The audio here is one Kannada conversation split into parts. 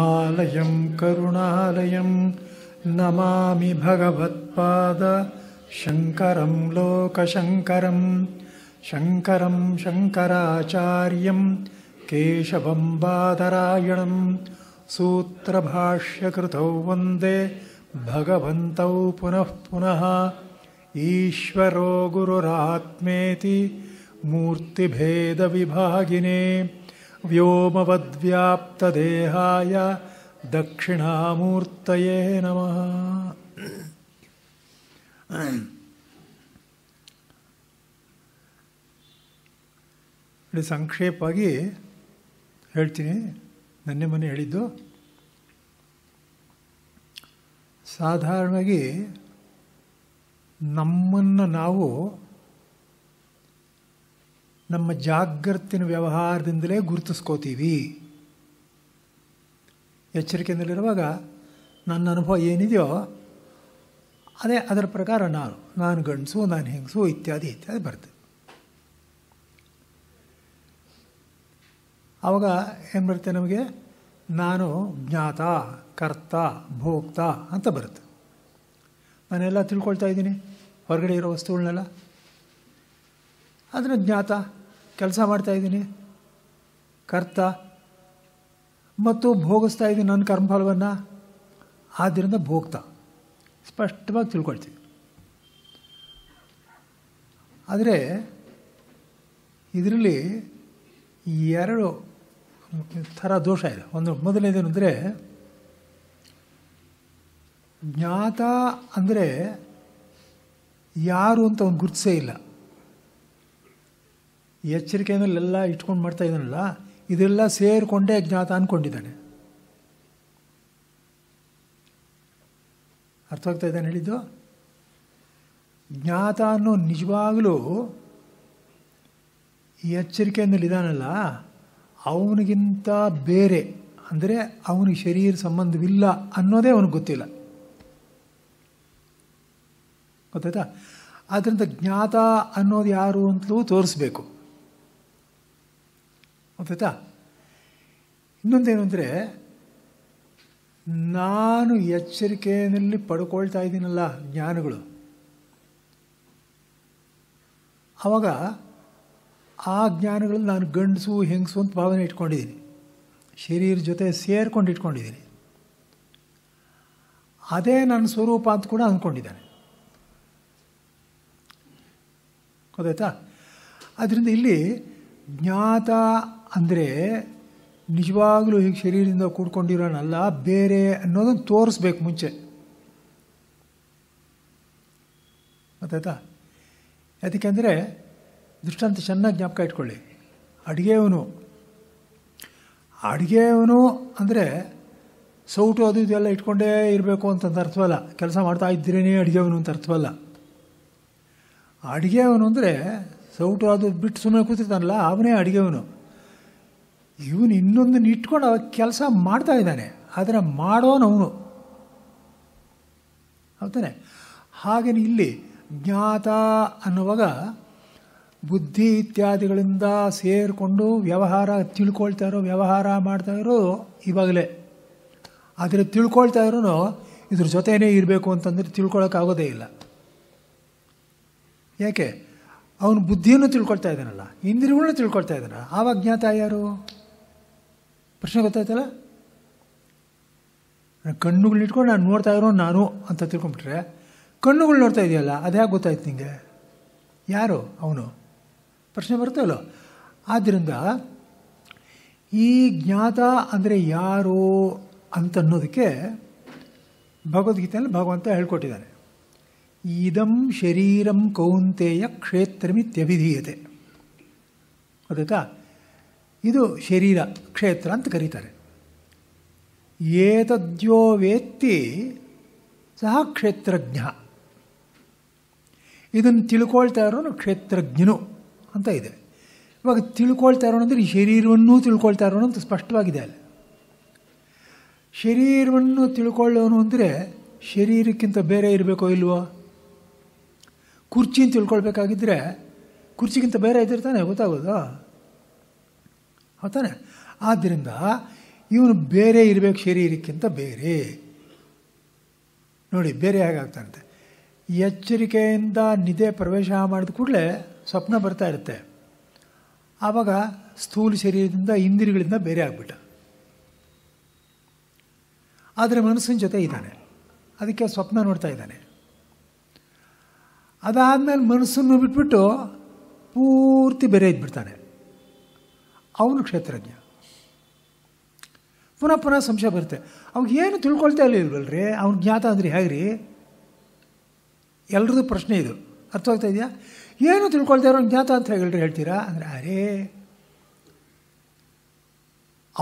आलयं करुणालयं नमामि भगवत्पाद शङ्करं लोकशङ्करं शङ्करं शङ्कराचार्यं केशवं बादरायणम् सूत्रभाष्यकृतौ वन्दे भगवन्तौ पुनः पुनः ईश्वरो गुरुरात्मेति ಮೂರ್ತಿಭೇದ ವಿಭಾಗಿನೇ ವ್ಯೋಮವದ್ ವ್ಯಾಪ್ತ ದೇಹಾಯ ದಕ್ಷಿಣ ಮೂರ್ತಯೇ ನಮಃ ಸಂಕ್ಷೇಪವಾಗಿ ಹೇಳ್ತೀನಿ ನನ್ನ ಮನೆ ಹೇಳಿದ್ದು ಸಾಧಾರಣವಾಗಿ ನಮ್ಮನ್ನು ನಾವು ನಮ್ಮ ಜಾಗ್ರತಿನ ವ್ಯವಹಾರದಿಂದಲೇ ಗುರುತಿಸ್ಕೋತೀವಿ ಎಚ್ಚರಿಕೆಯಿಂದಲಿರುವಾಗ ನನ್ನ ಅನುಭವ ಏನಿದೆಯೋ ಅದೇ ಅದರ ಪ್ರಕಾರ ನಾನು ನಾನು ಗಂಡಸು ನಾನು ಹೆಂಗಸು ಇತ್ಯಾದಿ ಇತ್ಯಾದಿ ಬರ್ತದೆ ಆವಾಗ ಏನು ಬರುತ್ತೆ ನಮಗೆ ನಾನು ಜ್ಞಾತ ಕರ್ತ ಭೋಕ್ತ ಅಂತ ಬರುತ್ತೆ ನಾನೆಲ್ಲ ತಿಳ್ಕೊಳ್ತಾ ಇದ್ದೀನಿ ಹೊರಗಡೆ ಇರೋ ವಸ್ತುಗಳನ್ನೆಲ್ಲ ಅದನ್ನು ಜ್ಞಾತ ಕೆಲಸ ಮಾಡ್ತಾಯಿದ್ದೀನಿ ಕರ್ತ ಮತ್ತು ಭೋಗಿಸ್ತಾ ಇದ್ದೀನಿ ನನ್ನ ಕರ್ಮಫಲವನ್ನು ಆದ್ದರಿಂದ ಭೋಗ್ತಾ ಸ್ಪಷ್ಟವಾಗಿ ತಿಳ್ಕೊಳ್ತೀನಿ ಆದರೆ ಇದರಲ್ಲಿ ಎರಡು ಥರ ದೋಷ ಇದೆ ಒಂದು ಮೊದಲನೇದೇನು ಜ್ಞಾತ ಅಂದರೆ ಯಾರು ಅಂತ ಒಂದು ಗುರುತಿಸೇ ಇಲ್ಲ ಎಚ್ಚರಿಕೆಯಲ್ಲೆಲ್ಲ ಇಟ್ಕೊಂಡು ಮಾಡ್ತಾ ಇದ್ದಾನಲ್ಲ ಇದೆಲ್ಲ ಸೇರಿಕೊಂಡೇ ಜ್ಞಾತ ಅಂದ್ಕೊಂಡಿದ್ದಾನೆ ಅರ್ಥವಾಗ್ತಾ ಇದ್ದಾನೆ ಹೇಳಿದ್ದು ಜ್ಞಾತ ಅನ್ನೋ ನಿಜವಾಗಲೂ ಈ ಎಚ್ಚರಿಕೆಯಿಂದಲಿದ್ದಾನಲ್ಲ ಅವನಿಗಿಂತ ಬೇರೆ ಅಂದರೆ ಅವನಿಗೆ ಶರೀರ ಸಂಬಂಧವಿಲ್ಲ ಅನ್ನೋದೇ ಅವನಿಗೆ ಗೊತ್ತಿಲ್ಲ ಗೊತ್ತಾಯ್ತಾ ಆದ್ದರಿಂದ ಜ್ಞಾತ ಅನ್ನೋದು ಯಾರು ಅಂತಲೂ ತೋರಿಸ್ಬೇಕು ಗೊತ್ತಾಯ್ತಾ ಇನ್ನೊಂದೇನು ಅಂದರೆ ನಾನು ಎಚ್ಚರಿಕೆಯಲ್ಲಿ ಪಡ್ಕೊಳ್ತಾ ಇದ್ದೀನಲ್ಲ ಜ್ಞಾನಗಳು ಆವಾಗ ಆ ಜ್ಞಾನಗಳು ನಾನು ಗಂಡಸು ಹೆಂಗಸು ಅಂತ ಭಾವನೆ ಇಟ್ಕೊಂಡಿದ್ದೀನಿ ಶರೀರ ಜೊತೆ ಸೇರ್ಕೊಂಡು ಇಟ್ಕೊಂಡಿದ್ದೀನಿ ಅದೇ ನನ್ನ ಸ್ವರೂಪ ಅಂತ ಕೂಡ ಅಂದ್ಕೊಂಡಿದ್ದಾನೆ ಗೊತ್ತಾಯ್ತಾ ಅದರಿಂದ ಇಲ್ಲಿ ಜ್ಞಾತ ಅಂದರೆ ನಿಜವಾಗಲೂ ಹೀಗೆ ಶರೀರದಿಂದ ಕೂಡ್ಕೊಂಡಿರೋನಲ್ಲ ಬೇರೆ ಅನ್ನೋದನ್ನು ತೋರಿಸ್ಬೇಕು ಮುಂಚೆ ಗೊತ್ತಾಯ್ತಾ ಯಾಕೆಂದರೆ ದೃಷ್ಟಾಂತ ಚೆನ್ನಾಗಿ ಜ್ಞಾಪಕ ಇಟ್ಕೊಳ್ಳಿ ಅಡುಗೆಯವನು ಅಡುಗೆಯವನು ಅಂದರೆ ಸೌಟು ಅದು ಇದೆಲ್ಲ ಇಟ್ಕೊಂಡೇ ಇರಬೇಕು ಅಂತಂದು ಅರ್ಥವಲ್ಲ ಕೆಲಸ ಮಾಡ್ತಾ ಇದ್ದೀರೇನೇ ಅಡುಗೆವನು ಅಂತ ಅರ್ಥವಲ್ಲ ಅಡುಗೆಯವನು ಅಂದರೆ ಸೌಟು ಅದು ಬಿಟ್ಟು ಸುಮ್ಮನೆ ಕೂತಿರ್ತಾನಲ್ಲ ಅವನೇ ಅಡುಗೆವನು ಇವನು ಇನ್ನೊಂದನ್ನು ಇಟ್ಕೊಂಡು ಕೆಲಸ ಮಾಡ್ತಾ ಇದ್ದಾನೆ ಆದರೆ ಮಾಡೋನವನು ಹೌದಾನೆ ಹಾಗೇ ಇಲ್ಲಿ ಜ್ಞಾತ ಅನ್ನುವಾಗ ಬುದ್ಧಿ ಇತ್ಯಾದಿಗಳಿಂದ ಸೇರಿಕೊಂಡು ವ್ಯವಹಾರ ತಿಳ್ಕೊಳ್ತಾ ಇರೋ ವ್ಯವಹಾರ ಮಾಡ್ತಾ ಇರೋ ಇವಾಗಲೇ ಆದರೆ ತಿಳ್ಕೊಳ್ತಾ ಇರೋನು ಇದ್ರ ಜೊತೆಯೇ ಇರಬೇಕು ಅಂತಂದರೆ ತಿಳ್ಕೊಳಕ್ಕಾಗೋದೇ ಇಲ್ಲ ಯಾಕೆ ಅವನು ಬುದ್ಧಿಯನ್ನು ತಿಳ್ಕೊಳ್ತಾ ಇದ್ದಾನಲ್ಲ ಇಂದ್ರಿಯಗಳನ್ನ ತಿಳ್ಕೊಳ್ತಾ ಇದ್ದಾನ ಆವಾಗ ಜ್ಞಾತ ಯಾರು ಪ್ರಶ್ನೆ ಗೊತ್ತಾಯ್ತಲ್ಲ ಕಣ್ಣುಗಳಿಟ್ಕೊಂಡು ನಾನು ನೋಡ್ತಾ ಇರೋ ನಾನು ಅಂತ ತಿಳ್ಕೊಂಬಿಟ್ರೆ ಕಣ್ಣುಗಳು ನೋಡ್ತಾ ಇದೆಯಲ್ಲ ಅದು ಯಾಕೆ ಗೊತ್ತಾಯ್ತು ನಿಂಗೆ ಯಾರು ಅವನು ಪ್ರಶ್ನೆ ಬರ್ತಲ್ಲ ಆದ್ದರಿಂದ ಈ ಜ್ಞಾತ ಅಂದರೆ ಯಾರು ಅಂತನ್ನೋದಕ್ಕೆ ಭಗವದ್ಗೀತೆಯಲ್ಲಿ ಭಗವಂತ ಹೇಳ್ಕೊಟ್ಟಿದ್ದಾನೆ ಇದಂ ಶರೀರಂ ಕೌಂತೆಯ ಕ್ಷೇತ್ರಮಿತ್ಯಭಿಧೀಯತೆ ಗೊತ್ತಾಯ್ತಾ ಇದು ಶರೀರ ಕ್ಷೇತ್ರ ಅಂತ ಕರೀತಾರೆ ಏತದ್ಯೋ ವೇತ್ತಿ ಸಹ ಕ್ಷೇತ್ರಜ್ಞ ಇದನ್ನು ತಿಳ್ಕೊಳ್ತಾ ಇರೋನು ಕ್ಷೇತ್ರಜ್ಞನು ಅಂತ ಇದೆ ಇವಾಗ ತಿಳ್ಕೊಳ್ತಾ ಇರೋಣ ಅಂದರೆ ಈ ಶರೀರವನ್ನು ತಿಳ್ಕೊಳ್ತಾ ಇರೋನು ಅಂತ ಸ್ಪಷ್ಟವಾಗಿದೆ ಅಲ್ಲಿ ಶರೀರವನ್ನು ತಿಳ್ಕೊಳ್ಳೋನು ಅಂದರೆ ಶರೀರಕ್ಕಿಂತ ಬೇರೆ ಇರಬೇಕೋ ಇಲ್ವೋ ಕುರ್ಚಿನ ತಿಳ್ಕೊಳ್ಬೇಕಾಗಿದ್ದರೆ ಕುರ್ಚಿಗಿಂತ ಬೇರೆ ಇದ್ದಿರ್ತಾನೆ ತಾನೇ ಗೊತ್ತಾಗೋದು ಹೌದಾನೆ ಆದ್ದರಿಂದ ಇವನು ಬೇರೆ ಇರಬೇಕು ಶರೀರಕ್ಕಿಂತ ಬೇರೆ ನೋಡಿ ಬೇರೆ ಇರುತ್ತೆ ಎಚ್ಚರಿಕೆಯಿಂದ ನಿದೆ ಪ್ರವೇಶ ಮಾಡಿದ ಕೂಡಲೇ ಸ್ವಪ್ನ ಬರ್ತಾ ಇರುತ್ತೆ ಆವಾಗ ಸ್ಥೂಲ ಶರೀರದಿಂದ ಇಂದ್ರಿಯಗಳಿಂದ ಬೇರೆ ಆಗ್ಬಿಟ್ಟ ಆದರೆ ಮನಸ್ಸಿನ ಜೊತೆ ಇದ್ದಾನೆ ಅದಕ್ಕೆ ಸ್ವಪ್ನ ನೋಡ್ತಾ ಇದ್ದಾನೆ ಅದಾದಮೇಲೆ ಮನಸ್ಸನ್ನು ಬಿಟ್ಬಿಟ್ಟು ಪೂರ್ತಿ ಬೇರೆ ಇದ್ಬಿಡ್ತಾನೆ ಅವನು ಕ್ಷೇತ್ರಜ್ಞ ಪುನಃ ಪುನಃ ಸಂಶಯ ಬರುತ್ತೆ ಅವ್ನಿಗೆ ಏನು ತಿಳ್ಕೊಳ್ತಾ ಇರಲಿಲ್ವಲ್ರಿ ಅವ್ನ ಜ್ಞಾತ ಅಂದ್ರೆ ಹೇಗ್ರಿ ಎಲ್ರದ್ದು ಪ್ರಶ್ನೆ ಇದು ಅರ್ಥವಾಗ್ತಾ ಇದೆಯಾ ಏನು ತಿಳ್ಕೊಳ್ತಾ ಇರೋ ಜ್ಞಾತ ಅಂತ ಹೇಳಿರಿ ಹೇಳ್ತೀರಾ ಅಂದರೆ ಅರೇ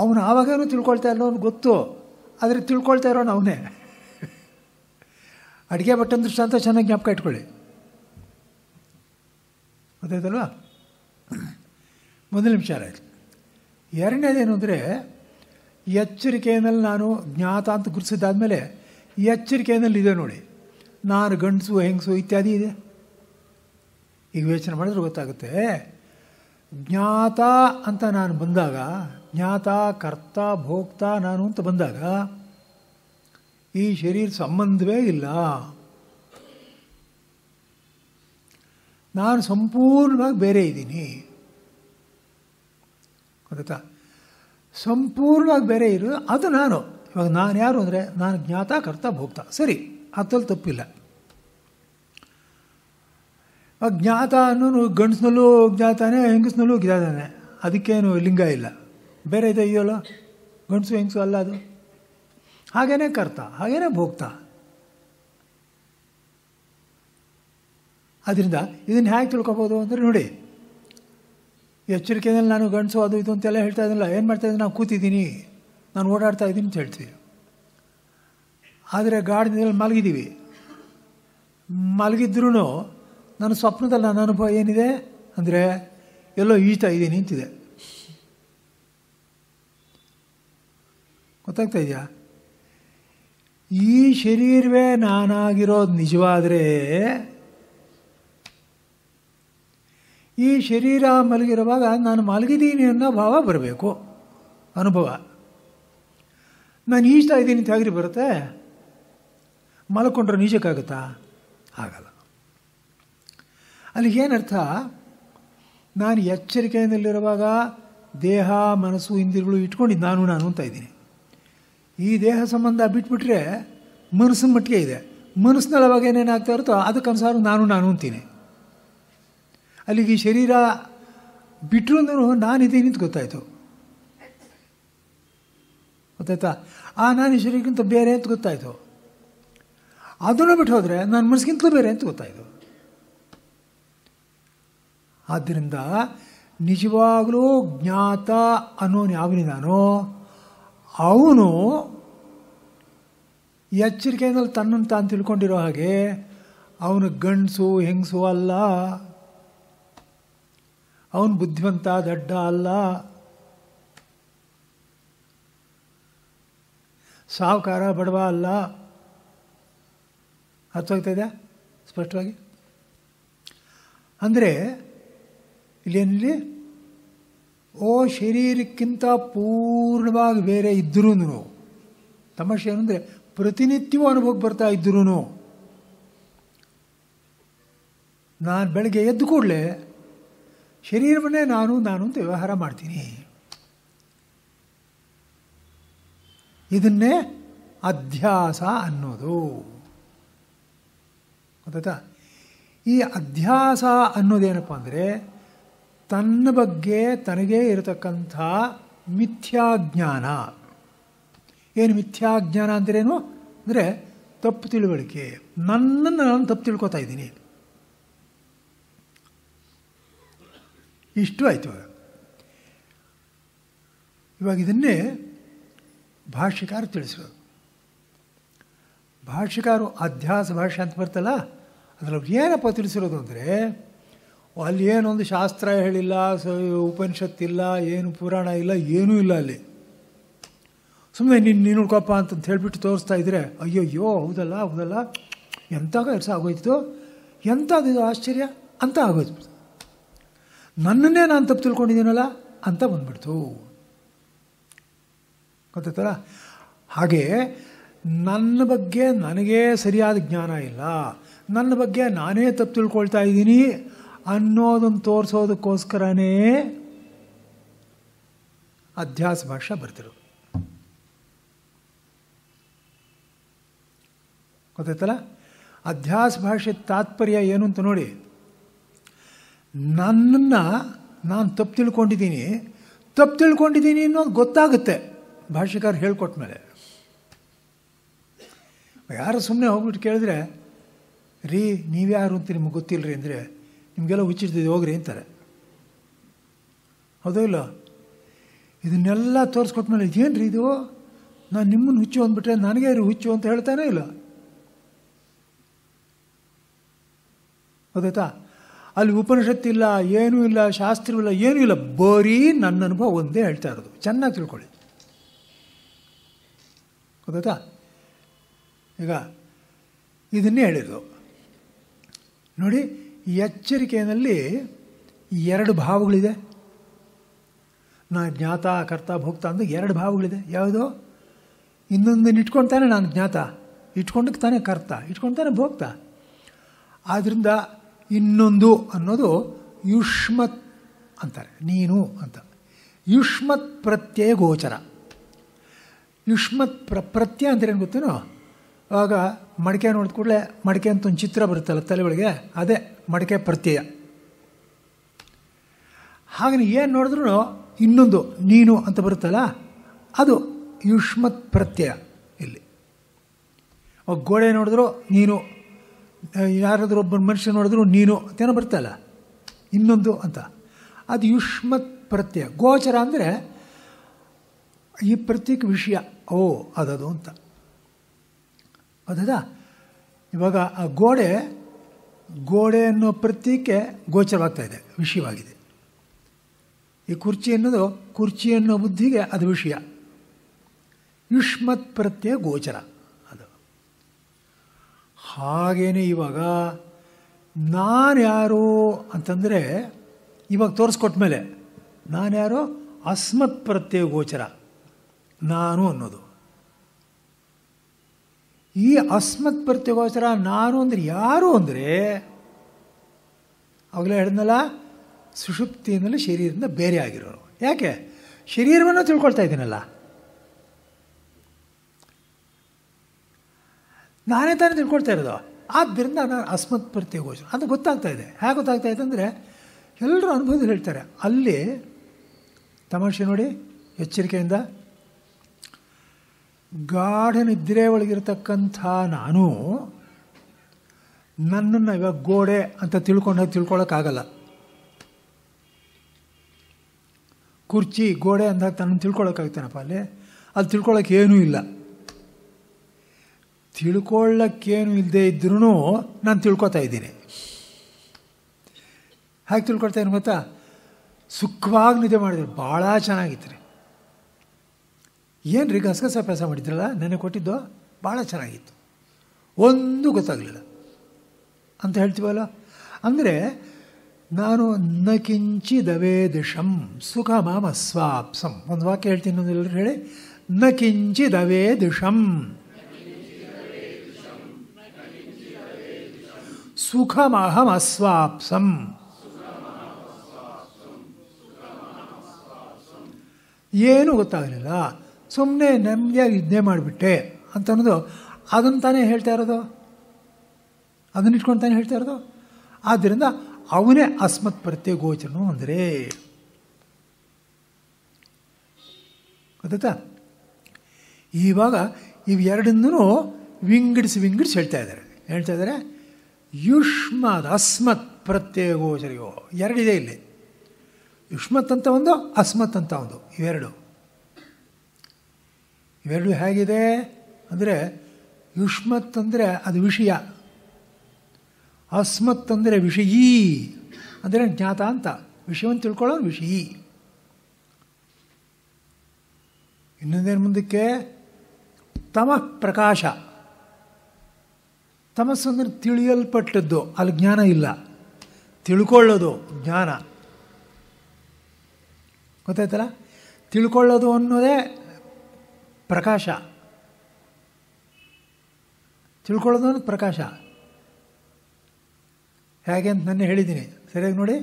ಅವನು ಆವಾಗೇನು ತಿಳ್ಕೊಳ್ತಾ ಇರೋನು ಗೊತ್ತು ಆದರೆ ತಿಳ್ಕೊಳ್ತಾ ಇರೋನು ಅವನೇ ಅಡುಗೆ ಬಟ್ಟೆ ಅಂತ ಚೆನ್ನಾಗಿ ಜ್ಞಾಪಕ ಇಟ್ಕೊಳ್ಳಿ ಗೊತ್ತಾಯ್ತಲ್ವಾ ಮೊದಲು ನಿಮಿಷ ಆಯಿತು ಎರಡನೇದೇನು ಅಂದರೆ ಎಚ್ಚರಿಕೆಯಲ್ಲಿ ನಾನು ಜ್ಞಾತ ಅಂತ ಗುರುತಿಸಿದ್ದಾದಮೇಲೆ ಎಚ್ಚರಿಕೆಯಲ್ಲಿ ಇದೆ ನೋಡಿ ನಾನು ಗಂಡಸು ಹೆಂಗಸು ಇತ್ಯಾದಿ ಇದೆ ಈಗ ಯೋಚನೆ ಮಾಡಿದ್ರೆ ಗೊತ್ತಾಗುತ್ತೆ ಜ್ಞಾತ ಅಂತ ನಾನು ಬಂದಾಗ ಜ್ಞಾತ ಕರ್ತ ಭೋಕ್ತ ನಾನು ಅಂತ ಬಂದಾಗ ಈ ಶರೀರ ಸಂಬಂಧವೇ ಇಲ್ಲ ನಾನು ಸಂಪೂರ್ಣವಾಗಿ ಬೇರೆ ಇದ್ದೀನಿ ಗೊತ್ತಾ ಸಂಪೂರ್ಣವಾಗಿ ಬೇರೆ ಇರೋದು ಅದು ನಾನು ಇವಾಗ ನಾನು ಯಾರು ಅಂದರೆ ನಾನು ಜ್ಞಾತ ಕರ್ತ ಭೋಗ್ತಾ ಸರಿ ಅದ್ರಲ್ಲಿ ತಪ್ಪಿಲ್ಲ ಜ್ಞಾತ ಅನ್ನೋನು ಗಂಡಸ್ನಲ್ಲೂ ಜ್ಞಾತಾನೆ ಹೆಂಗಸ್ನಲ್ಲೂ ಜ್ಞಾತಾನೆ ಅದಕ್ಕೇನು ಲಿಂಗ ಇಲ್ಲ ಬೇರೆ ಇದೆ ಇದೆಯಲ್ಲ ಗಂಡಸು ಹೆಂಗಸು ಅಲ್ಲ ಅದು ಹಾಗೇನೆ ಕರ್ತ ಹಾಗೇನೆ ಭೋಗ್ತಾ ಅದರಿಂದ ಇದನ್ನು ಹೇಗೆ ತಿಳ್ಕೊಬೋದು ಅಂದರೆ ನೋಡಿ ಎಚ್ಚರಿಕೆಯಲ್ಲಿ ನಾನು ಗಂಡಸು ಅದು ಇದು ಅಂತೆಲ್ಲ ಹೇಳ್ತಾ ಇದ್ದಿಲ್ಲ ಏನು ಮಾಡ್ತಾ ಇದ್ದೀನಿ ನಾನು ಕೂತಿದ್ದೀನಿ ನಾನು ಓಡಾಡ್ತಾ ಇದ್ದೀನಿ ಅಂತ ಹೇಳ್ತೀವಿ ಆದರೆ ಗಾಡಿನಲ್ಲಿ ಮಲಗಿದ್ದೀವಿ ಮಲಗಿದ್ರೂ ನನ್ನ ಸ್ವಪ್ನದಲ್ಲಿ ನನ್ನ ಅನುಭವ ಏನಿದೆ ಅಂದರೆ ಎಲ್ಲೋ ಈಜ್ತಾ ಇದ್ದೀನಿ ಅಂತಿದೆ ಗೊತ್ತಾಗ್ತಾ ಇದೆಯಾ ಈ ಶರೀರವೇ ನಾನಾಗಿರೋದು ನಿಜವಾದರೆ ಈ ಶರೀರ ಮಲಗಿರುವಾಗ ನಾನು ಮಲಗಿದ್ದೀನಿ ಅನ್ನೋ ಭಾವ ಬರಬೇಕು ಅನುಭವ ನಾನು ಈಜ್ತಾ ಇದ್ದೀನಿ ತ್ಯಾಗ್ರಿ ಬರುತ್ತೆ ಮಲ್ಕೊಂಡ್ರೆ ನೀಜಕ್ಕಾಗುತ್ತಾ ಆಗಲ್ಲ ಅಲ್ಲಿಗೆ ಏನರ್ಥ ನಾನು ಎಚ್ಚರಿಕೆಯಲ್ಲಿರುವಾಗ ದೇಹ ಮನಸ್ಸು ಇಂದಿರುಗಳು ಇಟ್ಕೊಂಡು ನಾನು ನಾನು ಅಂತ ಇದ್ದೀನಿ ಈ ದೇಹ ಸಂಬಂಧ ಬಿಟ್ಬಿಟ್ರೆ ಮನಸ್ಸಿನ ಮಟ್ಟಿಗೆ ಇದೆ ಮನಸ್ಸಿನಲ್ಲಿ ಅವಾಗ ಏನೇನಾಗ್ತಾ ಇರುತ್ತೋ ಅದಕ್ಕೆ ನಾನು ನಾನು ಅಂತೀನಿ ಅಲ್ಲಿಗೆ ಈ ಶರೀರ ಬಿಟ್ಟರು ಅಂದರೂ ನಾನಿದ್ದೀನಿ ಅಂತ ಗೊತ್ತಾಯಿತು ಗೊತ್ತಾಯ್ತಾ ಆ ನಾನು ಶರೀರಕ್ಕಿಂತ ಬೇರೆ ಅಂತ ಗೊತ್ತಾಯಿತು ಅದನ್ನು ಬಿಟ್ಟು ಹೋದರೆ ನನ್ನ ಮನಸ್ಸಿಗಿಂತಲೂ ಬೇರೆ ಅಂತ ಗೊತ್ತಾಯಿತು ಆದ್ದರಿಂದ ನಿಜವಾಗಲೂ ಜ್ಞಾತ ಅನ್ನೋನು ನಾನು ಅವನು ಎಚ್ಚರಿಕೆಯಿಂದಲೂ ತನ್ನಂತ ಅಂತ ತಿಳ್ಕೊಂಡಿರೋ ಹಾಗೆ ಅವನು ಗಂಡಸು ಹೆಂಗಸು ಅಲ್ಲ ಅವನು ಬುದ್ಧಿವಂತ ದಡ್ಡ ಅಲ್ಲ ಸಾವುಕಾರ ಬಡವ ಅಲ್ಲ ಇದೆಯಾ ಸ್ಪಷ್ಟವಾಗಿ ಅಂದರೆ ಇಲ್ಲೇನಿಲ್ಲಿ ಓ ಶರೀರಕ್ಕಿಂತ ಪೂರ್ಣವಾಗಿ ಬೇರೆ ಇದ್ದರೂ ತಮಾಷೆ ಏನಂದರೆ ಪ್ರತಿನಿತ್ಯವೂ ಅನುಭವಕ್ಕೆ ಬರ್ತಾ ಇದ್ದರೂ ನಾನು ಬೆಳಗ್ಗೆ ಎದ್ದು ಕೂಡಲೇ ಶರೀರವನ್ನೇ ನಾನು ನಾನು ಅಂತ ವ್ಯವಹಾರ ಮಾಡ್ತೀನಿ ಇದನ್ನೇ ಅಧ್ಯಾಸ ಅನ್ನೋದು ಗೊತ್ತಾಯ್ತಾ ಈ ಅಧ್ಯಾಸ ಅನ್ನೋದೇನಪ್ಪ ಅಂದರೆ ತನ್ನ ಬಗ್ಗೆ ತನಗೇ ಇರತಕ್ಕಂಥ ಮಿಥ್ಯಾಜ್ಞಾನ ಏನು ಮಿಥ್ಯಾಜ್ಞಾನ ಅಂದ್ರೇನು ಅಂದರೆ ತಪ್ಪು ತಿಳುವಳಿಕೆ ನನ್ನನ್ನು ನಾನು ತಪ್ಪು ತಿಳ್ಕೊತಾ ಇದ್ದೀನಿ ಇಷ್ಟು ಆಯಿತು ಇವಾಗ ಇದನ್ನೇ ಭಾಷ್ಯಕಾರ ತಿಳಿಸಿದರು ಭಾಷ್ಯಕಾರು ಅಧ್ಯಾಸ ಭಾಷೆ ಅಂತ ಬರ್ತಲ್ಲ ಅದರಲ್ಲಿ ಏನಪ್ಪ ತಿಳಿಸಿರೋದು ಅಂದರೆ ಅಲ್ಲಿ ಏನೊಂದು ಶಾಸ್ತ್ರ ಹೇಳಿಲ್ಲ ಉಪನಿಷತ್ತಿಲ್ಲ ಏನು ಪುರಾಣ ಇಲ್ಲ ಏನೂ ಇಲ್ಲ ಅಲ್ಲಿ ಸುಮ್ಮನೆ ನೀನು ನೀನು ಹುಡ್ಕಪ್ಪ ಅಂತಂತ ಹೇಳಿಬಿಟ್ಟು ತೋರಿಸ್ತಾ ಇದ್ರೆ ಅಯ್ಯೋಯ್ಯೋ ಹೌದಲ್ಲ ಹೌದಲ್ಲ ಎಂಥ ಕೆಲಸ ಆಗೋಯ್ತು ಎಂಥದ್ದು ಆಶ್ಚರ್ಯ ಅಂತ ಆಗೋಯ್ತು ನನ್ನನ್ನೇ ನಾನು ತಪ್ಪು ತಿಳ್ಕೊಂಡಿದ್ದೀನಲ್ಲ ಅಂತ ಬಂದ್ಬಿಡ್ತು ಗೊತ್ತಾಯ್ತಲ್ಲ ಹಾಗೆ ನನ್ನ ಬಗ್ಗೆ ನನಗೇ ಸರಿಯಾದ ಜ್ಞಾನ ಇಲ್ಲ ನನ್ನ ಬಗ್ಗೆ ನಾನೇ ತಪ್ಪು ತಿಳ್ಕೊಳ್ತಾ ಇದ್ದೀನಿ ಅನ್ನೋದನ್ನು ತೋರಿಸೋದಕ್ಕೋಸ್ಕರನೇ ಅಧ್ಯಾಸ ಭಾಷೆ ಬರ್ತಿರು ಗೊತ್ತಾಯ್ತಲ್ಲ ಅಧ್ಯಾಸ ಭಾಷೆ ತಾತ್ಪರ್ಯ ಏನು ಅಂತ ನೋಡಿ ನನ್ನನ್ನು ನಾನು ತಪ್ಪು ತಿಳ್ಕೊಂಡಿದ್ದೀನಿ ತಪ್ಪು ತಿಳ್ಕೊಂಡಿದ್ದೀನಿ ಅನ್ನೋದು ಗೊತ್ತಾಗುತ್ತೆ ಭಾಷೆಕಾರ ಹೇಳ್ಕೊಟ್ಟ ಮೇಲೆ ಯಾರು ಸುಮ್ಮನೆ ಹೋಗ್ಬಿಟ್ಟು ಕೇಳಿದ್ರೆ ರೀ ನೀವ್ಯಾರು ಅಂತ ನಿಮ್ಗೆ ಗೊತ್ತಿಲ್ಲರಿ ಅಂದರೆ ನಿಮಗೆಲ್ಲ ಹುಚ್ಚಿಡ್ತಿದ್ದು ಹೋಗ್ರಿ ಅಂತಾರೆ ಹೌದೋ ಇಲ್ಲ ಇದನ್ನೆಲ್ಲ ತೋರಿಸ್ಕೊಟ್ಮೇಲೆ ಇದೇನು ರೀ ಇದು ನಾನು ನಿಮ್ಮನ್ನು ಹುಚ್ಚು ಅಂದ್ಬಿಟ್ರೆ ನನಗೆ ರೀ ಹುಚ್ಚು ಅಂತ ಹೇಳ್ತಾನೆ ಇಲ್ಲ ಹೌದಾಯ್ತಾ ಅಲ್ಲಿ ಇಲ್ಲ ಏನೂ ಇಲ್ಲ ಶಾಸ್ತ್ರವಿಲ್ಲ ಏನೂ ಇಲ್ಲ ಬರೀ ನನ್ನ ಅನುಭವ ಒಂದೇ ಹೇಳ್ತಾ ಇರೋದು ಚೆನ್ನಾಗಿ ತಿಳ್ಕೊಳ್ಳಿ ಗೊತ್ತಾ ಈಗ ಇದನ್ನೇ ಹೇಳಿರೋದು ನೋಡಿ ಎಚ್ಚರಿಕೆಯಲ್ಲಿ ಎರಡು ಭಾವಗಳಿದೆ ನಾ ಜ್ಞಾತ ಕರ್ತ ಭೋಕ್ತ ಅಂತ ಎರಡು ಭಾವಗಳಿದೆ ಯಾವುದು ಇನ್ನೊಂದನ್ನು ಇಟ್ಕೊಳ್ತಾನೆ ನಾನು ಜ್ಞಾತ ಇಟ್ಕೊಂಡಕ್ಕೆ ತಾನೇ ಕರ್ತ ಇಟ್ಕೊಳ್ತಾನೆ ಭೋಗ್ತಾ ಆದ್ದರಿಂದ ಇನ್ನೊಂದು ಅನ್ನೋದು ಯುಷ್ಮತ್ ಅಂತಾರೆ ನೀನು ಅಂತ ಯುಷ್ಮತ್ ಪ್ರತ್ಯಯ ಗೋಚರ ಯುಷ್ಮತ್ ಪ್ರ ಪ್ರತ್ಯಯ ಅಂದರೆ ಏನು ಗೊತ್ತೇನೋ ಆವಾಗ ಮಡಿಕೆ ನೋಡಿದ ಕೂಡಲೇ ಮಡಿಕೆ ಅಂತ ಒಂದು ಚಿತ್ರ ಬರುತ್ತಲ್ಲ ತಲೆ ಅದೇ ಮಡಿಕೆ ಪ್ರತ್ಯಯ ಹಾಗೆ ಏನು ನೋಡಿದ್ರು ಇನ್ನೊಂದು ನೀನು ಅಂತ ಬರುತ್ತಲ್ಲ ಅದು ಯುಷ್ಮತ್ ಪ್ರತ್ಯಯ ಇಲ್ಲಿ ಗೋಡೆ ನೋಡಿದ್ರು ನೀನು ಯಾರಾದರೂ ಒಬ್ಬ ಮನುಷ್ಯ ನೋಡಿದ್ರು ನೀನು ಅಂತೇನೋ ಬರ್ತಲ್ಲ ಇನ್ನೊಂದು ಅಂತ ಅದು ಯುಷ್ಮತ್ ಪ್ರತ್ಯಯ ಗೋಚರ ಅಂದರೆ ಈ ಪ್ರತ್ಯೇಕ ವಿಷಯ ಓ ಅದದು ಅಂತ ಹೌದಾ ಇವಾಗ ಆ ಗೋಡೆ ಗೋಡೆ ಅನ್ನೋ ಪ್ರತ್ಯೇಕ ಗೋಚರವಾಗ್ತಾ ಇದೆ ವಿಷಯವಾಗಿದೆ ಈ ಕುರ್ಚಿ ಅನ್ನೋದು ಕುರ್ಚಿ ಅನ್ನೋ ಬುದ್ಧಿಗೆ ಅದು ವಿಷಯ ಯುಷ್ಮತ್ ಪ್ರತ್ಯಯ ಗೋಚರ ಹಾಗೇನೆ ಇವಾಗ ನಾನು ಯಾರು ಅಂತಂದರೆ ಇವಾಗ ತೋರಿಸ್ಕೊಟ್ಟ ಮೇಲೆ ನಾನು ಯಾರು ಅಸ್ಮತ್ ಪ್ರತ್ಯಯ ಗೋಚರ ನಾನು ಅನ್ನೋದು ಈ ಅಸ್ಮತ್ ಗೋಚರ ನಾನು ಅಂದರೆ ಯಾರು ಅಂದರೆ ಅವಾಗಲೇ ಹೇಳಿದ್ನಲ್ಲ ಸುಷುಪ್ತಿಯಿಂದಲೇ ಶರೀರದಿಂದ ಬೇರೆ ಆಗಿರೋರು ಯಾಕೆ ಶರೀರವನ್ನು ತಿಳ್ಕೊಳ್ತಾ ಇದ್ದೀನಲ್ಲ ನಾನೇ ತಾನೇ ತಿಳ್ಕೊಳ್ತಾ ಇರೋದು ಆದ್ದರಿಂದ ನಾನು ಅಸ್ಮತ್ ಪ್ರತ್ಯೇಕ ಗೋಚರ ಅಂತ ಗೊತ್ತಾಗ್ತಾ ಇದೆ ಹೇಗೆ ಗೊತ್ತಾಗ್ತಾ ಇದೆ ಅಂದರೆ ಎಲ್ಲರೂ ಅನುಭವದಲ್ಲಿ ಹೇಳ್ತಾರೆ ಅಲ್ಲಿ ತಮಾಷೆ ನೋಡಿ ಎಚ್ಚರಿಕೆಯಿಂದ ಗಾಢ ನಿದ್ರೆ ಒಳಗಿರತಕ್ಕಂಥ ನಾನು ನನ್ನನ್ನು ಇವಾಗ ಗೋಡೆ ಅಂತ ತಿಳ್ಕೊಂಡಾಗ ತಿಳ್ಕೊಳ್ಳೋಕ್ಕಾಗಲ್ಲ ಕುರ್ಚಿ ಗೋಡೆ ಅಂದಾಗ ತನ್ನ ತಿಳ್ಕೊಳ್ಳೋಕ್ಕಾಗ್ತಾನಪ್ಪ ಅಲ್ಲಿ ಅಲ್ಲಿ ತಿಳ್ಕೊಳ್ಳೋಕೆ ಏನೂ ಇಲ್ಲ ತಿಳ್ಕೊಳ್ಳಕ್ಕೇನು ಇಲ್ಲದೆ ಇದ್ರೂ ನಾನು ತಿಳ್ಕೊತಾ ಇದ್ದೀನಿ ಹಾಗೆ ತಿಳ್ಕೊಳ್ತಾ ಇದ್ದೀನಿ ಗೊತ್ತಾ ಸುಖವಾಗಿ ನಿದ್ದೆ ಮಾಡಿದ್ರು ಭಾಳ ಚೆನ್ನಾಗಿತ್ತು ರೀ ಏನು ರೀ ಗಸಗಸ ಪ್ಯಾಸ ಮಾಡಿದ್ರಲ್ಲ ನೆನೆ ಕೊಟ್ಟಿದ್ದು ಭಾಳ ಚೆನ್ನಾಗಿತ್ತು ಒಂದು ಗೊತ್ತಾಗಲಿಲ್ಲ ಅಂತ ಹೇಳ್ತೀವಲ್ಲ ಅಂದರೆ ನಾನು ನ ಕಿಂಚಿದವೆ ದಿಶಂ ಸುಖ ಮಾಮ ಸ್ವಾಪ್ಸಂ ಒಂದು ವಾಕ್ಯ ಹೇಳ್ತೀನಿ ಎಲ್ಲರೂ ಹೇಳಿ ನ ಕಿಂಚಿದವೇ ದಿಶಂ ಸುಖಮಹಮಸ್ವಾಪ್ಸಂ ಏನೂ ಗೊತ್ತಾಗಲಿಲ್ಲ ಸುಮ್ಮನೆ ನೆಮ್ಮದಿಯಾಗಿ ಇದ್ದೇ ಮಾಡಿಬಿಟ್ಟೆ ಅಂತ ಅನ್ನೋದು ಅದನ್ನು ತಾನೇ ಹೇಳ್ತಾ ಇರೋದು ಅದನ್ನ ಇಟ್ಕೊಂಡು ತಾನೇ ಹೇಳ್ತಾ ಇರೋದು ಆದ್ದರಿಂದ ಅವನೇ ಅಸ್ಮತ್ ಪ್ರತ್ಯ ಗೋಚರನು ಅಂದರೆ ಗೊತ್ತಾಯ್ತಾ ಇವಾಗ ಇವೆರಡನ್ನೂ ವಿಂಗಡಿಸಿ ವಿಂಗಡಿಸಿ ಹೇಳ್ತಾ ಇದ್ದಾರೆ ಹೇಳ್ತಾ ಇದ್ದಾರೆ ಯುಷ್ಮದ್ ಅಸ್ಮತ್ ಪ್ರತ್ಯಯ ಗೋಚರಿಯೋ ಎರಡಿದೆ ಇಲ್ಲಿ ಯುಷ್ಮತ್ ಅಂತ ಒಂದು ಅಸ್ಮತ್ ಅಂತ ಒಂದು ಇವೆರಡು ಇವೆರಡು ಹೇಗಿದೆ ಅಂದರೆ ಯುಷ್ಮತ್ ಅಂದರೆ ಅದು ವಿಷಯ ಅಸ್ಮತ್ ಅಂದರೆ ವಿಷಯೀ ಅಂದರೆ ಜ್ಞಾತ ಅಂತ ವಿಷಯವನ್ನು ತಿಳ್ಕೊಳ್ಳೋದು ವಿಷಯೀ ಇನ್ನೊಂದೇನು ಮುಂದಕ್ಕೆ ತಮಃ ಪ್ರಕಾಶ ತಮಸ್ಸು ಅಂದರೆ ತಿಳಿಯಲ್ಪಟ್ಟದ್ದು ಅಲ್ಲಿ ಜ್ಞಾನ ಇಲ್ಲ ತಿಳ್ಕೊಳ್ಳೋದು ಜ್ಞಾನ ಗೊತ್ತಾಯ್ತಲ್ಲ ತಿಳ್ಕೊಳ್ಳೋದು ಅನ್ನೋದೇ ಪ್ರಕಾಶ ತಿಳ್ಕೊಳ್ಳೋದು ಅನ್ನೋದು ಪ್ರಕಾಶ ಹೇಗೆ ಅಂತ ನಾನು ಹೇಳಿದ್ದೀನಿ ಸರಿಯಾಗಿ ನೋಡಿ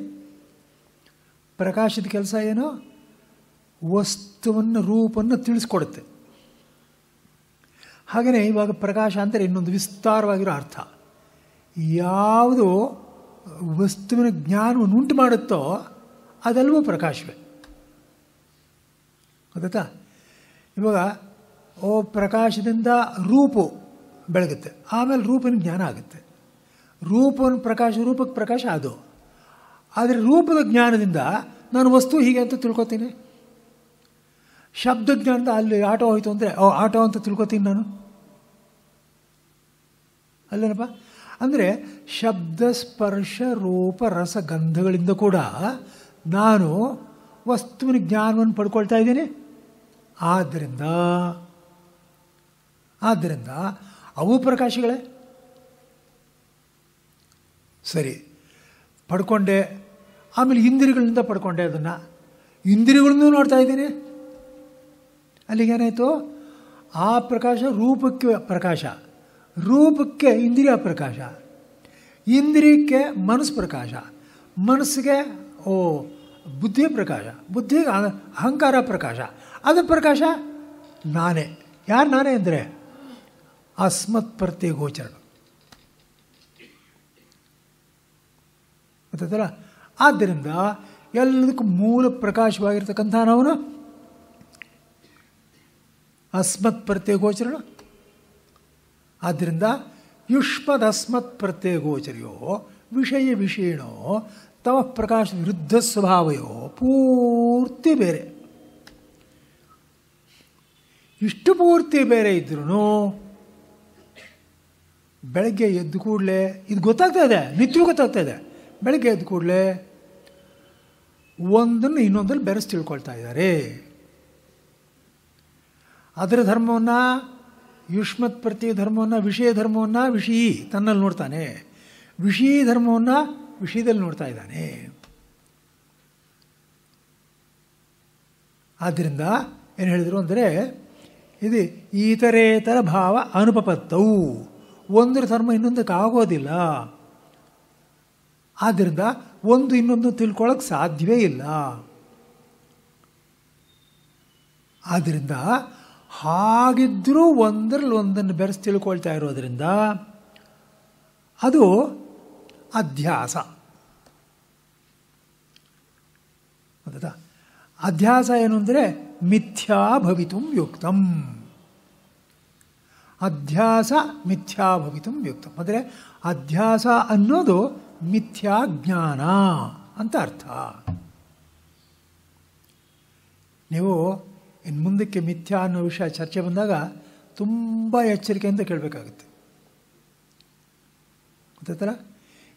ಪ್ರಕಾಶದ ಕೆಲಸ ಏನು ವಸ್ತುವನ್ನು ರೂಪನ್ನು ತಿಳಿಸ್ಕೊಡುತ್ತೆ ಹಾಗೆಯೇ ಇವಾಗ ಪ್ರಕಾಶ ಅಂದರೆ ಇನ್ನೊಂದು ವಿಸ್ತಾರವಾಗಿರೋ ಅರ್ಥ ಯಾವುದು ವಸ್ತುವಿನ ಜ್ಞಾನವನ್ನು ಉಂಟು ಮಾಡುತ್ತೋ ಅದೆಲ್ಲವೂ ಪ್ರಕಾಶವೇ ಗೊತ್ತಾ ಇವಾಗ ಓ ಪ್ರಕಾಶದಿಂದ ರೂಪು ಬೆಳಗುತ್ತೆ ಆಮೇಲೆ ರೂಪನ ಜ್ಞಾನ ಆಗುತ್ತೆ ರೂಪವನ್ನು ಪ್ರಕಾಶ ರೂಪಕ್ಕೆ ಪ್ರಕಾಶ ಅದು ಆದರೆ ರೂಪದ ಜ್ಞಾನದಿಂದ ನಾನು ವಸ್ತು ಹೀಗೆ ಅಂತ ತಿಳ್ಕೊತೀನಿ ಶಬ್ದ ಜ್ಞಾನದ ಅಲ್ಲಿ ಆಟೋ ಹೋಯಿತು ಅಂದರೆ ಓ ಆಟೋ ಅಂತ ತಿಳ್ಕೊತೀನಿ ನಾನು ಅಲ್ಲೇನಪ್ಪ ಅಂದರೆ ಶಬ್ದ ಸ್ಪರ್ಶ ರೂಪ ಗಂಧಗಳಿಂದ ಕೂಡ ನಾನು ವಸ್ತುವಿನ ಜ್ಞಾನವನ್ನು ಪಡ್ಕೊಳ್ತಾ ಇದ್ದೀನಿ ಆದ್ದರಿಂದ ಆದ್ದರಿಂದ ಅವು ಪ್ರಕಾಶಗಳೇ ಸರಿ ಪಡ್ಕೊಂಡೆ ಆಮೇಲೆ ಇಂದ್ರಿಗಳಿಂದ ಪಡ್ಕೊಂಡೆ ಅದನ್ನು ಇಂದಿರಿಗಳನ್ನೂ ನೋಡ್ತಾ ಇದ್ದೀನಿ ಅಲ್ಲಿಗೇನಾಯಿತು ಆ ಪ್ರಕಾಶ ರೂಪಕ್ಕೆ ಪ್ರಕಾಶ ರೂಪಕ್ಕೆ ಇಂದ್ರಿಯ ಪ್ರಕಾಶ ಇಂದ್ರಿಯಕ್ಕೆ ಮನಸ್ಸು ಪ್ರಕಾಶ ಮನಸ್ಸಿಗೆ ಓ ಬುದ್ಧಿ ಪ್ರಕಾಶ ಬುದ್ಧಿಗೆ ಅಹಂಕಾರ ಪ್ರಕಾಶ ಅದು ಪ್ರಕಾಶ ನಾನೇ ಯಾರು ನಾನೇ ಅಂದರೆ ಅಸ್ಮತ್ ಪ್ರತ್ಯ ಗೋಚರಣ ಗೊತ್ತಲ್ಲ ಆದ್ದರಿಂದ ಎಲ್ಲದಕ್ಕೂ ಮೂಲ ಪ್ರಕಾಶವಾಗಿರ್ತಕ್ಕಂಥ ನಾವು ಅಸ್ಮತ್ ಪ್ರತ್ಯ ಗೋಚರಣ ಆದ್ದರಿಂದ ಯುಷ್ಮದಸ್ಮತ್ ಪ್ರತ್ಯಯ ಗೋಚರಿಯೋ ವಿಷಯ ವಿಷೇಣೋ ತಮ ಪ್ರಕಾಶ ವಿರುದ್ಧ ಸ್ವಭಾವಯೋ ಪೂರ್ತಿ ಬೇರೆ ಇಷ್ಟು ಪೂರ್ತಿ ಬೇರೆ ಇದ್ರೂ ಬೆಳಗ್ಗೆ ಎದ್ದು ಕೂಡಲೇ ಇದು ಗೊತ್ತಾಗ್ತಾ ಇದೆ ನಿತ್ಯ ಗೊತ್ತಾಗ್ತಾ ಇದೆ ಬೆಳಗ್ಗೆ ಎದ್ದು ಕೂಡಲೇ ಒಂದನ್ನು ಇನ್ನೊಂದಲ್ಲಿ ಬೆರೆಸಿ ತಿಳ್ಕೊಳ್ತಾ ಇದ್ದಾರೆ ಅದರ ಧರ್ಮವನ್ನು ಯುಷ್ಮತ್ ಪ್ರತಿ ಧರ್ಮವನ್ನ ವಿಷಯ ಧರ್ಮವನ್ನ ವಿಷಯಿ ತನ್ನಲ್ಲಿ ನೋಡ್ತಾನೆ ವಿಷಯ ಧರ್ಮವನ್ನ ವಿಷಯದಲ್ಲಿ ನೋಡ್ತಾ ಇದ್ದಾನೆ ಆದ್ದರಿಂದ ಏನು ಹೇಳಿದರು ಅಂದರೆ ಇದು ಇತರೇತರ ಭಾವ ಅನುಪಪತ್ತವು ಒಂದು ಧರ್ಮ ಇನ್ನೊಂದಕ್ಕೆ ಆಗೋದಿಲ್ಲ ಆದ್ದರಿಂದ ಒಂದು ಇನ್ನೊಂದು ತಿಳ್ಕೊಳ್ಳೋಕೆ ಸಾಧ್ಯವೇ ಇಲ್ಲ ಆದ್ದರಿಂದ ಹಾಗಿದ್ದರೂ ಒಂದರಲ್ಲಿ ಒಂದನ್ನು ಬೆರೆಸಿ ತಿಳ್ಕೊಳ್ತಾ ಇರೋದರಿಂದ ಅದು ಅಧ್ಯಾಸ ಅಧ್ಯಾಸ ಏನು ಅಂದರೆ ಮಿಥ್ಯಾ ಭವಿತುಂ ಯುಕ್ತಂ ಅಧ್ಯಾಸ ಮಿಥ್ಯಾ ಭವಿತುಂ ಯುಕ್ತಂ ಅಂದರೆ ಅಧ್ಯಾಸ ಅನ್ನೋದು ಮಿಥ್ಯಾ ಜ್ಞಾನ ಅಂತ ಅರ್ಥ ನೀವು ಇನ್ನು ಮುಂದಕ್ಕೆ ಮಿಥ್ಯಾ ಅನ್ನೋ ವಿಷಯ ಚರ್ಚೆ ಬಂದಾಗ ತುಂಬ ಎಚ್ಚರಿಕೆಯಿಂದ ಕೇಳಬೇಕಾಗುತ್ತೆ ಗೊತ್ತಾಯ್ತಲ್ಲ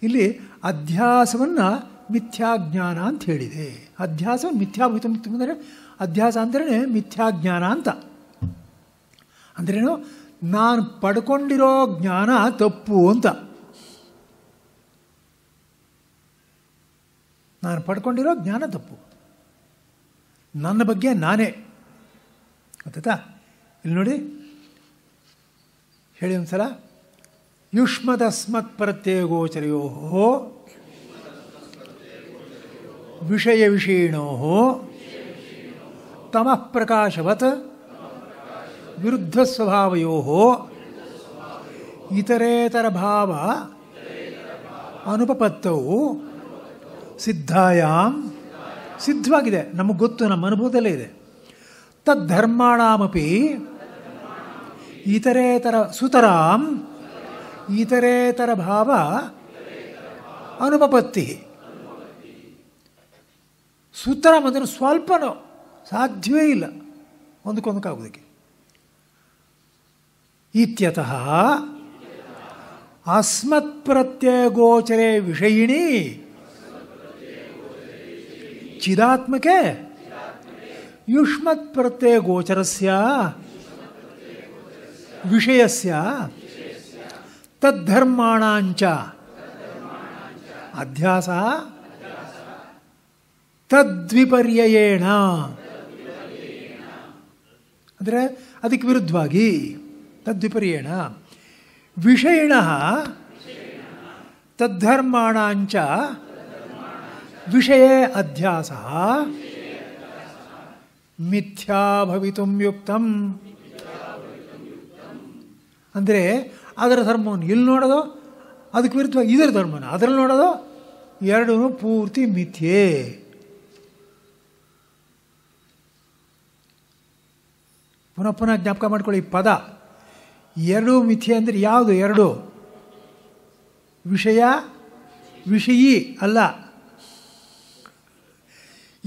ಇಲ್ಲಿ ಅಧ್ಯಾಸವನ್ನು ಮಿಥ್ಯಾಜ್ಞಾನ ಅಂತ ಹೇಳಿದೆ ಅಧ್ಯಾಸ ಮಿಥ್ಯಾಭೂತ ಅಂದರೆ ಅಧ್ಯಾಸ ಅಂದ್ರೇ ಮಿಥ್ಯಾಜ್ಞಾನ ಅಂತ ಅಂದ್ರೇನು ನಾನು ಪಡ್ಕೊಂಡಿರೋ ಜ್ಞಾನ ತಪ್ಪು ಅಂತ ನಾನು ಪಡ್ಕೊಂಡಿರೋ ಜ್ಞಾನ ತಪ್ಪು ನನ್ನ ಬಗ್ಗೆ ನಾನೇ ಗೊತ್ತಾಯ್ತಾ ಇಲ್ಲಿ ನೋಡಿ ಹೇಳಿ ಸಲ ಯುಷ್ಮದಸ್ಮತ್ ಪ್ರತ್ಯಯ ಗೋಚರ್ಯೋ ವಿಷಯ ವಿಷೀಣೋ ತಮಃ ಪ್ರಕಾಶವತ್ ವಿರುದ್ಧ ಸ್ವಭಾವಯೋ ಇತರೇತರ ಭಾವ ಅನುಪಪತ್ತವು ಸಿದ್ಧಾಯಾಮ್ ಸಿದ್ಧವಾಗಿದೆ ನಮಗೆ ಗೊತ್ತು ನಮ್ಮ ಅನುಭವದಲ್ಲೇ ಇದೆ ತದ್ಧರ್ಮಾಣಾಮಪಿ ಇತರೇತರ ಸುತರಾಂ ಇತರೇತರ ಭಾವ ಅನುಮಪತ್ತಿ ಸುತರಾಂ ಅಂದರೆ ಸ್ವಲ್ಪನೋ ಸಾಧ್ಯವೇ ಇಲ್ಲ ಹೊಂದ್ಕೊಂದಕ್ಕಾಗೋದಕ್ಕೆ ಇತ್ಯತಃ ಅಸ್ಮತ್ ಗೋಚರೆ ವಿಷಯಿಣಿ ಚಿದಾತ್ಮಕೆ युष्म प्रत्यय गोचर विषय से तद्धर्माण अध्यास तद्विपर्येण अरे अद्क विरुद्ध तद्विपर्येण विषयिण तद्धर्माण विषय अध्यास ಮಿಥ್ಯಾ ಭವಿತುಂ ಯುಕ್ತಂ ಅಂದರೆ ಅದರ ಧರ್ಮವನ್ನು ಇಲ್ಲಿ ನೋಡೋದು ಅದಕ್ಕೆ ವಿರುದ್ಧವಾಗಿ ಇದರ ಧರ್ಮನ ಅದರಲ್ಲಿ ನೋಡೋದು ಎರಡೂ ಪೂರ್ತಿ ಮಿಥ್ಯೆ ಪುನಃ ಪುನಃ ಜ್ಞಾಪಕ ಮಾಡ್ಕೊಳ್ಳಿ ಪದ ಎರಡು ಮಿಥ್ಯೆ ಅಂದರೆ ಯಾವುದು ಎರಡು ವಿಷಯ ವಿಷಯಿ ಅಲ್ಲ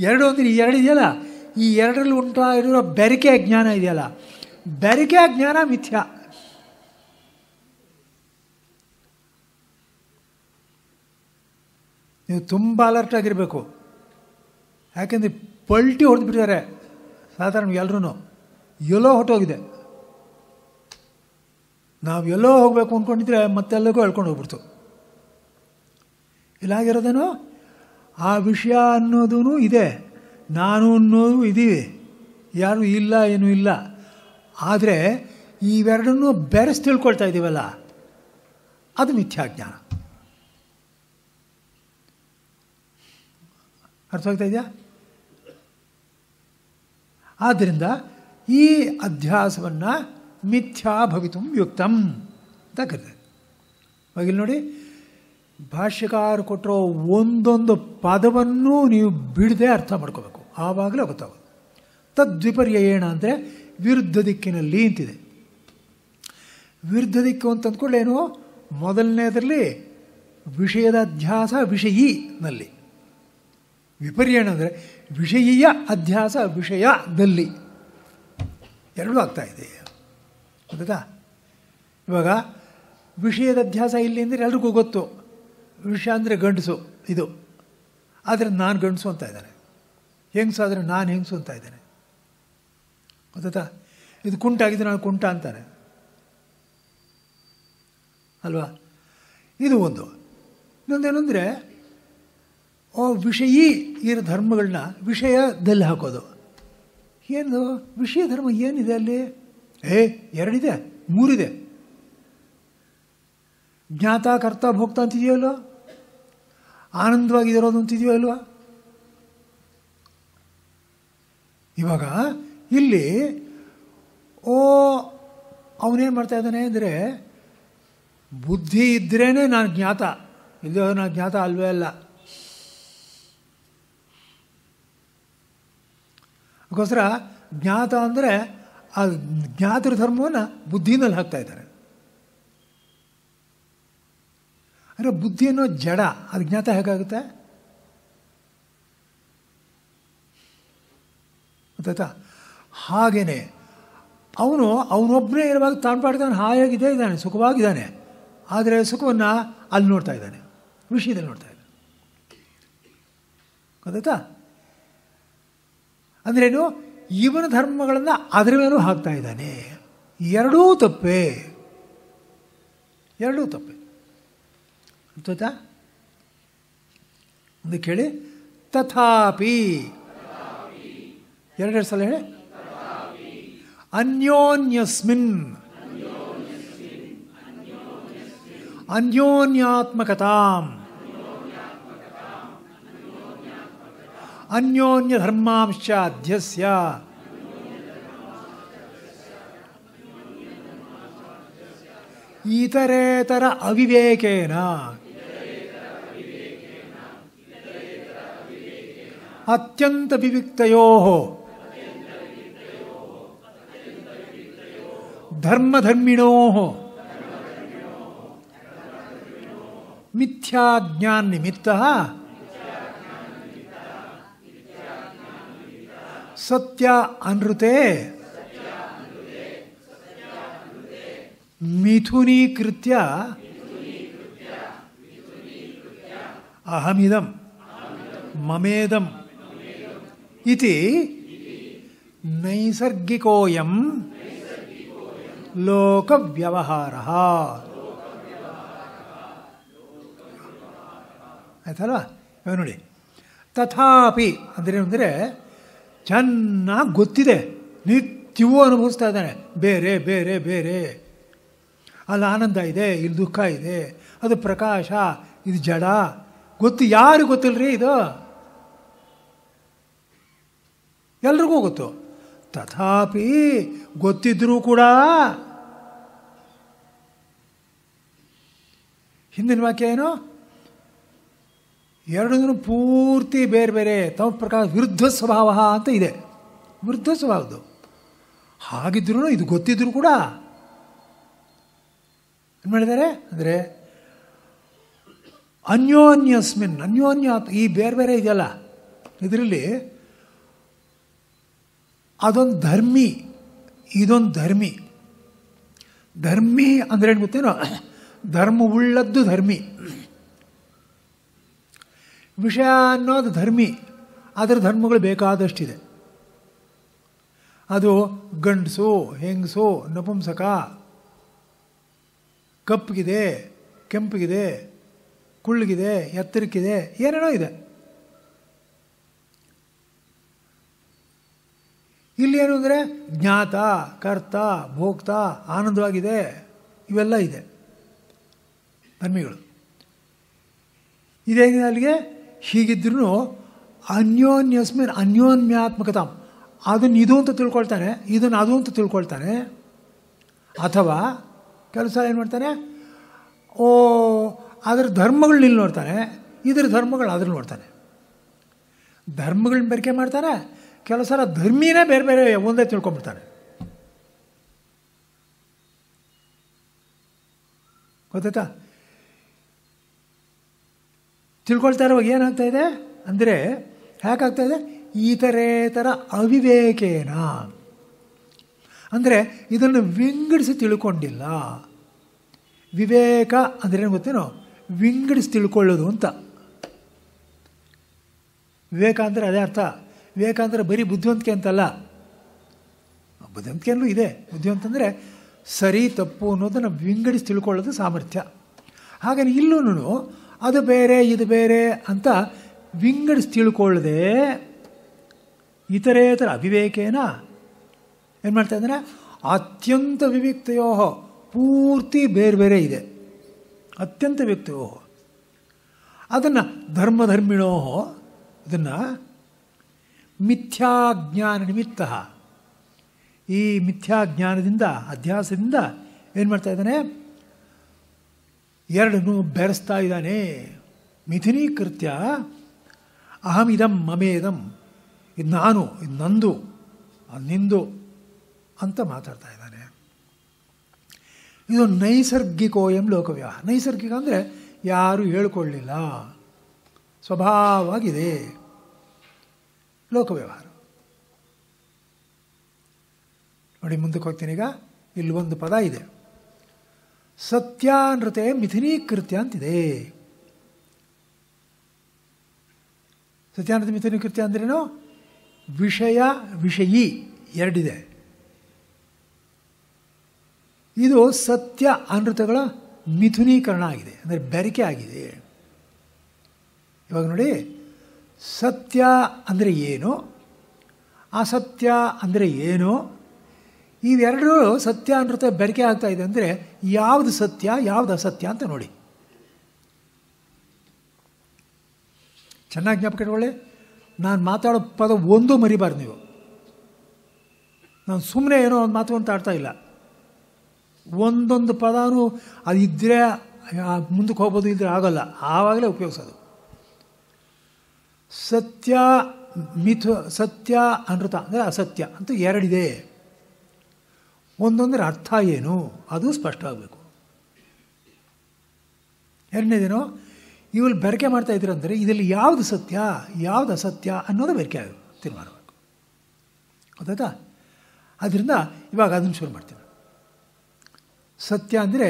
ಎರಡು ಅಂದರೆ ಎರಡಿದೆಯಲ್ಲ ಈ ಎರಡರಲ್ಲಿ ಉಂಟಾಗಿರೋ ಬೆರಿಕೆ ಜ್ಞಾನ ಇದೆಯಲ್ಲ ಬೆರಿಕೆ ಜ್ಞಾನ ಮಿಥ್ಯ ನೀವು ತುಂಬ ಅಲರ್ಟ್ ಆಗಿರಬೇಕು ಯಾಕೆಂದರೆ ಪಲ್ಟಿ ಹೊಡೆದ್ಬಿಟ್ಟಿದ್ದಾರೆ ಸಾಧಾರಣ ಎಲ್ಲರೂ ಎಲ್ಲೋ ಹೊಟ್ಟೋಗಿದೆ ನಾವು ಎಲ್ಲೋ ಹೋಗಬೇಕು ಅಂದ್ಕೊಂಡಿದ್ರೆ ಮತ್ತೆಲ್ಲರಿಗೂ ಹೇಳ್ಕೊಂಡು ಹೋಗ್ಬಿಡ್ತು ಇಲ್ಲಾಗಿರೋದೇನೋ ಆ ವಿಷಯ ಅನ್ನೋದೂ ಇದೆ ನಾನು ಅನ್ನೋದು ಇದ್ದೀವಿ ಯಾರೂ ಇಲ್ಲ ಏನೂ ಇಲ್ಲ ಆದರೆ ಇವೆರಡನ್ನೂ ಬೆರೆಸಿ ತಿಳ್ಕೊಳ್ತಾ ಇದ್ದೀವಲ್ಲ ಅದು ಮಿಥ್ಯಾಜ್ಞಾನ ಅರ್ಥ ಆಗ್ತಾ ಇದೆಯಾ ಆದ್ದರಿಂದ ಈ ಅಧ್ಯಾಸವನ್ನು ಮಿಥ್ಯಾ ಭವಿತು ಯುಕ್ತಂ ಅಂತ ಕರೀತಾರೆ ಹೋಗಿಲ್ಲ ನೋಡಿ ಭಾಷ್ಯಕಾರ ಕೊಟ್ಟಿರೋ ಒಂದೊಂದು ಪದವನ್ನು ನೀವು ಬಿಡದೆ ಅರ್ಥ ಮಾಡ್ಕೋಬೇಕು ಆವಾಗಲೇ ಗೊತ್ತಾಗ ತದ್ವಿಪರ್ಯಯಣ ಅಂದರೆ ವಿರುದ್ಧ ದಿಕ್ಕಿನಲ್ಲಿ ಅಂತಿದೆ ವಿರುದ್ಧ ದಿಕ್ಕು ಅಂತ ಏನು ಮೊದಲನೇದರಲ್ಲಿ ವಿಷಯದ ಅಧ್ಯಾಸ ವಿಷಯಿನಲ್ಲಿ ವಿಪರ್ಯಣ ಅಂದರೆ ವಿಷಯೀಯ ಅಧ್ಯಾಸ ವಿಷಯದಲ್ಲಿ ಎರಡೂ ಆಗ್ತಾ ಇದೆ ಗೊತ್ತಾ ಇವಾಗ ವಿಷಯದ ಅಧ್ಯಾಸ ಇಲ್ಲಿ ಅಂದರೆ ಎಲ್ರಿಗೂ ಗೊತ್ತು ವಿಷಯ ಅಂದರೆ ಗಂಡಸು ಇದು ಆದರೆ ನಾನು ಗಂಡಸು ಅಂತ ಇದ್ದಾನೆ ಆದರೆ ನಾನು ಹೆಂಗಸು ಅಂತ ಇದ್ದೇನೆ ಗೊತ್ತಾ ಇದು ಕುಂಟ ಆಗಿದ್ದು ನಾನು ಕುಂಟ ಅಂತಾರೆ ಅಲ್ವಾ ಇದು ಒಂದು ಇನ್ನೊಂದೇನೆಂದರೆ ವಿಷಯೀ ಇರೋ ಧರ್ಮಗಳನ್ನ ವಿಷಯದಲ್ಲಿ ಹಾಕೋದು ಏನು ವಿಷಯ ಧರ್ಮ ಏನಿದೆ ಅಲ್ಲಿ ಏ ಎರಡಿದೆ ಮೂರಿದೆ ಜ್ಞಾತ ಕರ್ತ ಭೋಗ್ತಾ ಅಂತಿದೆಯೋ ಅಲ್ವಾ ಆನಂದವಾಗಿರೋದು ಅಂತಿದೆಯೋ ಅಲ್ವಾ ಇವಾಗ ಇಲ್ಲಿ ಓ ಅವನೇನು ಮಾಡ್ತಾ ಇದ್ದಾನೆ ಅಂದರೆ ಬುದ್ಧಿ ಇದ್ರೇ ನಾನು ಜ್ಞಾತ ಇಲ್ಲದೆ ನಾನು ಜ್ಞಾತ ಅಲ್ವೇ ಅಲ್ಲ ಅದಕ್ಕೋಸ್ಕರ ಜ್ಞಾತ ಅಂದರೆ ಆ ಜ್ಞಾತರ ಧರ್ಮವನ್ನು ಬುದ್ಧಿನಲ್ಲಿ ಹಾಕ್ತಾ ಇದ್ದಾರೆ ಅಂದರೆ ಬುದ್ಧಿ ಅನ್ನೋ ಜಡ ಅದು ಜ್ಞಾತ ಹೇಗಾಗುತ್ತೆ ಗೊತ್ತಾಯ್ತಾ ಹಾಗೆಯೇ ಅವನು ಅವನೊಬ್ಬನೇ ಇರುವಾಗ ತಾನು ಪಾಡ್ತಾನೆ ಹಾಯಾಗಿದ್ದೇ ಇದ್ದಾನೆ ಸುಖವಾಗಿದ್ದಾನೆ ಆದರೆ ಸುಖವನ್ನು ಅಲ್ಲಿ ನೋಡ್ತಾ ಇದ್ದಾನೆ ವಿಷಯದಲ್ಲಿ ನೋಡ್ತಾ ಇದ್ದಾನೆ ಗೊತ್ತಾಯ್ತಾ ಅಂದ್ರೇನು ಇವನ ಧರ್ಮಗಳನ್ನು ಅದರ ಮೇಲೂ ಹಾಕ್ತಾ ಇದ್ದಾನೆ ಎರಡೂ ತಪ್ಪೆ ಎರಡೂ ತಪ್ಪೆ ಗೊತ್ತಾಯ್ತಾ ಒಂದು ಕೇಳಿ ತಥಾಪಿ ಎರಡು ಸಲ ಹೇಳಿ ಅನ್ಯೋನ್ಯಸ್ಮಿನ್ ಅನ್ಯೋನ್ಯಾತ್ಮಕತಾಂ ಅನ್ಯೋನ್ಯ ಧರ್ಮಾಂಶ ಅಧ್ಯಸ್ಯ ಇತರೇತರ ಅವಿವೇಕೇನ ಅತ್ಯಂತ ವಿವಿಕ್ತಯೋ धर्म धर्मिणो मिथ्या ज्ञान निमित्त सत्या अनृते मिथुनीकृत्य अहमिदम ममेदम इति नैसर्गिकोऽयम् ಲೋಕವ್ಯವಹಾರ ಆಯ್ತಲ್ವಾ ನೋಡಿ ತಥಾಪಿ ಅಂದರೆ ಅಂದರೆ ಚೆನ್ನಾಗಿ ಗೊತ್ತಿದೆ ನಿತ್ಯವೂ ಅನುಭವಿಸ್ತಾ ಇದ್ದಾನೆ ಬೇರೆ ಬೇರೆ ಬೇರೆ ಅಲ್ಲಿ ಆನಂದ ಇದೆ ಇಲ್ಲಿ ದುಃಖ ಇದೆ ಅದು ಪ್ರಕಾಶ ಇದು ಜಡ ಗೊತ್ತು ಗೊತ್ತಿಲ್ಲ ರೀ ಇದು ಎಲ್ರಿಗೂ ಗೊತ್ತು ತಥಾಪಿ ಗೊತ್ತಿದ್ರೂ ಕೂಡ ಹಿಂದಿನ ವಾಕ್ಯ ಏನು ಎರಡೂ ಪೂರ್ತಿ ಬೇರೆ ಬೇರೆ ತಮ್ಮ ಪ್ರಕಾರ ವಿರುದ್ಧ ಸ್ವಭಾವ ಅಂತ ಇದೆ ವಿರುದ್ಧ ಸ್ವಭಾವದು ಹಾಗಿದ್ರೂ ಇದು ಗೊತ್ತಿದ್ರು ಕೂಡ ಏನು ಮಾಡಿದ್ದಾರೆ ಅಂದರೆ ಅನ್ಯೋನ್ಯಸ್ಮಿನ್ ಅನ್ಯೋನ್ಯ ಈ ಬೇರೆ ಬೇರೆ ಇದೆಯಲ್ಲ ಇದರಲ್ಲಿ ಅದೊಂದು ಧರ್ಮಿ ಇದೊಂದು ಧರ್ಮಿ ಧರ್ಮಿ ಅಂದ್ರೆ ಏನು ಗೊತ್ತೇನೋ ಧರ್ಮವುಳ್ಳದ್ದು ಧರ್ಮಿ ವಿಷಯ ಅನ್ನೋದು ಧರ್ಮಿ ಅದರ ಧರ್ಮಗಳು ಬೇಕಾದಷ್ಟಿದೆ ಅದು ಗಂಡಸು ಹೆಂಗಸು ನಪುಂಸಕ ಕಪ್ಪಗಿದೆ ಕೆಂಪಗಿದೆ ಕುಳ್ಳಗಿದೆ ಎತ್ತರಕ್ಕಿದೆ ಏನೇನೋ ಇದೆ ಇಲ್ಲಿ ಏನು ಅಂದರೆ ಜ್ಞಾತ ಕರ್ತ ಭೋಕ್ತ ಆನಂದವಾಗಿದೆ ಇವೆಲ್ಲ ಇದೆ ಧರ್ಮಿಗಳು ಇದೇನಿದೆ ಅಲ್ಲಿಗೆ ಹೀಗಿದ್ರೂ ಅನ್ಯೋನ್ಯಸ್ಮಿನ್ ಅನ್ಯೋನ್ಯಾತ್ಮಕತಾಂ ಅದನ್ನು ಇದು ಅಂತ ತಿಳ್ಕೊಳ್ತಾನೆ ಇದನ್ನು ಅದು ಅಂತ ತಿಳ್ಕೊಳ್ತಾನೆ ಅಥವಾ ಕೆಲಸ ಏನು ಮಾಡ್ತಾನೆ ಓ ಅದರ ಧರ್ಮಗಳನ್ನ ಇಲ್ಲಿ ನೋಡ್ತಾನೆ ಇದರ ಧರ್ಮಗಳು ಅದ್ರಲ್ಲಿ ನೋಡ್ತಾನೆ ಧರ್ಮಗಳನ್ನ ಬೆರಕೆ ಮಾಡ್ತಾನೆ ಕೆಲವು ಸಲ ಧರ್ಮಿನೇ ಬೇರೆ ಬೇರೆ ಒಂದೇ ತಿಳ್ಕೊಂಬಿಡ್ತಾನೆ ಗೊತ್ತಾಯ್ತಾ ತಿಳ್ಕೊಳ್ತಾ ಇರುವಾಗ ಏನಾಗ್ತಾ ಇದೆ ಅಂದರೆ ಯಾಕಾಗ್ತಾ ಇದೆ ಈ ಥರ ಅವಿವೇಕೇನ ಅಂದರೆ ಇದನ್ನು ವಿಂಗಡಿಸಿ ತಿಳ್ಕೊಂಡಿಲ್ಲ ವಿವೇಕ ಅಂದರೆ ಏನು ಗೊತ್ತೇನೋ ವಿಂಗಡಿಸಿ ತಿಳ್ಕೊಳ್ಳೋದು ಅಂತ ವಿವೇಕ ಅಂದರೆ ಅದೇ ಅರ್ಥ ವಿವೇಕ ಅಂದರೆ ಬರೀ ಬುದ್ಧಿವಂತಿಕೆ ಅಂತಲ್ಲ ಬುದ್ಧಿವಂತಿಕೆಯಲ್ಲೂ ಇದೆ ಬುದ್ಧಿವಂತಂದರೆ ಸರಿ ತಪ್ಪು ಅನ್ನೋದನ್ನು ವಿಂಗಡಿಸಿ ತಿಳ್ಕೊಳ್ಳೋದು ಸಾಮರ್ಥ್ಯ ಹಾಗೆ ಇಲ್ಲೂ ಅದು ಬೇರೆ ಇದು ಬೇರೆ ಅಂತ ವಿಂಗಡಿಸಿ ತಿಳ್ಕೊಳ್ಳದೆ ಇತರೇತರ ಅವಿವೇಕೇನ ಏನು ಮಾಡ್ತಾ ಅಂದರೆ ಅತ್ಯಂತ ವಿವಿಕ್ತೆಯೋ ಪೂರ್ತಿ ಬೇರೆ ಬೇರೆ ಇದೆ ಅತ್ಯಂತ ವ್ಯಕ್ತಿಯೋ ಅದನ್ನು ಧರ್ಮಧರ್ಮಿಣೋ ಇದನ್ನು ಮಿಥ್ಯಾಜ್ಞಾನ ನಿಮಿತ್ತ ಈ ಮಿಥ್ಯಾಜ್ಞಾನದಿಂದ ಅಧ್ಯಾಸದಿಂದ ಏನು ಮಾಡ್ತಾ ಇದ್ದಾನೆ ಎರಡನ್ನು ಬೆರೆಸ್ತಾ ಇದ್ದಾನೆ ಮಿಥುನೀಕೃತ್ಯ ಅಹಮಿದಂ ಮಮೇದಂ ಇದು ನಾನು ಇದು ನಂದು ನಿಂದು ಅಂತ ಮಾತಾಡ್ತಾ ಇದ್ದಾನೆ ಇದು ನೈಸರ್ಗಿಕೋಯಂ ಲೋಕವ್ಯವಹಾರ ನೈಸರ್ಗಿಕ ಅಂದರೆ ಯಾರೂ ಹೇಳ್ಕೊಳ್ಳಿಲ್ಲ ಸ್ವಭಾವವಾಗಿದೆ ಲೋಕ ವ್ಯವಹಾರ ನೋಡಿ ಮುಂದಕ್ಕೆ ಹೋಗ್ತೀನಿ ಈಗ ಇಲ್ಲಿ ಒಂದು ಪದ ಇದೆ ಸತ್ಯಾನೃತೆ ಮಿಥುನೀಕೃತ್ಯ ಅಂತಿದೆ ಸತ್ಯಾನೃತ ಮಿಥುನೀಕೃತ್ಯ ಅಂದ್ರೇನು ವಿಷಯ ವಿಷಯಿ ಎರಡಿದೆ ಇದು ಸತ್ಯ ಅನೃತಗಳ ಮಿಥುನೀಕರಣ ಆಗಿದೆ ಅಂದರೆ ಬೆರಕೆ ಆಗಿದೆ ಇವಾಗ ನೋಡಿ ಸತ್ಯ ಅಂದರೆ ಏನು ಅಸತ್ಯ ಅಂದರೆ ಏನು ಇವೆರಡೂ ಸತ್ಯ ಅನ್ನೃತ ಬೆರಕೆ ಆಗ್ತಾ ಇದೆ ಅಂದರೆ ಯಾವುದು ಸತ್ಯ ಯಾವುದು ಅಸತ್ಯ ಅಂತ ನೋಡಿ ಚೆನ್ನಾಗಿ ಜ್ಞಾಪಕ ಇಟ್ಕೊಳ್ಳಿ ನಾನು ಮಾತಾಡೋ ಪದ ಒಂದು ಮರಿಬಾರ್ದು ನೀವು ನಾನು ಸುಮ್ಮನೆ ಏನೋ ಒಂದು ಮಾತು ಅಂತ ಆಡ್ತಾ ಇಲ್ಲ ಒಂದೊಂದು ಪದನೂ ಅದು ಇದ್ದರೆ ಮುಂದಕ್ಕೆ ಹೋಗ್ಬೋದು ಇದ್ದರೆ ಆಗೋಲ್ಲ ಆವಾಗಲೇ ಉಪಯೋಗಿಸೋದು ಸತ್ಯ ಮಿಥ ಸತ್ಯ ಅನೃತ ಅಂದರೆ ಅಸತ್ಯ ಅಂತ ಎರಡಿದೆ ಒಂದೊಂದರ ಅರ್ಥ ಏನು ಅದು ಸ್ಪಷ್ಟ ಆಗಬೇಕು ಎರಡನೇದೇನೋ ಇವ್ರು ಬೆರಕೆ ಮಾಡ್ತಾ ಇದ್ರಂದರೆ ಇದರಲ್ಲಿ ಯಾವುದು ಸತ್ಯ ಯಾವುದು ಅಸತ್ಯ ಅನ್ನೋದು ಬೆರಕೆ ಆಗ ತೀರ್ಮಾನಬೇಕು ಗೊತ್ತಾಯ್ತಾ ಅದರಿಂದ ಇವಾಗ ಅದನ್ನು ಶುರು ಮಾಡ್ತೀನಿ ಸತ್ಯ ಅಂದರೆ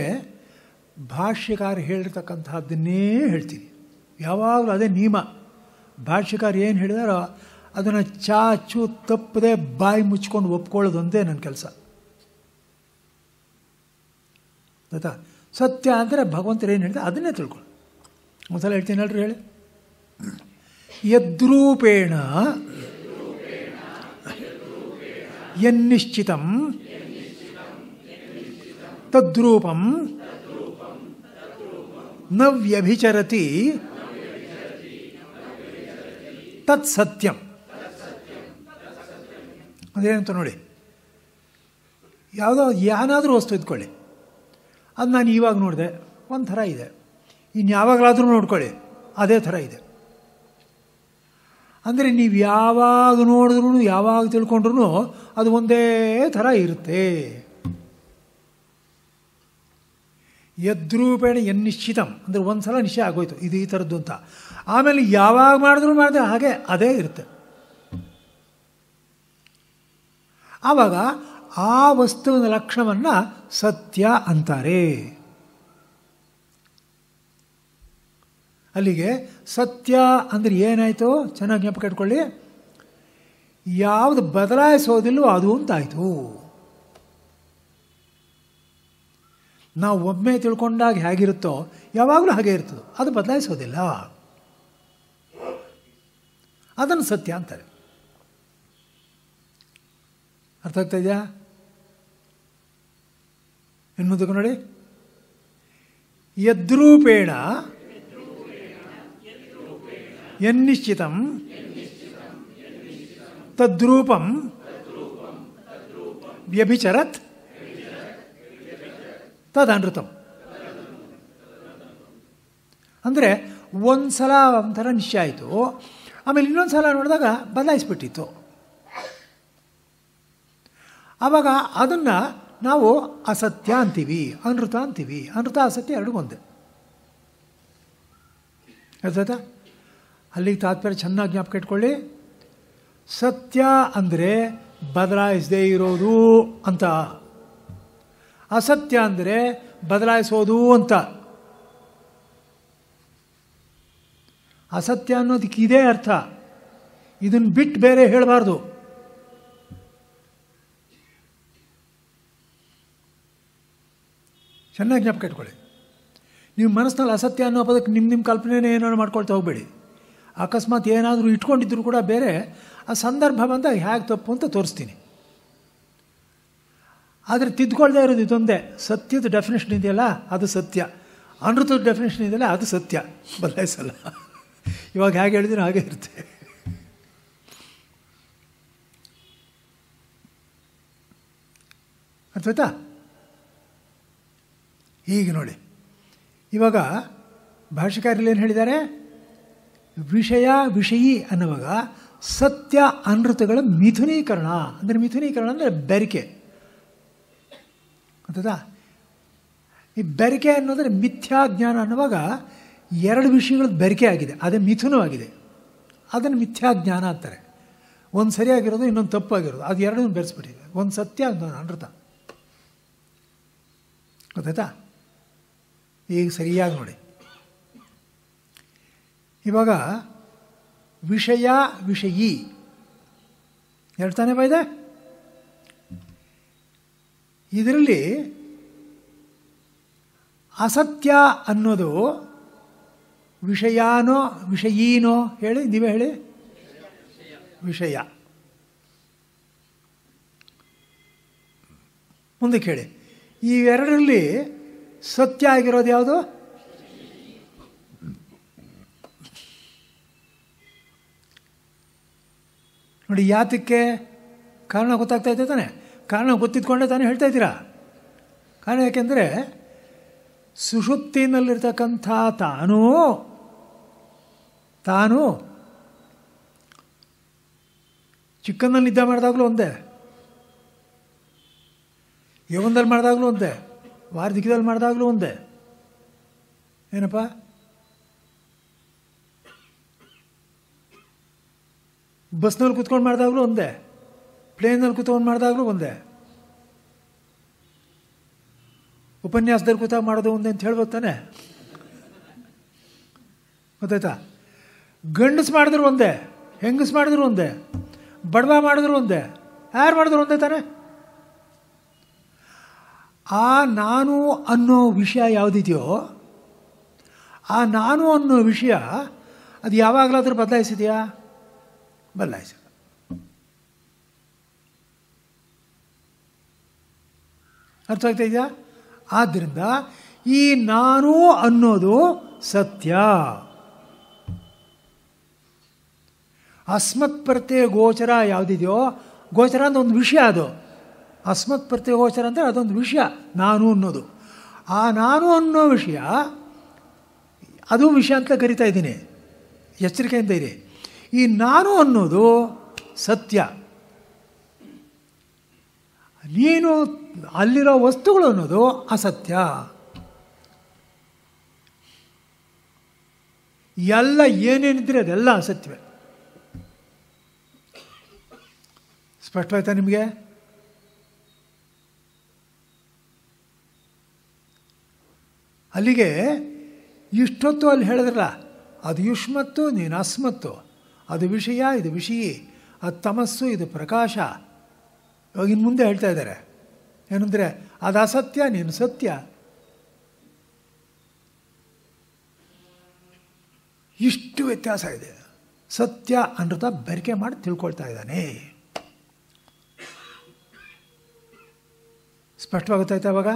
ಭಾಷ್ಯಕಾರ ಹೇಳಿರ್ತಕ್ಕಂತಹದ್ದನ್ನೇ ಹೇಳ್ತೀನಿ ಯಾವಾಗಲೂ ಅದೇ ನಿಯಮ ಭಾಷಿಕಾರ ಏನು ಹೇಳಿದಾರೋ ಅದನ್ನು ಚಾಚು ತಪ್ಪದೆ ಬಾಯಿ ಮುಚ್ಕೊಂಡು ಒಪ್ಕೊಳ್ಳೋದೊಂದೇ ನನ್ನ ಕೆಲಸ ಗೊತ್ತಾ ಸತ್ಯ ಅಂದರೆ ಭಗವಂತರು ಏನು ಹೇಳಿದೆ ಅದನ್ನೇ ತಿಳ್ಕೊಳ್ಳಿ ಒಂದ್ಸಲ ಹೇಳ್ರಿ ಹೇಳಿ ಯದ್ರೂಪೇಣ ಯನ್ನಿಶ್ಚಿತಂ ತದ್ರೂಪಂ ನ ವ್ಯಭಿಚರತಿ ತತ್ ಸತ್ಯಂ ಅದೇನಂತ ನೋಡಿ ಯಾವುದೋ ಏನಾದರೂ ವಸ್ತು ಇದ್ಕೊಳ್ಳಿ ಅದು ನಾನು ಇವಾಗ ನೋಡಿದೆ ಒಂದು ಥರ ಇದೆ ಇನ್ನು ಯಾವಾಗಲಾದರೂ ನೋಡ್ಕೊಳ್ಳಿ ಅದೇ ಥರ ಇದೆ ಅಂದರೆ ನೀವು ಯಾವಾಗ ನೋಡಿದ್ರೂ ಯಾವಾಗ ತಿಳ್ಕೊಂಡ್ರೂ ಅದು ಒಂದೇ ಥರ ಇರುತ್ತೆ ಯದ್ರೂಪೇಣ ಎನ್ನಿಶ್ಚಿತಂ ಅಂದರೆ ಒಂದು ಸಲ ನಿಶ್ಚಯ ಆಗೋಯ್ತು ಇದು ಈ ಥರದ್ದು ಅಂತ ಆಮೇಲೆ ಯಾವಾಗ ಮಾಡಿದ್ರು ಮಾಡಿದ್ರೆ ಹಾಗೆ ಅದೇ ಇರುತ್ತೆ ಆವಾಗ ಆ ವಸ್ತುವಿನ ಲಕ್ಷಣವನ್ನು ಸತ್ಯ ಅಂತಾರೆ ಅಲ್ಲಿಗೆ ಸತ್ಯ ಅಂದರೆ ಏನಾಯಿತು ಚೆನ್ನಾಗಿ ಜ್ಞಾಪಕ ಇಟ್ಕೊಳ್ಳಿ ಯಾವುದು ಬದಲಾಯಿಸೋದಿಲ್ಲವೋ ಅದು ಅಂತಾಯಿತು ನಾವು ಒಮ್ಮೆ ತಿಳ್ಕೊಂಡಾಗ ಹೇಗಿರುತ್ತೋ ಯಾವಾಗಲೂ ಹಾಗೆ ಇರ್ತದೆ ಅದು ಬದಲಾಯಿಸೋದಿಲ್ಲ ಅದನ್ನು ಸತ್ಯ ಅಂತಾರೆ ಅರ್ಥ ಆಗ್ತಾ ಇದೆಯಾ ನೋಡಿ ಯದ್ರೂಪೇಣ ಎನ್ನಿಶ್ಚಿತಂ ತದ್ರೂಪಂ ವ್ಯಭಿಚರತ್ ತದನೃತಂ ಅಂದರೆ ಒಂದು ಸಲ ಒಂಥರ ನಿಶ್ಚಯ ಆಯಿತು ಆಮೇಲೆ ಇನ್ನೊಂದು ಸಲ ನೋಡಿದಾಗ ಬದಲಾಯಿಸ್ಬಿಟ್ಟಿತ್ತು ಆವಾಗ ಅದನ್ನು ನಾವು ಅಸತ್ಯ ಅಂತೀವಿ ಅನೃತ ಅಂತೀವಿ ಅನೃತ ಅಸತ್ಯ ಎರಡೂ ಒಂದೇ ಅಲ್ಲಿಗೆ ತಾತ್ಪರ್ಯ ಚೆನ್ನಾಗಿ ಜ್ಞಾಪಕ ಇಟ್ಕೊಳ್ಳಿ ಸತ್ಯ ಅಂದರೆ ಬದಲಾಯಿಸದೇ ಇರೋದು ಅಂತ ಅಸತ್ಯ ಅಂದರೆ ಬದಲಾಯಿಸೋದು ಅಂತ ಅಸತ್ಯ ಅನ್ನೋದಕ್ಕೆ ಇದೇ ಅರ್ಥ ಇದನ್ನು ಬಿಟ್ಟು ಬೇರೆ ಹೇಳಬಾರ್ದು ಚೆನ್ನಾಗಿ ಜ್ಞಾಪಕ ಇಟ್ಕೊಳ್ಳಿ ನಿಮ್ಮ ಮನಸ್ಸಿನಲ್ಲಿ ಅಸತ್ಯ ಅನ್ನೋ ಪದಕ್ಕೆ ನಿಮ್ಮ ನಿಮ್ಮ ಕಲ್ಪನೆನೇ ಏನಾದ್ರು ಮಾಡ್ಕೊಳ್ತಾ ಹೋಗಬೇಡಿ ಅಕಸ್ಮಾತ್ ಏನಾದರೂ ಇಟ್ಕೊಂಡಿದ್ರು ಕೂಡ ಬೇರೆ ಆ ಸಂದರ್ಭ ಬಂದಾಗ ಹೇಗೆ ತಪ್ಪು ಅಂತ ತೋರಿಸ್ತೀನಿ ಆದರೆ ತಿದ್ಕೊಳ್ದೇ ಇರೋದು ಇದೊಂದೇ ಸತ್ಯದ ಡೆಫಿನೇಷನ್ ಇದೆಯಲ್ಲ ಅದು ಸತ್ಯ ಅನೃತದ ಡೆಫಿನೇಷನ್ ಇದೆಯಲ್ಲ ಅದು ಸತ್ಯ ಬದಲಾಯಿಸಲ್ಲ ಇವಾಗ ಹೇಗೆ ಹೇಳಿದ್ರೆ ಹಾಗೆ ಇರುತ್ತೆ ಅರ್ಥಾಯ್ತಾ ಈಗ ನೋಡಿ ಇವಾಗ ಭಾಷೆಕಾರರಲ್ಲಿ ಏನು ಹೇಳಿದ್ದಾರೆ ವಿಷಯ ವಿಷಯಿ ಅನ್ನುವಾಗ ಸತ್ಯ ಅನೃತಗಳ ಮಿಥುನೀಕರಣ ಅಂದರೆ ಮಿಥುನೀಕರಣ ಅಂದರೆ ಬೆರಿಕೆ ಅಂತದಾ ಈ ಬೆರಿಕೆ ಅನ್ನೋದ್ರೆ ಮಿಥ್ಯಾಜ್ಞಾನ ಅನ್ನುವಾಗ ಎರಡು ವಿಷಯಗಳದ್ದು ಬೆರಕೆ ಆಗಿದೆ ಅದೇ ಆಗಿದೆ ಅದನ್ನು ಮಿಥ್ಯಾಜ್ಞಾನ ಅಂತಾರೆ ಒಂದು ಸರಿಯಾಗಿರೋದು ಇನ್ನೊಂದು ತಪ್ಪಾಗಿರೋದು ಅದು ಎರಡನ್ನೂ ಬೆರೆಸ್ಬಿಟ್ಟಿದೆ ಒಂದು ಸತ್ಯ ಒಂದು ಅನರ್ಥ ಗೊತ್ತಾಯ್ತಾ ಈಗ ಸರಿಯಾಗಿ ನೋಡಿ ಇವಾಗ ವಿಷಯ ವಿಷಯಿ ಎರಡು ತಾನೇ ಇದರಲ್ಲಿ ಅಸತ್ಯ ಅನ್ನೋದು ವಿಷಯಾನೋ ವಿಷಯೀನೋ ಹೇಳಿ ನೀವೇ ಹೇಳಿ ವಿಷಯ ಮುಂದಕ್ಕೆ ಹೇಳಿ ಎರಡರಲ್ಲಿ ಸತ್ಯ ಆಗಿರೋದು ಯಾವುದು ನೋಡಿ ಯಾತಕ್ಕೆ ಕಾರಣ ಗೊತ್ತಾಗ್ತಾ ಇದೆ ತಾನೆ ಕಾರಣ ಗೊತ್ತಿದ್ಕೊಂಡೆ ತಾನೇ ಹೇಳ್ತಾ ಇದ್ದೀರಾ ಕಾರಣ ಯಾಕೆಂದರೆ ಸುಷುಪ್ತಿನಲ್ಲಿರ್ತಕ್ಕಂಥ ತಾನೂ ತಾನು ಚಿಕ್ಕನಲ್ಲಿ ನಿದ್ದೆ ಮಾಡಿದಾಗಲೂ ಒಂದೇ ಯವೊಂದಲ್ಲಿ ಮಾಡಿದಾಗಲೂ ಒಂದೇ ವಾರ್ಧಿಕದಲ್ಲಿ ಮಾಡಿದಾಗಲೂ ಒಂದೇ ಏನಪ್ಪ ಬಸ್ನಲ್ಲಿ ಕುತ್ಕೊಂಡು ಮಾಡಿದಾಗಲೂ ಒಂದೇ ಪ್ಲೇನಲ್ಲಿ ಕುತ್ಕೊಂಡು ಮಾಡಿದಾಗಲೂ ಒಂದೇ ಉಪನ್ಯಾಸದಲ್ಲಿ ಕೂತಾಗ ಮಾಡೋದು ಒಂದೇ ಅಂತ ಹೇಳ್ಬೋದು ತಾನೆ ಗೊತ್ತಾಯ್ತಾ ಗಂಡಸು ಮಾಡಿದ್ರು ಒಂದೇ ಹೆಂಗಸು ಮಾಡಿದ್ರು ಒಂದೇ ಬಡವ ಮಾಡಿದ್ರು ಒಂದೇ ಯಾರು ಮಾಡಿದ್ರು ಒಂದೇ ತಾನೆ ಆ ನಾನು ಅನ್ನೋ ವಿಷಯ ಯಾವುದಿದೆಯೋ ಆ ನಾನು ಅನ್ನೋ ವಿಷಯ ಅದು ಯಾವಾಗಲಾದರೂ ಬದಲಾಯಿಸಿದೆಯಾ ಬದಲಾಯಿಸಿದ ಅರ್ಥ ಆಗ್ತಾ ಇದೆಯಾ ಆದ್ದರಿಂದ ಈ ನಾನು ಅನ್ನೋದು ಸತ್ಯ ಅಸ್ಮತ್ ಪ್ರತ್ಯ ಗೋಚರ ಯಾವುದಿದೆಯೋ ಗೋಚರ ಅಂತ ಒಂದು ವಿಷಯ ಅದು ಅಸ್ಮತ್ ಗೋಚರ ಅಂದರೆ ಅದೊಂದು ವಿಷಯ ನಾನು ಅನ್ನೋದು ಆ ನಾನು ಅನ್ನೋ ವಿಷಯ ಅದು ವಿಷಯ ಅಂತ ಕರಿತಾ ಇದ್ದೀನಿ ಅಂತ ಇದೆ ಈ ನಾನು ಅನ್ನೋದು ಸತ್ಯ ನೀನು ಅಲ್ಲಿರೋ ವಸ್ತುಗಳು ಅನ್ನೋದು ಅಸತ್ಯ ಎಲ್ಲ ಏನೇನಿದ್ರೆ ಅದೆಲ್ಲ ಅಸತ್ಯವೇ ಸ್ಪಷ್ಟವಾಯ್ತಾ ನಿಮಗೆ ಅಲ್ಲಿಗೆ ಇಷ್ಟೊತ್ತು ಅಲ್ಲಿ ಹೇಳಿದ್ರಲ್ಲ ಅದು ಯುಷ್ಮತ್ತು ನೀನು ಅಸ್ಮತ್ತು ಅದು ವಿಷಯ ಇದು ವಿಷಯ ಅದು ತಮಸ್ಸು ಇದು ಪ್ರಕಾಶ ಇವಾಗ ಇನ್ನು ಮುಂದೆ ಹೇಳ್ತಾ ಇದ್ದಾರೆ ಏನಂದರೆ ಅದು ಅಸತ್ಯ ನೀನು ಸತ್ಯ ಇಷ್ಟು ವ್ಯತ್ಯಾಸ ಇದೆ ಸತ್ಯ ಅನ್ನೋದ ಬೆರಿಕೆ ಮಾಡಿ ತಿಳ್ಕೊಳ್ತಾ ಇದ್ದಾನೆ ಸ್ಪಷ್ಟವಾಗುತ್ತಾಯ್ತು ಅವಾಗ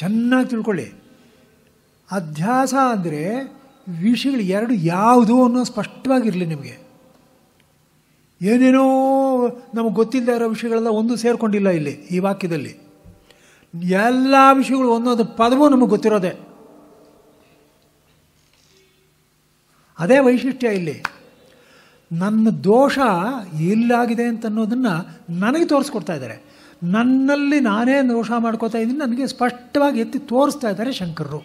ಚೆನ್ನಾಗಿ ತಿಳ್ಕೊಳ್ಳಿ ಅಧ್ಯಾಸ ಅಂದರೆ ವಿಷಯಗಳು ಎರಡು ಯಾವುದು ಅನ್ನೋ ಸ್ಪಷ್ಟವಾಗಿರಲಿ ನಿಮಗೆ ಏನೇನೋ ನಮಗೆ ಗೊತ್ತಿಲ್ಲದೆ ಇರೋ ವಿಷಯಗಳೆಲ್ಲ ಒಂದು ಸೇರಿಕೊಂಡಿಲ್ಲ ಇಲ್ಲಿ ಈ ವಾಕ್ಯದಲ್ಲಿ ಎಲ್ಲ ವಿಷಯಗಳು ಒಂದೊಂದು ಪದವೂ ನಮಗೆ ಗೊತ್ತಿರೋದೆ ಅದೇ ವೈಶಿಷ್ಟ್ಯ ಇಲ್ಲಿ ನನ್ನ ದೋಷ ಎಲ್ಲಾಗಿದೆ ಅಂತ ನನಗೆ ತೋರಿಸ್ಕೊಡ್ತಾ ಇದ್ದಾರೆ ನನ್ನಲ್ಲಿ ನಾನೇ ದೋಷ ಮಾಡ್ಕೋತಾ ಇದ್ದೀನಿ ನನಗೆ ಸ್ಪಷ್ಟವಾಗಿ ಎತ್ತಿ ತೋರಿಸ್ತಾ ಇದ್ದಾರೆ ಶಂಕರರು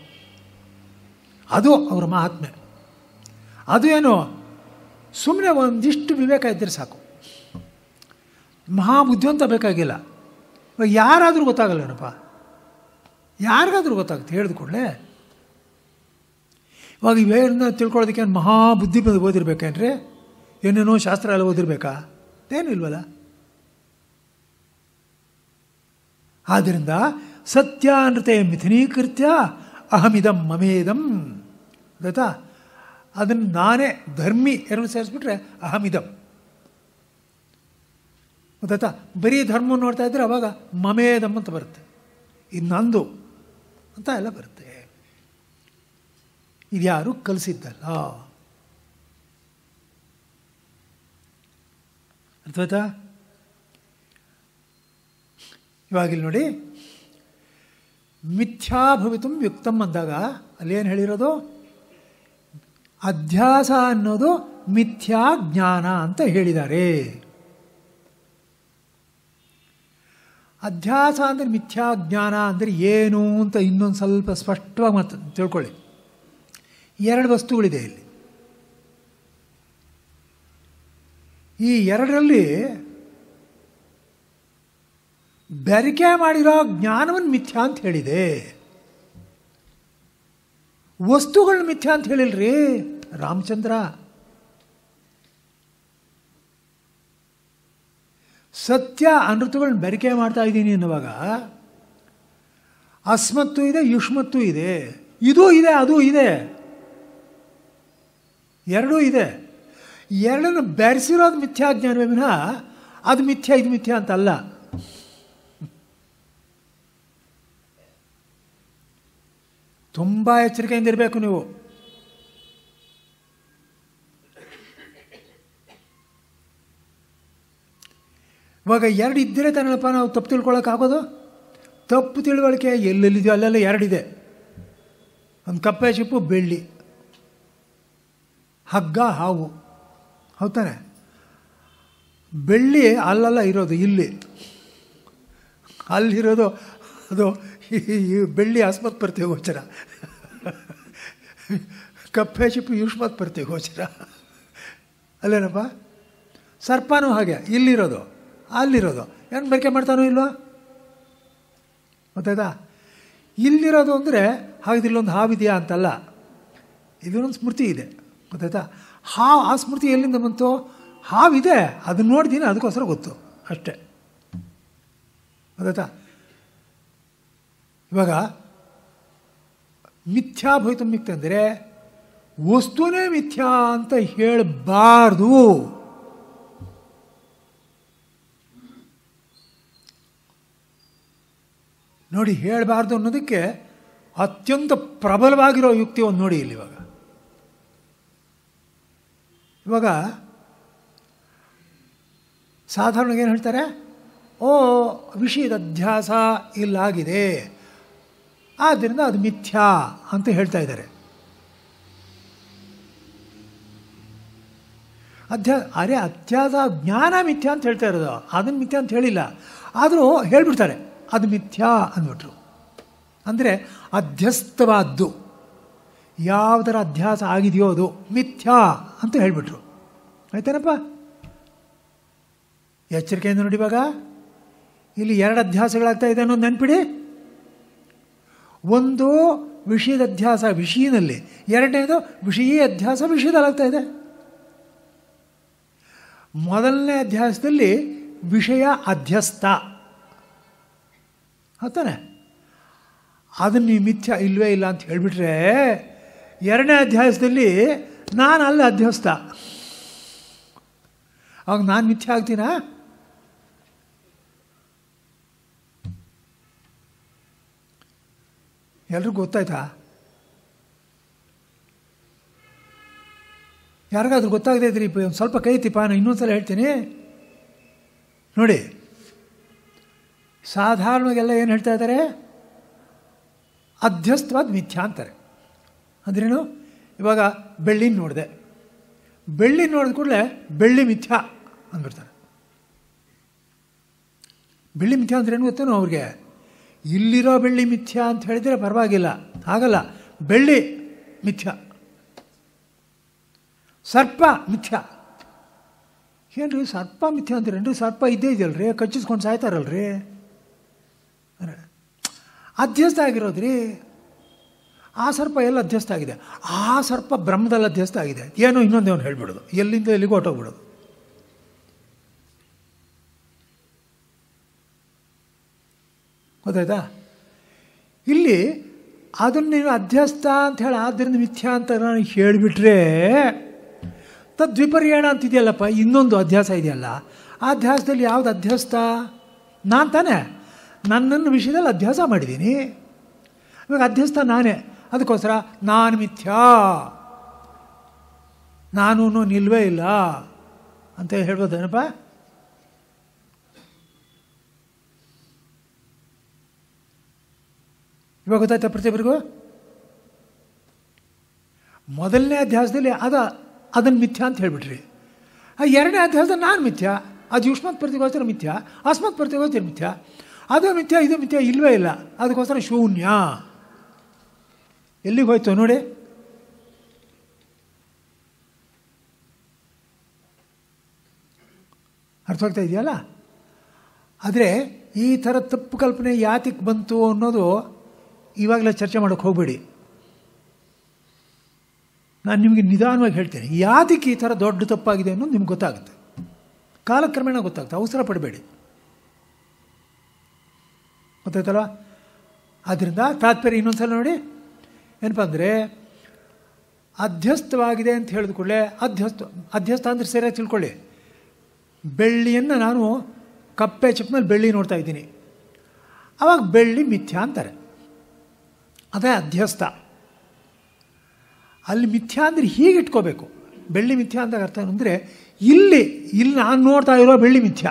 ಅದು ಅವರ ಮಹಾತ್ಮೆ ಅದು ಏನು ಸುಮ್ಮನೆ ಒಂದಿಷ್ಟು ವಿವೇಕ ಇದ್ದರೆ ಸಾಕು ಮಹಾಬುದ್ಧಿ ಅಂತ ಬೇಕಾಗಿಲ್ಲ ಯಾರಾದರೂ ಗೊತ್ತಾಗಲ್ಲೇನಪ್ಪ ಯಾರಿಗಾದರೂ ಗೊತ್ತಾಗುತ್ತೆ ಹೇಳಿದು ಕೂಡಲೇ ಇವಾಗ ಇವೇನ ತಿಳ್ಕೊಳ್ಳೋದಕ್ಕೆ ಮಹಾಬುದ್ಧಿ ಓದಿರ್ಬೇಕೇನ್ರಿ ಏನೇನೋ ಶಾಸ್ತ್ರ ಎಲ್ಲ ಓದಿರ್ಬೇಕಾ ಇಲ್ವಲ್ಲ ಆದ್ದರಿಂದ ಸತ್ಯಾನೃತೆ ಮಿಥಿನೀಕೃತ್ಯ ಅಹಮಿದಂ ಮಮೇದಂ ಗೊತ್ತಾ ಅದನ್ನು ನಾನೇ ಧರ್ಮಿ ಎರಡು ಸೇರಿಸ್ಬಿಟ್ರೆ ಅಹಮಿದಂ ಗೊತ್ತಾ ಬರೀ ಧರ್ಮ ನೋಡ್ತಾ ಇದ್ದರೆ ಅವಾಗ ಮಮೇದಂ ಅಂತ ಬರುತ್ತೆ ಇನ್ನೊಂದು ಅಂತ ಎಲ್ಲ ಬರುತ್ತೆ ಇದ್ಯಾರು ಕಲಿಸಿದ್ದಲ್ಲ ಆಯ್ತಾ ಇವಾಗಿಲ್ಲಿ ನೋಡಿ ಮಿಥ್ಯಾಭವಿತು ಯುಕ್ತಂ ಅಂದಾಗ ಅಲ್ಲೇನು ಹೇಳಿರೋದು ಅಧ್ಯಾಸ ಅನ್ನೋದು ಮಿಥ್ಯಾ ಜ್ಞಾನ ಅಂತ ಹೇಳಿದ್ದಾರೆ ಅಧ್ಯಾಸ ಅಂದರೆ ಮಿಥ್ಯಾ ಜ್ಞಾನ ಅಂದರೆ ಏನು ಅಂತ ಇನ್ನೊಂದು ಸ್ವಲ್ಪ ಸ್ಪಷ್ಟವಾಗಿ ಮತ್ತೆ ತಿಳ್ಕೊಳ್ಳಿ ಎರಡು ವಸ್ತುಗಳಿದೆ ಇಲ್ಲಿ ಈ ಎರಡರಲ್ಲಿ ಬೆರಿಕೆ ಮಾಡಿರೋ ಜ್ಞಾನವನ್ನು ಮಿಥ್ಯಾ ಅಂತ ಹೇಳಿದೆ ವಸ್ತುಗಳನ್ನ ಮಿಥ್ಯಾ ಅಂತ ಹೇಳಿಲ್ರಿ ರಾಮಚಂದ್ರ ಸತ್ಯ ಅನೃತಗಳನ್ನ ಬೆರಿಕೆ ಮಾಡ್ತಾ ಇದ್ದೀನಿ ಅನ್ನುವಾಗ ಅಸ್ಮತ್ತು ಇದೆ ಯುಷ್ಮತ್ತು ಇದೆ ಇದೂ ಇದೆ ಅದೂ ಇದೆ ಎರಡೂ ಇದೆ ಎರಡನ್ನು ಬೆರೆಸಿರೋದು ಜ್ಞಾನವೇ ವಿನಃ ಅದು ಮಿಥ್ಯ ಇದು ಮಿಥ್ಯ ಅಂತಲ್ಲ ತುಂಬ ಎಚ್ಚರಿಕೆಯಿಂದ ಇರಬೇಕು ನೀವು ಇವಾಗ ಎರಡು ಇದ್ದರೆ ತಾನಪ್ಪ ನಾವು ತಪ್ಪು ತಿಳ್ಕೊಳ್ಳೋಕ್ಕಾಗೋದು ತಪ್ಪು ತಿಳುವಳಿಕೆ ಎಲ್ಲೆಲ್ಲಿದೆಯೋ ಅಲ್ಲೆಲ್ಲ ಎರಡಿದೆ ಒಂದು ಕಪ್ಪೆ ಚಿಪ್ಪು ಬೆಳ್ಳಿ ಹಗ್ಗ ಹಾವು ಹೌದಾನೆ ಬೆಳ್ಳಿ ಅಲ್ಲೆಲ್ಲ ಇರೋದು ಇಲ್ಲಿ ಅಲ್ಲಿರೋದು ಅದು ಈ ಬೆಳ್ಳಿ ಆಸ್ಮತ್ ಪರ್ತೆ ಗೋಚರ ಕಪ್ಪೆ ಚಿಪ್ಪು ಯುಷ್ಮತ್ ಪರ್ತೆ ಗೋಚರ ಅಲ್ಲೇನಪ್ಪ ಸರ್ಪನೂ ಹಾಗೆ ಇಲ್ಲಿರೋದು ಅಲ್ಲಿರೋದು ಏನು ಬೇಕೆ ಮಾಡ್ತಾನೋ ಇಲ್ವಾ ಗೊತ್ತಾಯ್ತಾ ಇಲ್ಲಿರೋದು ಅಂದರೆ ಹಾಗಿದ್ರೆ ಇಲ್ಲೊಂದು ಹಾವಿದೆಯಾ ಅಂತಲ್ಲ ಇದೊಂದು ಸ್ಮೃತಿ ಇದೆ ಗೊತ್ತಾಯ್ತಾ ಹಾವು ಆ ಸ್ಮೃತಿ ಎಲ್ಲಿಂದ ಬಂತು ಹಾವಿದೆ ಅದನ್ನ ನೋಡ್ತೀನಿ ಅದಕ್ಕೋಸ್ಕರ ಗೊತ್ತು ಅಷ್ಟೇ ಗೊತ್ತಾಯ್ತಾ ಇವಾಗ ಅಂದರೆ ವಸ್ತುನೇ ಮಿಥ್ಯಾ ಅಂತ ಹೇಳಬಾರ್ದು ನೋಡಿ ಹೇಳಬಾರ್ದು ಅನ್ನೋದಕ್ಕೆ ಅತ್ಯಂತ ಪ್ರಬಲವಾಗಿರೋ ಯುಕ್ತಿ ಒಂದು ನೋಡಿ ಇಲ್ಲಿ ಇವಾಗ ಇವಾಗ ಸಾಧಾರಣ ಏನು ಹೇಳ್ತಾರೆ ಓ ವಿಷಯದ ಅಧ್ಯಾಸ ಇಲ್ಲಾಗಿದೆ ಆದ್ದರಿಂದ ಅದು ಮಿಥ್ಯಾ ಅಂತ ಹೇಳ್ತಾ ಇದ್ದಾರೆ ಅಧ್ಯಾ ಅರೆ ಅತ್ಯಾದ ಜ್ಞಾನ ಮಿಥ್ಯಾ ಅಂತ ಹೇಳ್ತಾ ಇರೋದು ಅದನ್ನು ಮಿಥ್ಯಾ ಅಂತ ಹೇಳಿಲ್ಲ ಆದರೂ ಹೇಳ್ಬಿಡ್ತಾರೆ ಅದು ಮಿಥ್ಯಾ ಅಂದ್ಬಿಟ್ರು ಅಂದರೆ ಅಧ್ಯಸ್ತವಾದ್ದು ಯಾವುದರ ಅಧ್ಯಾಸ ಆಗಿದೆಯೋ ಅದು ಮಿಥ್ಯಾ ಅಂತ ಹೇಳಿಬಿಟ್ರು ಆಯ್ತೇನಪ್ಪ ಎಚ್ಚರಿಕೆಯಿಂದ ಇವಾಗ ಇಲ್ಲಿ ಎರಡು ಅಧ್ಯಾಸಗಳಾಗ್ತಾ ಇದೆ ಅನ್ನೋದು ನೆನ್ಪಿಡಿ ಒಂದು ವಿಷಯದ ಅಧ್ಯಾಸ ವಿಷಯನಲ್ಲಿ ಎರಡನೇದು ವಿಷಯ ಅಧ್ಯಾಸ ವಿಷಯದಲ್ಲಾಗ್ತಾ ಇದೆ ಮೊದಲನೇ ಅಧ್ಯಾಸದಲ್ಲಿ ವಿಷಯ ಅಧ್ಯಸ್ತ ಆಗ್ತಾನೆ ಅದನ್ನು ನೀವು ಮಿಥ್ಯ ಇಲ್ಲವೇ ಇಲ್ಲ ಅಂತ ಹೇಳಿಬಿಟ್ರೆ ಎರಡನೇ ಅಧ್ಯಾಯದಲ್ಲಿ ನಾನು ಅಲ್ಲಿ ಅಧ್ಯಸ್ತ ಅವಾಗ ನಾನು ಮಿಥ್ಯ ಆಗ್ತೀನಾ ಎಲ್ರಿಗೂ ಗೊತ್ತಾಯ್ತಾ ಯಾರಿಗಾದ್ರೂ ಗೊತ್ತಾಗದೇ ಇದ್ರಿ ಒಂದು ಸ್ವಲ್ಪ ಕೈ ತಿಪ್ಪ ನಾನು ಇನ್ನೊಂದ್ಸಲ ಹೇಳ್ತೀನಿ ನೋಡಿ ಸಾಧಾರಣವಾಗೆಲ್ಲ ಏನು ಹೇಳ್ತಾ ಇದ್ದಾರೆ ಅಧ್ಯಸ್ಥವಾದ ಮಿಥ್ಯಾ ಅಂತಾರೆ ಅಂದ್ರೇನು ಇವಾಗ ಬೆಳ್ಳಿನ ನೋಡಿದೆ ಬೆಳ್ಳಿ ನೋಡಿದ ಕೂಡಲೇ ಬೆಳ್ಳಿ ಮಿಥ್ಯಾ ಅಂದ್ಬಿಡ್ತಾರೆ ಬೆಳ್ಳಿ ಮಿಥ್ಯ ಅಂದ್ರೆ ಏನು ಗೊತ್ತೇನು ಅವ್ರಿಗೆ ಇಲ್ಲಿರೋ ಬೆಳ್ಳಿ ಮಿಥ್ಯ ಅಂತ ಹೇಳಿದರೆ ಪರವಾಗಿಲ್ಲ ಆಗಲ್ಲ ಬೆಳ್ಳಿ ಮಿಥ್ಯ ಸರ್ಪ ಮಿಥ್ಯ ರೀ ಸರ್ಪ ಮಿಥ್ಯ ರೀ ಸರ್ಪ ಇದ್ದೇ ರೀ ಕಚ್ಚಿಸ್ಕೊಂಡು ಸಾಯ್ತಾರಲ್ರಿ ಅಧ್ಯಸ್ಥ ರೀ ಆ ಸರ್ಪ ಎಲ್ಲ ಅಧ್ಯಸ್ಥ ಆಗಿದೆ ಆ ಸರ್ಪ ಬ್ರಹ್ಮದಲ್ಲಿ ಅಧ್ಯಸ್ಥ ಆಗಿದೆ ಏನೋ ಇನ್ನೊಂದೇವನು ಹೇಳ್ಬಿಡೋದು ಎಲ್ಲಿಂದ ಎಲ್ಲಿಗೆ ಹೊಟ್ಟೋಗ್ಬಿಡೋದು ಗೊತ್ತಾಯ್ತಾ ಇಲ್ಲಿ ಅದನ್ನು ನೀನು ಅಧ್ಯಸ್ತ ಅಂತ ಹೇಳಿ ಆದ್ದರಿಂದ ಮಿಥ್ಯಾ ಅಂತ ನಾನು ಹೇಳಿಬಿಟ್ರೆ ತದ್ವಿಪರ್ಯಾಣ ಅಂತಿದೆಯಲ್ಲಪ್ಪ ಇನ್ನೊಂದು ಅಧ್ಯಾಸ ಇದೆಯಲ್ಲ ಆ ಅಧ್ಯಾಸದಲ್ಲಿ ಯಾವುದು ಅಧ್ಯಸ್ತ ನಾನು ತಾನೇ ನನ್ನನ್ನು ವಿಷಯದಲ್ಲಿ ಅಧ್ಯಾಸ ಮಾಡಿದ್ದೀನಿ ಇವಾಗ ಅಧ್ಯಸ್ತ ನಾನೇ ಅದಕ್ಕೋಸ್ಕರ ನಾನು ಮಿಥ್ಯಾ ನಾನು ನಿಲ್ವೇ ಇಲ್ಲ ಅಂತ ಹೇಳ್ಬೋದೇನಪ್ಪ ಇವಾಗ ಗೊತ್ತಾಯ್ತಾ ಪ್ರತಿಯೊಬ್ಬರಿಗೂ ಮೊದಲನೇ ಅಧ್ಯಾಸದಲ್ಲಿ ಅದ ಅದನ್ನು ಮಿಥ್ಯ ಅಂತ ಹೇಳಿಬಿಟ್ರಿ ಆ ಎರಡನೇ ಅಧ್ಯಾಯದಲ್ಲಿ ನಾನು ಮಿಥ್ಯ ಅದು ಯುಷ್ಮತ್ ಪ್ರತಿಗೋಸ್ಕರ ಮಿಥ್ಯ ಅಸ್ಮತ್ ಪ್ರತಿಗೋಸ್ಕರ ಮಿಥ್ಯ ಅದು ಮಿಥ್ಯ ಇದು ಮಿಥ್ಯ ಇಲ್ಲವೇ ಇಲ್ಲ ಅದಕ್ಕೋಸ್ಕರ ಶೂನ್ಯ ಎಲ್ಲಿಗೆ ಹೋಯ್ತು ನೋಡಿ ಅರ್ಥವಾಗ್ತಾ ಇದೆಯಲ್ಲ ಆದರೆ ಈ ಥರ ತಪ್ಪು ಕಲ್ಪನೆ ಯಾತಿಗೆ ಬಂತು ಅನ್ನೋದು ಇವಾಗಲೇ ಚರ್ಚೆ ಮಾಡೋಕ್ಕೆ ಹೋಗಬೇಡಿ ನಾನು ನಿಮಗೆ ನಿಧಾನವಾಗಿ ಹೇಳ್ತೇನೆ ಯಾತಕ್ಕೆ ಈ ಥರ ದೊಡ್ಡ ತಪ್ಪಾಗಿದೆ ಅನ್ನೋದು ನಿಮ್ಗೆ ಗೊತ್ತಾಗುತ್ತೆ ಕಾಲಕ್ರಮೇಣ ಗೊತ್ತಾಗುತ್ತೆ ಅವಸರ ಪಡಬೇಡಿ ಗೊತ್ತಾಯ್ತಲ್ಲ ಆದ್ದರಿಂದ ತಾತ್ಪರ್ಯ ಇನ್ನೊಂದು ಸಲ ನೋಡಿ ಏನಪ್ಪ ಅಂದರೆ ಅಧ್ಯಸ್ಥವಾಗಿದೆ ಅಂತ ಹೇಳಿದ ಕೂಡಲೇ ಅಧ್ಯಸ್ಥ ಅಧ್ಯಸ್ಥ ಅಂದರೆ ಸರಿಯಾಗಿ ತಿಳ್ಕೊಳ್ಳಿ ಬೆಳ್ಳಿಯನ್ನು ನಾನು ಕಪ್ಪೆ ಚಿಪ್ಪಿನಲ್ಲಿ ಬೆಳ್ಳಿ ನೋಡ್ತಾ ಇದ್ದೀನಿ ಆವಾಗ ಬೆಳ್ಳಿ ಮಿಥ್ಯಾ ಅಂತಾರೆ ಅದೇ ಅಧ್ಯಸ್ಥ ಅಲ್ಲಿ ಮಿಥ್ಯ ಅಂದರೆ ಹೀಗೆ ಇಟ್ಕೋಬೇಕು ಬೆಳ್ಳಿ ಮಿಥ್ಯ ಅಂದಾಗ ಅರ್ಥ ಅಂದರೆ ಇಲ್ಲಿ ಇಲ್ಲಿ ನಾನು ನೋಡ್ತಾ ಇರೋ ಬೆಳ್ಳಿ ಮಿಥ್ಯ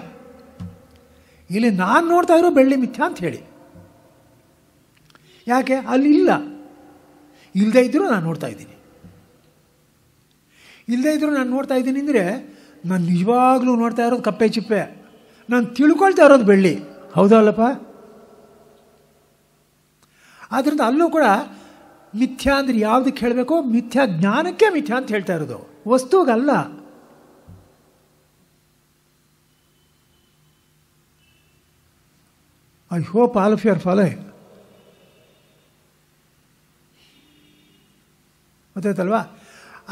ಇಲ್ಲಿ ನಾನು ನೋಡ್ತಾ ಇರೋ ಬೆಳ್ಳಿ ಮಿಥ್ಯ ಅಂತ ಹೇಳಿ ಯಾಕೆ ಅಲ್ಲಿ ಇಲ್ಲ ಇಲ್ಲದೇ ಇದ್ದರೂ ನಾನು ನೋಡ್ತಾ ಇದ್ದೀನಿ ಇಲ್ಲದೇ ಇದ್ದರೂ ನಾನು ನೋಡ್ತಾ ಇದ್ದೀನಿ ಅಂದರೆ ನಾನು ನಿಜವಾಗ್ಲೂ ನೋಡ್ತಾ ಇರೋದು ಕಪ್ಪೆ ಚಿಪ್ಪೆ ನಾನು ತಿಳ್ಕೊಳ್ತಾ ಇರೋದು ಬೆಳ್ಳಿ ಹೌದಲ್ಲಪ್ಪ ಆದ್ದರಿಂದ ಅಲ್ಲೂ ಕೂಡ ಮಿಥ್ಯಾ ಅಂದರೆ ಯಾವುದಕ್ಕೆ ಹೇಳಬೇಕು ಮಿಥ್ಯಾ ಜ್ಞಾನಕ್ಕೆ ಮಿಥ್ಯಾ ಅಂತ ಹೇಳ್ತಾ ಇರೋದು ವಸ್ತುಗಲ್ಲ I hope all of your follow ಗೊತ್ತಾಯ್ತಲ್ವಾ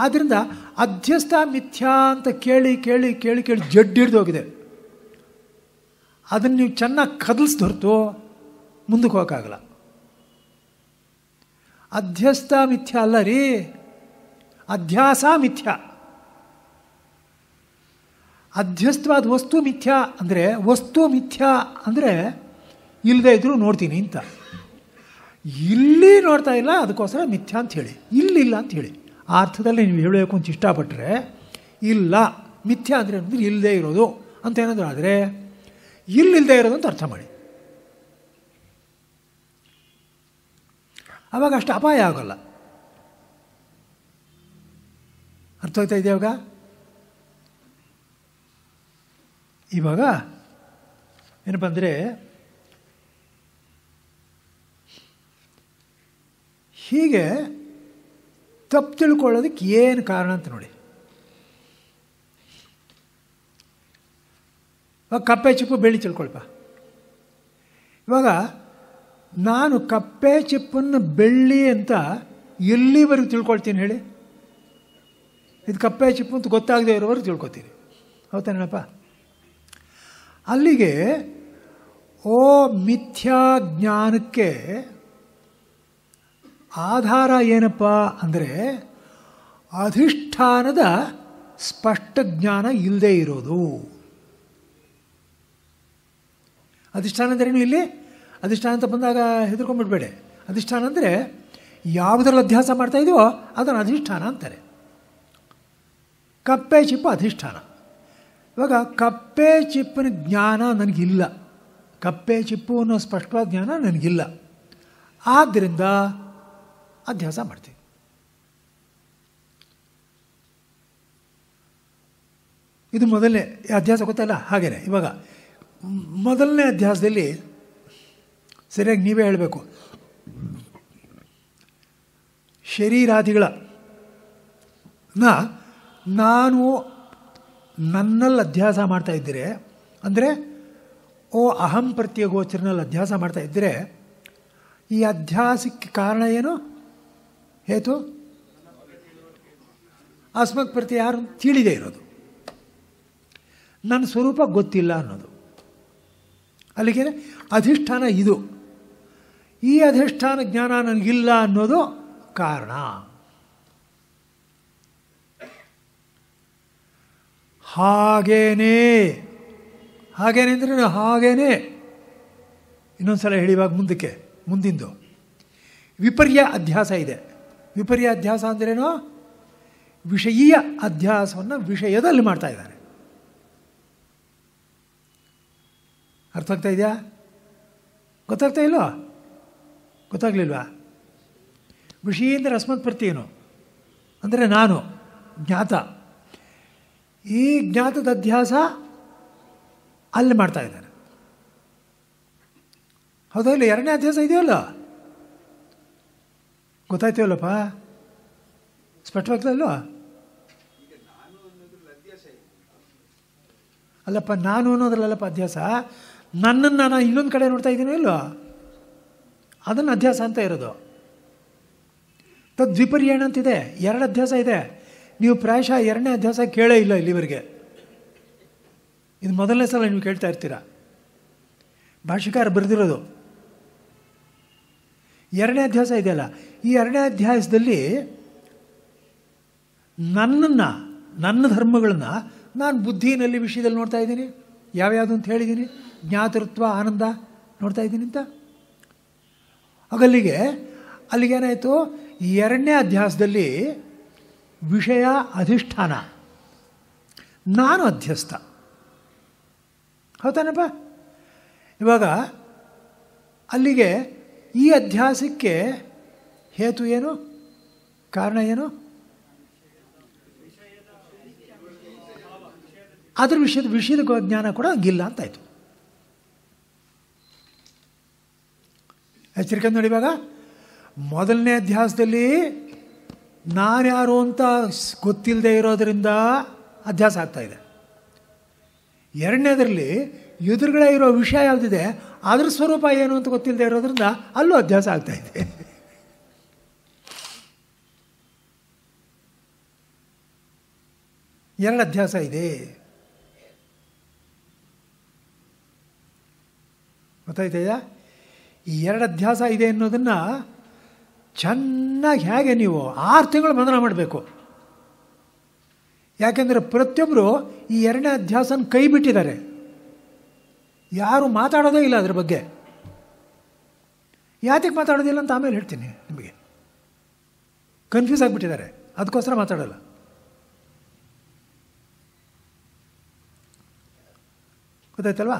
ಆದ್ದರಿಂದ ಅಧ್ಯಸ್ಥ ಮಿಥ್ಯಾ ಅಂತ ಕೇಳಿ ಕೇಳಿ ಕೇಳಿ ಕೇಳಿ ಜಡ್ ಹೋಗಿದೆ ಅದನ್ನು ನೀವು ಚೆನ್ನಾಗಿ ಕದಲ್ಸ್ದೊರ್ತು ಮುಂದಕ್ಕೆ ಹೋಗೋಕ್ಕಾಗಲ್ಲ ಅಧ್ಯಸ್ಥ ಮಿಥ್ಯ ಅಲ್ಲ ರೀ ಅಧ್ಯಾಸ ಮಿಥ್ಯ ಅಧ್ಯಸ್ಥವಾದ ವಸ್ತು ಮಿಥ್ಯಾ ಅಂದರೆ ವಸ್ತು ಮಿಥ್ಯಾ ಅಂದರೆ ಇಲ್ಲದೇ ಇದ್ದರೂ ನೋಡ್ತೀನಿ ಅಂತ ಇಲ್ಲಿ ನೋಡ್ತಾ ಇಲ್ಲ ಅದಕ್ಕೋಸ್ಕರ ಮಿಥ್ಯ ಅಂತ ಹೇಳಿ ಇಲ್ಲಿಲ್ಲ ಅಂತ ಹೇಳಿ ಆ ಅರ್ಥದಲ್ಲಿ ನೀವು ಹೇಳಬೇಕು ಅಂತ ಇಷ್ಟಪಟ್ಟರೆ ಇಲ್ಲ ಮಿಥ್ಯ ಅಂದರೆ ಅಂದರೆ ಇಲ್ಲದೇ ಇರೋದು ಅಂತ ಏನಾದರೂ ಆದರೆ ಇಲ್ಲಿಲ್ಲದೆ ಇರೋದು ಅಂತ ಅರ್ಥ ಮಾಡಿ ಆವಾಗ ಅಷ್ಟು ಅಪಾಯ ಆಗೋಲ್ಲ ಅರ್ಥ ಹೋಗ್ತಾ ಇವಾಗ ಇವಾಗ ಏನಪ್ಪ ಅಂದರೆ ಹೀಗೆ ತಪ್ಪು ತಿಳ್ಕೊಳ್ಳೋದಕ್ಕೆ ಏನು ಕಾರಣ ಅಂತ ನೋಡಿ ಇವಾಗ ಕಪ್ಪೆ ಚಿಪ್ಪು ಬೆಳ್ಳಿ ತಿಳ್ಕೊಳ್ಪ ಇವಾಗ ನಾನು ಕಪ್ಪೆ ಚಿಪ್ಪನ್ನು ಬೆಳ್ಳಿ ಅಂತ ಎಲ್ಲಿವರೆಗೂ ತಿಳ್ಕೊಳ್ತೀನಿ ಹೇಳಿ ಇದು ಕಪ್ಪೆ ಚಿಪ್ಪು ಅಂತ ಗೊತ್ತಾಗದೇ ಇರೋವರೆಗೂ ತಿಳ್ಕೊತೀನಿ ಹೌದೇನಪ್ಪ ಅಲ್ಲಿಗೆ ಓ ಮಿಥ್ಯಾ ಜ್ಞಾನಕ್ಕೆ ಆಧಾರ ಏನಪ್ಪ ಅಂದರೆ ಅಧಿಷ್ಠಾನದ ಸ್ಪಷ್ಟ ಜ್ಞಾನ ಇಲ್ಲದೆ ಇರೋದು ಅಧಿಷ್ಠಾನದರೇನು ಇಲ್ಲಿ ಅಧಿಷ್ಠಾನ ಅಂತ ಬಂದಾಗ ಹೆದರ್ಕೊಂಡ್ಬಿಡ್ಬೇಡಿ ಅಧಿಷ್ಠಾನ ಅಂದರೆ ಯಾವುದರಲ್ಲಿ ಅಧ್ಯಾಸ ಮಾಡ್ತಾ ಇದೆಯೋ ಅದನ್ನು ಅಧಿಷ್ಠಾನ ಅಂತಾರೆ ಕಪ್ಪೆ ಚಿಪ್ಪು ಅಧಿಷ್ಠಾನ ಇವಾಗ ಕಪ್ಪೆ ಚಿಪ್ಪಿನ ಜ್ಞಾನ ನನಗಿಲ್ಲ ಕಪ್ಪೆ ಚಿಪ್ಪು ಅನ್ನೋ ಸ್ಪಷ್ಟವಾದ ಜ್ಞಾನ ನನಗಿಲ್ಲ ಆದ್ದರಿಂದ ಅಧ್ಯಾಸ ಮಾಡ್ತೀನಿ ಇದು ಮೊದಲನೇ ಅಧ್ಯಾಸ ಗೊತ್ತಲ್ಲ ಹಾಗೇನೆ ಇವಾಗ ಮೊದಲನೇ ಅಧ್ಯಾಸದಲ್ಲಿ ಸರಿಯಾಗಿ ನೀವೇ ಹೇಳಬೇಕು ಶರೀರಾದಿಗಳ ನಾನು ನನ್ನಲ್ಲಿ ಅಧ್ಯಾಸ ಮಾಡ್ತಾ ಇದ್ದರೆ ಅಂದರೆ ಓ ಅಹಂ ಪ್ರತ್ಯ ಗೋಚರನಲ್ಲಿ ಅಧ್ಯಾಸ ಮಾಡ್ತಾ ಇದ್ದರೆ ಈ ಅಧ್ಯಾಸಕ್ಕೆ ಕಾರಣ ಏನು ಹೇತು ಅಸ್ಮಕ್ ಪ್ರತಿ ಯಾರು ತಿಳಿದೇ ಇರೋದು ನನ್ನ ಸ್ವರೂಪ ಗೊತ್ತಿಲ್ಲ ಅನ್ನೋದು ಅಲ್ಲಿಗೆ ಅಧಿಷ್ಠಾನ ಇದು ಈ ಅಧಿಷ್ಠಾನ ಜ್ಞಾನ ನನಗಿಲ್ಲ ಅನ್ನೋದು ಕಾರಣ ಹಾಗೇನೇ ಹಾಗೇನೆ ಅಂದರೆ ಹಾಗೇನೆ ಇನ್ನೊಂದು ಸಲ ಹೇಳಿವಾಗ ಮುಂದಕ್ಕೆ ಮುಂದಿಂದು ವಿಪರ್ಯ ಅಧ್ಯಾಸ ಇದೆ ವಿಪರ್ಯ ಅಧ್ಯಾಸ ಅಂದ್ರೇನು ವಿಷಯೀಯ ಅಧ್ಯಾಸವನ್ನು ವಿಷಯದಲ್ಲಿ ಮಾಡ್ತಾ ಇದ್ದಾರೆ ಅರ್ಥ ಆಗ್ತಾ ಇದೆಯಾ ಗೊತ್ತಾಗ್ತಾ ಇಲ್ವಾ ಗೊತ್ತಾಗಲಿಲ್ವಾ ಋಷಿ ಅಂದರೆ ಅಸ್ಮತ್ ಏನು ಅಂದರೆ ನಾನು ಜ್ಞಾತ ಈ ಜ್ಞಾತದ ಅಧ್ಯಾಸ ಅಲ್ಲಿ ಮಾಡ್ತಾ ಇದ್ದಾನೆ ಹೌದಾ ಇಲ್ಲ ಎರಡನೇ ಅಧ್ಯಾಸ ಇದೆಯಲ್ಲ ಗೊತ್ತಾಯ್ತೀವಲ್ಲಪ್ಪ ಸ್ಪಷ್ಟವಾಗ್ತದಲ್ಲ ಅಲ್ಲಪ್ಪ ನಾನು ಅನ್ನೋದ್ರಲ್ಲಪ್ಪ ಅಧ್ಯಾಸ ನನ್ನನ್ನು ನಾನು ಇನ್ನೊಂದು ಕಡೆ ನೋಡ್ತಾ ಇದ್ದೀನೋ ಇಲ್ವಾ ಅದನ್ನು ಅಧ್ಯಾಸ ಅಂತ ಇರೋದು ತದ್ವಿಪರ್ಯಾಣ ಅಂತಿದೆ ಎರಡು ಅಧ್ಯಾಸ ಇದೆ ನೀವು ಪ್ರಾಯಶಃ ಎರಡನೇ ಅಧ್ಯಾಸ ಕೇಳೇ ಇಲ್ಲ ಇಲ್ಲಿವರೆಗೆ ಇದು ಮೊದಲನೇ ಸಲ ನೀವು ಕೇಳ್ತಾ ಇರ್ತೀರ ಭಾಷಿಕಾರ ಬರೆದಿರೋದು ಎರಡನೇ ಅಧ್ಯಾಸ ಇದೆಯಲ್ಲ ಈ ಎರಡನೇ ಅಧ್ಯಾಯದಲ್ಲಿ ನನ್ನನ್ನು ನನ್ನ ಧರ್ಮಗಳನ್ನು ನಾನು ಬುದ್ಧಿನಲ್ಲಿ ವಿಷಯದಲ್ಲಿ ನೋಡ್ತಾ ಇದ್ದೀನಿ ಯಾವ್ಯಾವುದು ಅಂತ ಹೇಳಿದ್ದೀನಿ ಜ್ಞಾತೃತ್ವ ಆನಂದ ನೋಡ್ತಾ ಇದ್ದೀನಿ ಅಂತ ಹಗಲಿಗೆ ಅಲ್ಲಿಗೇನಾಯಿತು ಎರಡನೇ ಅಧ್ಯಾಸದಲ್ಲಿ ವಿಷಯ ಅಧಿಷ್ಠಾನ ನಾನು ಅಧ್ಯಸ್ಥ ಹೌದಾನಪ್ಪ ಇವಾಗ ಅಲ್ಲಿಗೆ ಈ ಅಧ್ಯಾಸಕ್ಕೆ ಹೇತು ಏನು ಕಾರಣ ಏನು ಅದ್ರ ವಿಷಯದ ವಿಷಯದ ಜ್ಞಾನ ಕೂಡ ಗಿಲ್ಲ ಅಂತಾಯಿತು ಎಚ್ಚರಿಕೆ ನೋಡಿ ಇವಾಗ ಮೊದಲನೇ ಅಧ್ಯಾಸದಲ್ಲಿ ನಾನ್ಯಾರು ಅಂತ ಗೊತ್ತಿಲ್ಲದೆ ಇರೋದರಿಂದ ಅಧ್ಯಾಸ ಇದೆ ಎರಡನೇದರಲ್ಲಿ ಎದುರುಗಡೆ ಇರೋ ವಿಷಯ ಯಾವುದಿದೆ ಅದ್ರ ಸ್ವರೂಪ ಏನು ಅಂತ ಗೊತ್ತಿಲ್ಲದೆ ಇರೋದ್ರಿಂದ ಅಲ್ಲೂ ಆಗ್ತಾ ಇದೆ ಎರಡು ಅಧ್ಯಾಸ ಇದೆ ಗೊತ್ತಾಯ್ತಯ್ಯ ಈ ಎರಡು ಅಧ್ಯಾಸ ಇದೆ ಅನ್ನೋದನ್ನು ಚೆನ್ನಾಗಿ ಹೇಗೆ ನೀವು ಆರು ತಿಂಗಳು ಮನನ ಮಾಡಬೇಕು ಯಾಕೆಂದರೆ ಪ್ರತಿಯೊಬ್ಬರು ಈ ಎರಡನೇ ಅಧ್ಯಾಸನ ಕೈ ಬಿಟ್ಟಿದ್ದಾರೆ ಯಾರು ಮಾತಾಡೋದೇ ಇಲ್ಲ ಅದ್ರ ಬಗ್ಗೆ ಯಾತಕ್ಕೆ ಮಾತಾಡೋದಿಲ್ಲ ಅಂತ ಆಮೇಲೆ ಹೇಳ್ತೀನಿ ನಿಮಗೆ ಕನ್ಫ್ಯೂಸ್ ಆಗಿಬಿಟ್ಟಿದ್ದಾರೆ ಅದಕ್ಕೋಸ್ಕರ ಮಾತಾಡೋಲ್ಲ ಗೊತ್ತಾಯ್ತಲ್ವಾ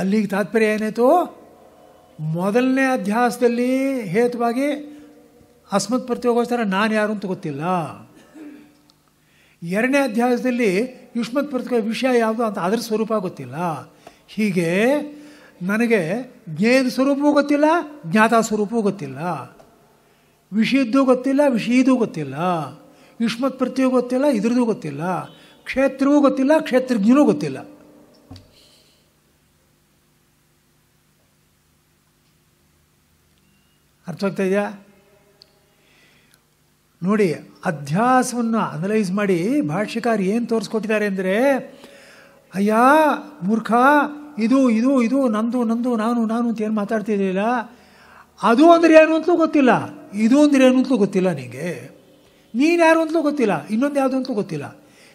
ಅಲ್ಲಿಗೆ ತಾತ್ಪರ್ಯ ಏನಾಯಿತು ಮೊದಲನೇ ಅಧ್ಯಾಸದಲ್ಲಿ ಹೇತುವಾಗಿ ಅಸ್ಮತ್ ಪ್ರತ್ಯೋಗೋಸ್ಕರ ನಾನು ಯಾರು ಅಂತ ಗೊತ್ತಿಲ್ಲ ಎರಡನೇ ಅಧ್ಯಾಯದಲ್ಲಿ ಯುಷ್ಮತ್ ಪ್ರತಿಕ ವಿಷಯ ಯಾವುದು ಅಂತ ಅದರ ಸ್ವರೂಪ ಗೊತ್ತಿಲ್ಲ ಹೀಗೆ ನನಗೆ ಜ್ಞೇಯದ ಸ್ವರೂಪವೂ ಗೊತ್ತಿಲ್ಲ ಜ್ಞಾತ ಸ್ವರೂಪವೂ ಗೊತ್ತಿಲ್ಲ ವಿಷಯದ್ದು ಗೊತ್ತಿಲ್ಲ ವಿಷಯದೂ ಗೊತ್ತಿಲ್ಲ ಯುಷ್ಮತ್ ಪ್ರತಿಯೂ ಗೊತ್ತಿಲ್ಲ ಇದ್ರದ್ದು ಗೊತ್ತಿಲ್ಲ ಕ್ಷೇತ್ರವೂ ಗೊತ್ತಿಲ್ಲ ಕ್ಷೇತ್ರಜ್ಞನೂ ಗೊತ್ತಿಲ್ಲ ಇದೆಯಾ ನೋಡಿ ಅಧ್ಯಾಸವನ್ನು ಅನಲೈಸ್ ಮಾಡಿ ಭಾಷ್ಯಕಾರ ಏನು ತೋರಿಸ್ಕೊಟ್ಟಿದ್ದಾರೆ ಅಂದರೆ ಅಯ್ಯ ಮೂರ್ಖ ಇದು ಇದು ಇದು ನಂದು ನಂದು ನಾನು ನಾನು ಅಂತ ಏನು ಮಾತಾಡ್ತಿರಲಿಲ್ಲ ಅದು ಅಂದ್ರೆ ಏನು ಅಂತಲೂ ಗೊತ್ತಿಲ್ಲ ಇದು ಅಂದ್ರೆ ಏನು ಅಂತಲೂ ಗೊತ್ತಿಲ್ಲ ನಿನಗೆ ನೀನು ಯಾರು ಅಂತಲೂ ಗೊತ್ತಿಲ್ಲ ಇನ್ನೊಂದು ಯಾವುದು ಅಂತಲೂ ಗೊತ್ತಿಲ್ಲ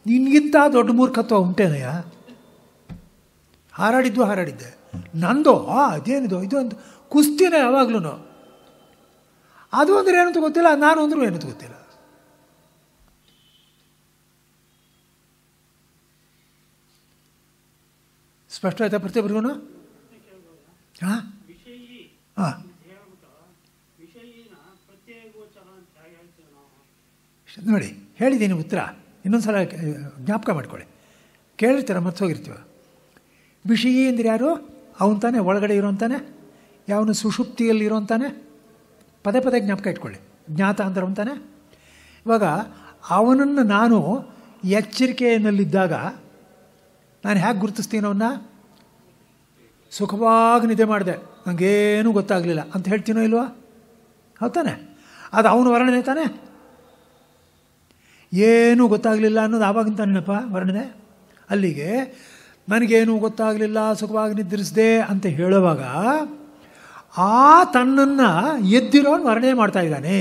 ನಿನಗಿಂತ ದೊಡ್ಡ ಮೂರ್ಖತ್ವ ಉಂಟೇನಯ್ಯ ಹಾರಾಡಿದ್ದು ಹಾರಾಡಿದ್ದೆ ನಂದು ಅದೇನಿದು ಇದು ಅಂತ ಕುಸ್ತಿನ ಯಾವಾಗ್ಲೂ ಅದು ಅಂದ್ರೆ ಏನಂತ ಗೊತ್ತಿಲ್ಲ ನಾನು ಅಂದರೂ ಏನಂತ ಗೊತ್ತಿಲ್ಲ ಸ್ಪಷ್ಟ ಆಯ್ತಾ ಪ್ರತಿಯೊಬ್ಬರಿಗೂ ಹಾಂ ಹಾಂ ನೋಡಿ ಹೇಳಿದ್ದೀನಿ ಉತ್ತರ ಇನ್ನೊಂದು ಸಲ ಜ್ಞಾಪಕ ಮಾಡ್ಕೊಳ್ಳಿ ಕೇಳಿರ್ತೀರ ಮತ್ತೆ ಹೋಗಿರ್ತೀವ ವಿಷಯಿ ಅಂದರೆ ಯಾರು ಅವನು ತಾನೆ ಒಳಗಡೆ ಇರೋಂತಾನೆ ಯಾವನು ಸುಷುಪ್ತಿಯಲ್ಲಿ ಇರೋಂತಾನೆ ಪದೇ ಪದೇ ಜ್ಞಾಪಕ ಇಟ್ಕೊಳ್ಳಿ ಜ್ಞಾತ ಅಂತಾರೆ ಅಂತಾನೆ ಇವಾಗ ಅವನನ್ನು ನಾನು ಎಚ್ಚರಿಕೆಯಲ್ಲಿದ್ದಾಗ ನಾನು ಹೇಗೆ ಗುರುತಿಸ್ತೀನಿ ಅವನ್ನ ಸುಖವಾಗಿ ನಿದ್ದೆ ಮಾಡಿದೆ ನನಗೇನೂ ಗೊತ್ತಾಗಲಿಲ್ಲ ಅಂತ ಹೇಳ್ತೀನೋ ಇಲ್ವಾ ಹೌದಾನೆ ಅದು ಅವನು ವರ್ಣನೆ ತಾನೆ ಏನೂ ಗೊತ್ತಾಗಲಿಲ್ಲ ಅನ್ನೋದು ಆವಾಗಿಂತ ನೆನಪ ವರ್ಣನೆ ಅಲ್ಲಿಗೆ ನನಗೇನು ಗೊತ್ತಾಗಲಿಲ್ಲ ಸುಖವಾಗಿ ನಿದ್ರಿಸಿದೆ ಅಂತ ಹೇಳುವಾಗ ಆ ತನ್ನನ್ನು ಎದ್ದಿರೋನು ವರ್ಣನೆ ಮಾಡ್ತಾ ಇದ್ದಾನೆ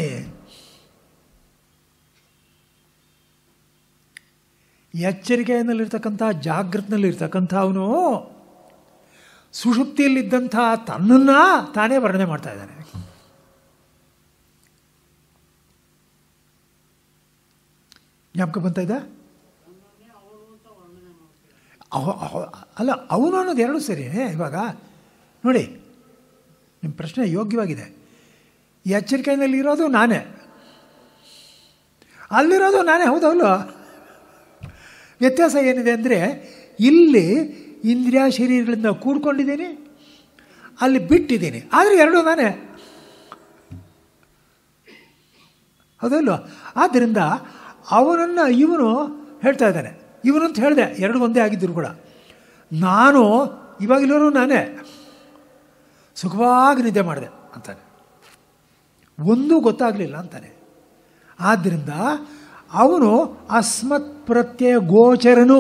ಎಚ್ಚರಿಕೆಯಲ್ಲಿರ್ತಕ್ಕಂಥ ಜಾಗೃತನಲ್ಲಿರ್ತಕ್ಕಂಥ ಅವನು ಸುಷುಪ್ತಿಯಲ್ಲಿದ್ದಂಥ ತನ್ನನ್ನು ತಾನೇ ವರ್ಣನೆ ಮಾಡ್ತಾ ಇದ್ದಾನೆ ಜ್ಞಾಪಕ ಬಂತಾ ಇದ್ದ ಅಲ್ಲ ಅವನು ಅನ್ನೋದು ಎರಡು ಸರಿ ಇವಾಗ ನೋಡಿ ನಿಮ್ಮ ಪ್ರಶ್ನೆ ಯೋಗ್ಯವಾಗಿದೆ ಈ ಎಚ್ಚರಿಕೆಯಲ್ಲಿರೋದು ನಾನೇ ಅಲ್ಲಿರೋದು ನಾನೇ ಹೌದಲ್ಲೋ ವ್ಯತ್ಯಾಸ ಏನಿದೆ ಅಂದರೆ ಇಲ್ಲಿ ಇಂದ್ರಿಯ ಶರೀರಗಳಿಂದ ಕೂಡ್ಕೊಂಡಿದ್ದೀನಿ ಅಲ್ಲಿ ಬಿಟ್ಟಿದ್ದೀನಿ ಆದರೆ ಎರಡೂ ನಾನೇ ಹೌದಲ್ವ ಆದ್ದರಿಂದ ಅವನನ್ನು ಇವನು ಹೇಳ್ತಾ ಇದ್ದಾನೆ ಅಂತ ಹೇಳಿದೆ ಎರಡು ಒಂದೇ ಆಗಿದ್ದರು ಕೂಡ ನಾನು ಇವಾಗಿಲ್ಲೋರು ನಾನೇ ಸುಖವಾಗಿ ನಿದ್ದೆ ಮಾಡಿದೆ ಅಂತಾನೆ ಒಂದೂ ಗೊತ್ತಾಗಲಿಲ್ಲ ಅಂತಾನೆ ಆದ್ದರಿಂದ ಅವನು ಅಸ್ಮತ್ ಪ್ರತ್ಯಯ ಗೋಚರನು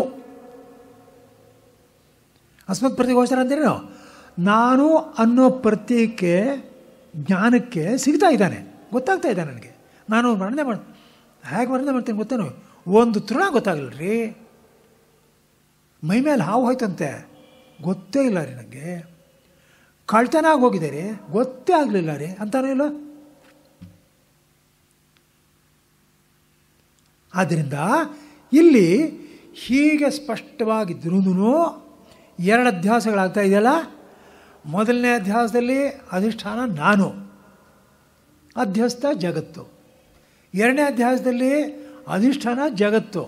ಅಸ್ಮತ್ ಪ್ರತ್ಯಯ ಗೋಚರ ಅಂತೇನು ನಾನು ಅನ್ನೋ ಪ್ರತ್ಯಯಕ್ಕೆ ಜ್ಞಾನಕ್ಕೆ ಸಿಗ್ತಾ ಇದ್ದಾನೆ ಗೊತ್ತಾಗ್ತಾ ಇದ್ದಾನೆ ನನಗೆ ನಾನು ಮರಣೆ ಮಾಡ ಹೇಗೆ ವರ್ಣನೆ ಮಾಡ್ತೇನೆ ಗೊತ್ತೇನು ಒಂದು ತೃಣ ಗೊತ್ತಾಗಲಿಲ್ಲ ರೀ ಮೈ ಮೇಲೆ ಹಾವು ಹೋಯ್ತಂತೆ ಗೊತ್ತೇ ಇಲ್ಲ ರೀ ನನಗೆ ಕಳ್ತನ ಆಗೋಗಿದ್ದಾರೆ ಗೊತ್ತೇ ಆಗಲಿಲ್ಲ ರೀ ಅಂತಾನೆ ಇಲ್ಲ ಆದ್ದರಿಂದ ಇಲ್ಲಿ ಹೀಗೆ ಸ್ಪಷ್ಟವಾಗಿದ್ದರೂ ಎರಡು ಅಧ್ಯಾಸಗಳಾಗ್ತಾ ಇದೆಯಲ್ಲ ಮೊದಲನೇ ಅಧ್ಯಾಸದಲ್ಲಿ ಅಧಿಷ್ಠಾನ ನಾನು ಅಧ್ಯಸ್ಥ ಜಗತ್ತು ಎರಡನೇ ಅಧ್ಯಾಸದಲ್ಲಿ ಅಧಿಷ್ಠಾನ ಜಗತ್ತು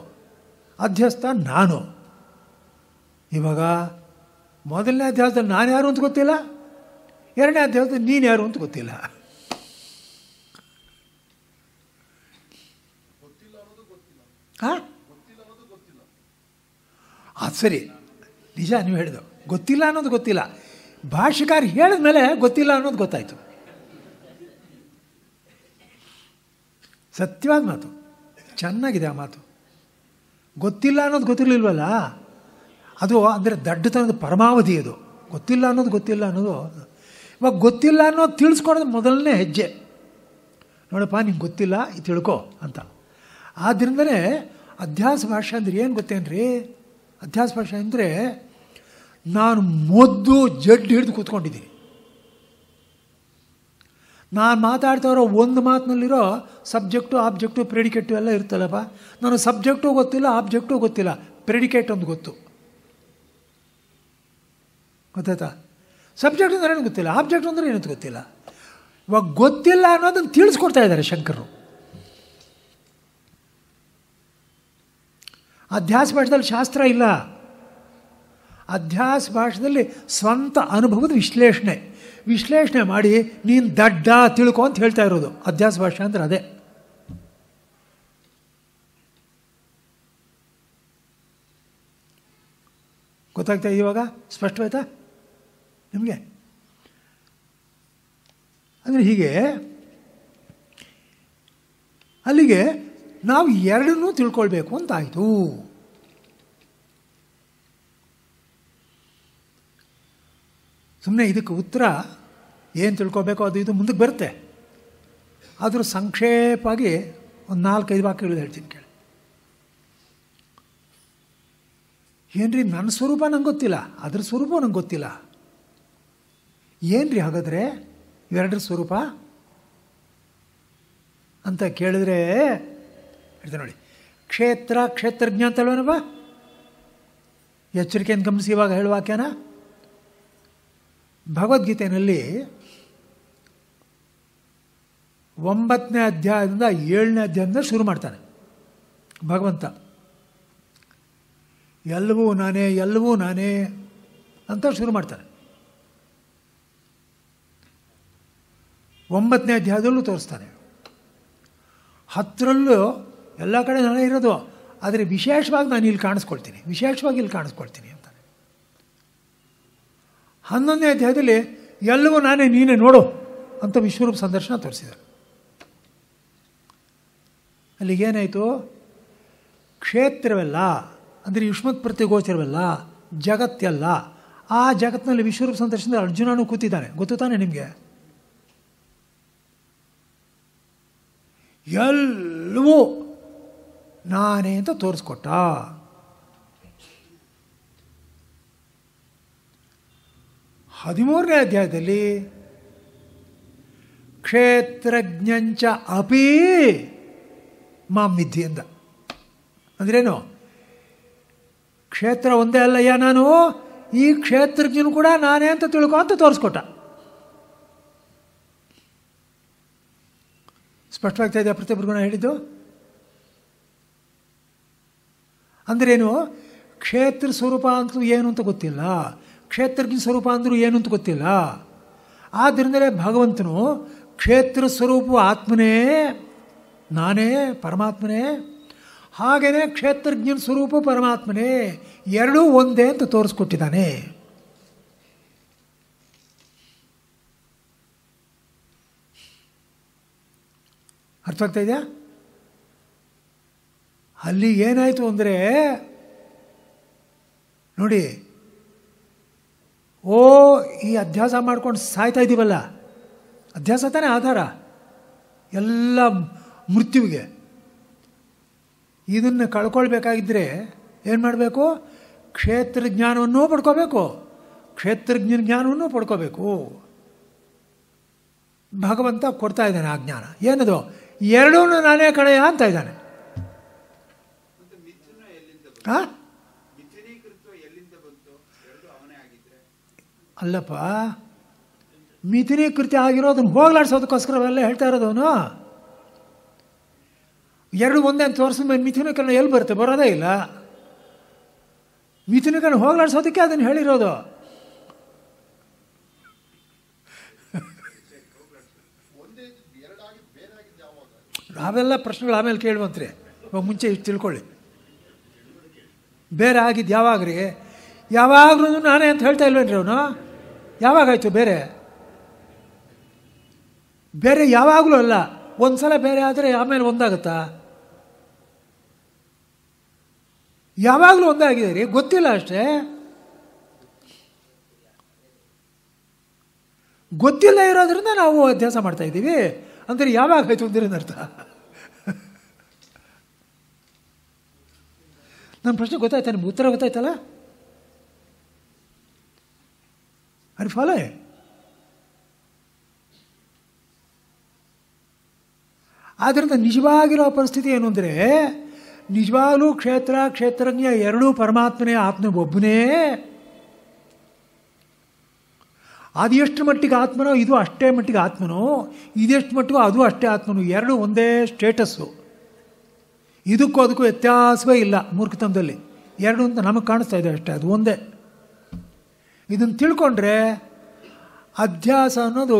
ಅಧ್ಯಸ್ಥ ನಾನು ಇವಾಗ ಮೊದಲನೇ ಅಧ್ಯಾಸದಲ್ಲಿ ನಾನು ಯಾರು ಅಂತ ಗೊತ್ತಿಲ್ಲ ಎರಡನೇ ಹೇಳ್ತು ನೀನು ಯಾರು ಅಂತ ಗೊತ್ತಿಲ್ಲ ಹಾಂ ಅದು ಸರಿ ನಿಜ ನೀವು ಹೇಳಿದವು ಗೊತ್ತಿಲ್ಲ ಅನ್ನೋದು ಗೊತ್ತಿಲ್ಲ ಭಾಷಿಕಾರ್ ಹೇಳಿದ ಮೇಲೆ ಗೊತ್ತಿಲ್ಲ ಅನ್ನೋದು ಗೊತ್ತಾಯಿತು ಸತ್ಯವಾದ ಮಾತು ಚೆನ್ನಾಗಿದೆ ಆ ಮಾತು ಗೊತ್ತಿಲ್ಲ ಅನ್ನೋದು ಗೊತ್ತಿರಲಿಲ್ವಲ್ಲ ಅದು ಅಂದರೆ ದಡ್ಡತನದ ಪರಮಾವಧಿ ಅದು ಗೊತ್ತಿಲ್ಲ ಅನ್ನೋದು ಗೊತ್ತಿಲ್ಲ ಅನ್ನೋದು ಇವಾಗ ಗೊತ್ತಿಲ್ಲ ಅನ್ನೋ ತಿಳಿಸ್ಕೊಡೋದು ಮೊದಲನೇ ಹೆಜ್ಜೆ ನೋಡಪ್ಪ ನಿಂಗೆ ಗೊತ್ತಿಲ್ಲ ತಿಳ್ಕೊ ಅಂತ ಆದ್ದರಿಂದಲೇ ಅಧ್ಯಾಸ ಭಾಷೆ ಅಂದ್ರೆ ಏನು ಗೊತ್ತೇನ್ರಿ ಅಧ್ಯಾಸ ಭಾಷೆ ಅಂದರೆ ನಾನು ಮೊದ್ದು ಜಡ್ಡು ಹಿಡಿದು ಕೂತ್ಕೊಂಡಿದ್ದೀನಿ ನಾನು ಮಾತಾಡ್ತಾ ಇರೋ ಒಂದು ಮಾತಿನಲ್ಲಿರೋ ಸಬ್ಜೆಕ್ಟು ಆಬ್ಜೆಕ್ಟು ಪ್ರೆಡಿಕೇಟು ಎಲ್ಲ ಇರ್ತಲ್ಲಪ್ಪ ನಾನು ಸಬ್ಜೆಕ್ಟು ಗೊತ್ತಿಲ್ಲ ಆಬ್ಜೆಕ್ಟು ಗೊತ್ತಿಲ್ಲ ಪ್ರೆಡಿಕೇಟ್ ಒಂದು ಗೊತ್ತು ಗೊತ್ತಾಯ್ತಾ ಸಬ್ಜೆಕ್ಟ್ ಅಂದ್ರೆ ಏನು ಗೊತ್ತಿಲ್ಲ ಆಬ್ಜೆಕ್ಟ್ ಅಂದರೆ ಏನಂತ ಗೊತ್ತಿಲ್ಲ ಇವಾಗ ಗೊತ್ತಿಲ್ಲ ಅನ್ನೋದನ್ನು ತಿಳಿಸ್ಕೊಡ್ತಾ ಇದ್ದಾರೆ ಶಂಕರರು ಅಧ್ಯಾಸ ಭಾಷೆದಲ್ಲಿ ಶಾಸ್ತ್ರ ಇಲ್ಲ ಅಧ್ಯಾಸ ಭಾಷೆಯಲ್ಲಿ ಸ್ವಂತ ಅನುಭವದ ವಿಶ್ಲೇಷಣೆ ವಿಶ್ಲೇಷಣೆ ಮಾಡಿ ನೀನು ದಡ್ಡ ತಿಳ್ಕೊ ಅಂತ ಹೇಳ್ತಾ ಇರೋದು ಅಧ್ಯಾಸ ಭಾಷೆ ಅಂದರೆ ಅದೇ ಗೊತ್ತಾಗ್ತಾ ಇವಾಗ ಸ್ಪಷ್ಟವಾಯ್ತಾ ನಿಮಗೆ ಅಂದರೆ ಹೀಗೆ ಅಲ್ಲಿಗೆ ನಾವು ಎರಡನ್ನೂ ತಿಳ್ಕೊಳ್ಬೇಕು ಅಂತಾಯಿತು ಸುಮ್ಮನೆ ಇದಕ್ಕೆ ಉತ್ತರ ಏನು ತಿಳ್ಕೊಬೇಕೋ ಅದು ಇದು ಮುಂದಕ್ಕೆ ಬರುತ್ತೆ ಆದರೂ ಸಂಕ್ಷೇಪವಾಗಿ ಒಂದು ನಾಲ್ಕೈದು ವಾಕ್ಯಗಳು ಹೇಳ್ತೀನಿ ಕೇಳಿ ಏನ್ರಿ ನನ್ನ ಸ್ವರೂಪ ನಂಗೆ ಗೊತ್ತಿಲ್ಲ ಅದ್ರ ಸ್ವರೂಪ ನಂಗೆ ಗೊತ್ತಿಲ್ಲ ಏನ್ರಿ ಹಾಗಾದರೆ ಇವೆರಡರ ಸ್ವರೂಪ ಅಂತ ಕೇಳಿದ್ರೆ ಹೇಳ್ತೀನಿ ನೋಡಿ ಕ್ಷೇತ್ರ ಕ್ಷೇತ್ರಜ್ಞ ಅಂತಲ್ವೇನಪ್ಪ ಎಚ್ಚರಿಕೆಯನ್ನು ಗಮನಿಸಿ ಇವಾಗ ಹೇಳುವಾಕ್ಯನ ಭಗವದ್ಗೀತೆಯಲ್ಲಿ ಒಂಬತ್ತನೇ ಅಧ್ಯಾಯದಿಂದ ಏಳನೇ ಅಧ್ಯಾಯದಿಂದ ಶುರು ಮಾಡ್ತಾನೆ ಭಗವಂತ ಎಲ್ಲವೂ ನಾನೇ ಎಲ್ಲವೂ ನಾನೇ ಅಂತ ಶುರು ಮಾಡ್ತಾನೆ ಒಂಬತ್ತನೇ ಅಧ್ಯಾಯದಲ್ಲೂ ತೋರಿಸ್ತಾನೆ ಹತ್ತರಲ್ಲೂ ಎಲ್ಲ ಕಡೆ ನಾನೇ ಇರೋದು ಆದರೆ ವಿಶೇಷವಾಗಿ ನಾನು ಇಲ್ಲಿ ಕಾಣಿಸ್ಕೊಳ್ತೀನಿ ವಿಶೇಷವಾಗಿ ಇಲ್ಲಿ ಕಾಣಿಸ್ಕೊಳ್ತೀನಿ ಅಂತಾನೆ ಹನ್ನೊಂದನೇ ಅಧ್ಯಾಯದಲ್ಲಿ ಎಲ್ಲವೂ ನಾನೇ ನೀನೇ ನೋಡು ಅಂತ ವಿಶ್ವರೂಪ ಸಂದರ್ಶನ ತೋರಿಸಿದ್ದಾರೆ ಅಲ್ಲಿಗೇನಾಯಿತು ಕ್ಷೇತ್ರವೆಲ್ಲ ಅಂದರೆ ಯುಷ್ಮತ್ ಗೋಚರವೆಲ್ಲ ಜಗತ್ತೆಲ್ಲ ಆ ಜಗತ್ತಿನಲ್ಲಿ ವಿಶ್ವರೂಪ ಸಂದರ್ಶನದಲ್ಲಿ ಅರ್ಜುನನೂ ಕೂತಿದ್ದಾನೆ ಗೊತ್ತು ನಿಮಗೆ ಎಲ್ಲವೂ ನಾನೇ ಅಂತ ತೋರಿಸ್ಕೊಟ್ಟ ಹದಿಮೂರನೇ ಅಧ್ಯಾಯದಲ್ಲಿ ಕ್ಷೇತ್ರಜ್ಞಂಚ ಅಪಿ ಮಾಮಿದ್ಧಿ ಅಂದ ಅಂದ್ರೇನು ಕ್ಷೇತ್ರ ಒಂದೇ ಅಲ್ಲಯ್ಯ ನಾನು ಈ ಕ್ಷೇತ್ರಜ್ಞನು ಕೂಡ ನಾನೇ ಅಂತ ತಿಳ್ಕೊ ಅಂತ ತೋರಿಸ್ಕೊಟ್ಟ ಸ್ಪಷ್ಟವಾಗ್ತಾ ಇದೆಯಾ ಪ್ರತಿಭುರ್ಗುಣ ಹೇಳಿದ್ದು ಅಂದ್ರೇನು ಕ್ಷೇತ್ರ ಸ್ವರೂಪ ಅಂತೂ ಏನು ಅಂತ ಗೊತ್ತಿಲ್ಲ ಕ್ಷೇತ್ರಜ್ಞ ಸ್ವರೂಪ ಅಂದರೂ ಏನು ಅಂತ ಗೊತ್ತಿಲ್ಲ ಆದ್ದರಿಂದಲೇ ಭಗವಂತನು ಕ್ಷೇತ್ರ ಸ್ವರೂಪ ಆತ್ಮನೇ ನಾನೇ ಪರಮಾತ್ಮನೇ ಹಾಗೆಯೇ ಕ್ಷೇತ್ರಜ್ಞನ ಸ್ವರೂಪ ಪರಮಾತ್ಮನೇ ಎರಡೂ ಒಂದೇ ಅಂತ ತೋರಿಸ್ಕೊಟ್ಟಿದ್ದಾನೆ ಆಗ್ತಾ ಇದೆಯಾ ಅಲ್ಲಿ ಏನಾಯಿತು ಅಂದರೆ ನೋಡಿ ಓ ಈ ಅಧ್ಯಾಸ ಮಾಡ್ಕೊಂಡು ಸಾಯ್ತಾ ಇದ್ದೀವಲ್ಲ ಅಧ್ಯಾಸ ತಾನೇ ಆಧಾರ ಎಲ್ಲ ಮೃತ್ಯುವಿಗೆ ಇದನ್ನು ಕಳ್ಕೊಳ್ಬೇಕಾಗಿದ್ದರೆ ಏನು ಮಾಡಬೇಕು ಕ್ಷೇತ್ರ ಜ್ಞಾನವನ್ನು ಪಡ್ಕೋಬೇಕು ಕ್ಷೇತ್ರಜ್ಞ ಜ್ಞಾನವನ್ನು ಪಡ್ಕೋಬೇಕು ಭಗವಂತ ಕೊಡ್ತಾ ಇದ್ದಾನೆ ಆ ಜ್ಞಾನ ಏನದು ಎರಡೂ ನಾನೇ ಕಡೆಯ ಅಂತ ಇದ್ದಾನೆ ಹಾಂ ಅಲ್ಲಪ್ಪ ಮಿಥುನಿ ಕೃತ್ಯ ಆಗಿರೋದನ್ನ ಅವೆಲ್ಲ ಹೇಳ್ತಾ ಅವನು ಎರಡು ಒಂದೇ ಅಂತ ತೋರಿಸಿದ ಮೇಲೆ ಕಣ್ಣು ಎಲ್ಲಿ ಬರುತ್ತೆ ಬರೋದೇ ಇಲ್ಲ ಮಿಥುನೀಕರಣ ಹೋಗ್ಲಾಡ್ಸೋದಕ್ಕೆ ಅದನ್ನು ಹೇಳಿರೋದು ನಾವೆಲ್ಲ ಪ್ರಶ್ನೆಗಳು ಆಮೇಲೆ ಕೇಳುವಂತ್ರಿ ಇವಾಗ ಮುಂಚೆ ಇಷ್ಟು ತಿಳ್ಕೊಳ್ಳಿ ಬೇರೆ ಆಗಿದ್ದು ಯಾವಾಗ್ರಿ ರೀ ಯಾವಾಗಲೂ ನಾನೇ ಅಂತ ಹೇಳ್ತಾ ಇಲ್ವೇನ್ರಿ ಅವನು ಯಾವಾಗಾಯ್ತು ಬೇರೆ ಬೇರೆ ಯಾವಾಗಲೂ ಅಲ್ಲ ಒಂದು ಸಲ ಬೇರೆ ಆದರೆ ಆಮೇಲೆ ಒಂದಾಗುತ್ತಾ ಯಾವಾಗಲೂ ಒಂದಾಗಿದೆ ರೀ ಗೊತ್ತಿಲ್ಲ ಅಷ್ಟೇ ಗೊತ್ತಿಲ್ಲ ಇರೋದ್ರಿಂದ ನಾವು ಅಭ್ಯಾಸ ಮಾಡ್ತಾ ಇದ್ದೀವಿ ಅಂದರೆ ಯಾವಾಗ ಆಯಿತು ಅಂದರೆ ಅರ್ಥ ನನ್ನ ಪ್ರಶ್ನೆ ಗೊತ್ತಾಯ್ತ ನಿಮ್ಗೆ ಉತ್ತರ ಗೊತ್ತಾಯ್ತಲ್ಲ ಅರೆ ಫಾಲೋ ಆದ್ದರಿಂದ ನಿಜವಾಗಿರೋ ಪರಿಸ್ಥಿತಿ ಏನು ಅಂದರೆ ನಿಜವಾಗಲೂ ಕ್ಷೇತ್ರ ಕ್ಷೇತ್ರಜ್ಞ ಎರಡೂ ಪರಮಾತ್ಮನೇ ಆತ್ಮ ಒಬ್ಬನೇ ಅದು ಎಷ್ಟು ಮಟ್ಟಿಗೆ ಆತ್ಮನೋ ಇದು ಅಷ್ಟೇ ಮಟ್ಟಿಗೆ ಆತ್ಮನೋ ಇದೆಷ್ಟು ಮಟ್ಟಿಗೂ ಅದು ಅಷ್ಟೇ ಆತ್ಮನೋ ಎರಡು ಒಂದೇ ಸ್ಟೇಟಸ್ಸು ಇದಕ್ಕೂ ಅದಕ್ಕೂ ವ್ಯತ್ಯಾಸವೇ ಇಲ್ಲ ಮೂರ್ಖತನದಲ್ಲಿ ಎರಡು ಅಂತ ನಮಗೆ ಕಾಣಿಸ್ತಾ ಇದೆ ಅಷ್ಟೇ ಅದು ಒಂದೇ ಇದನ್ನು ತಿಳ್ಕೊಂಡ್ರೆ ಅಧ್ಯಾಸ ಅನ್ನೋದು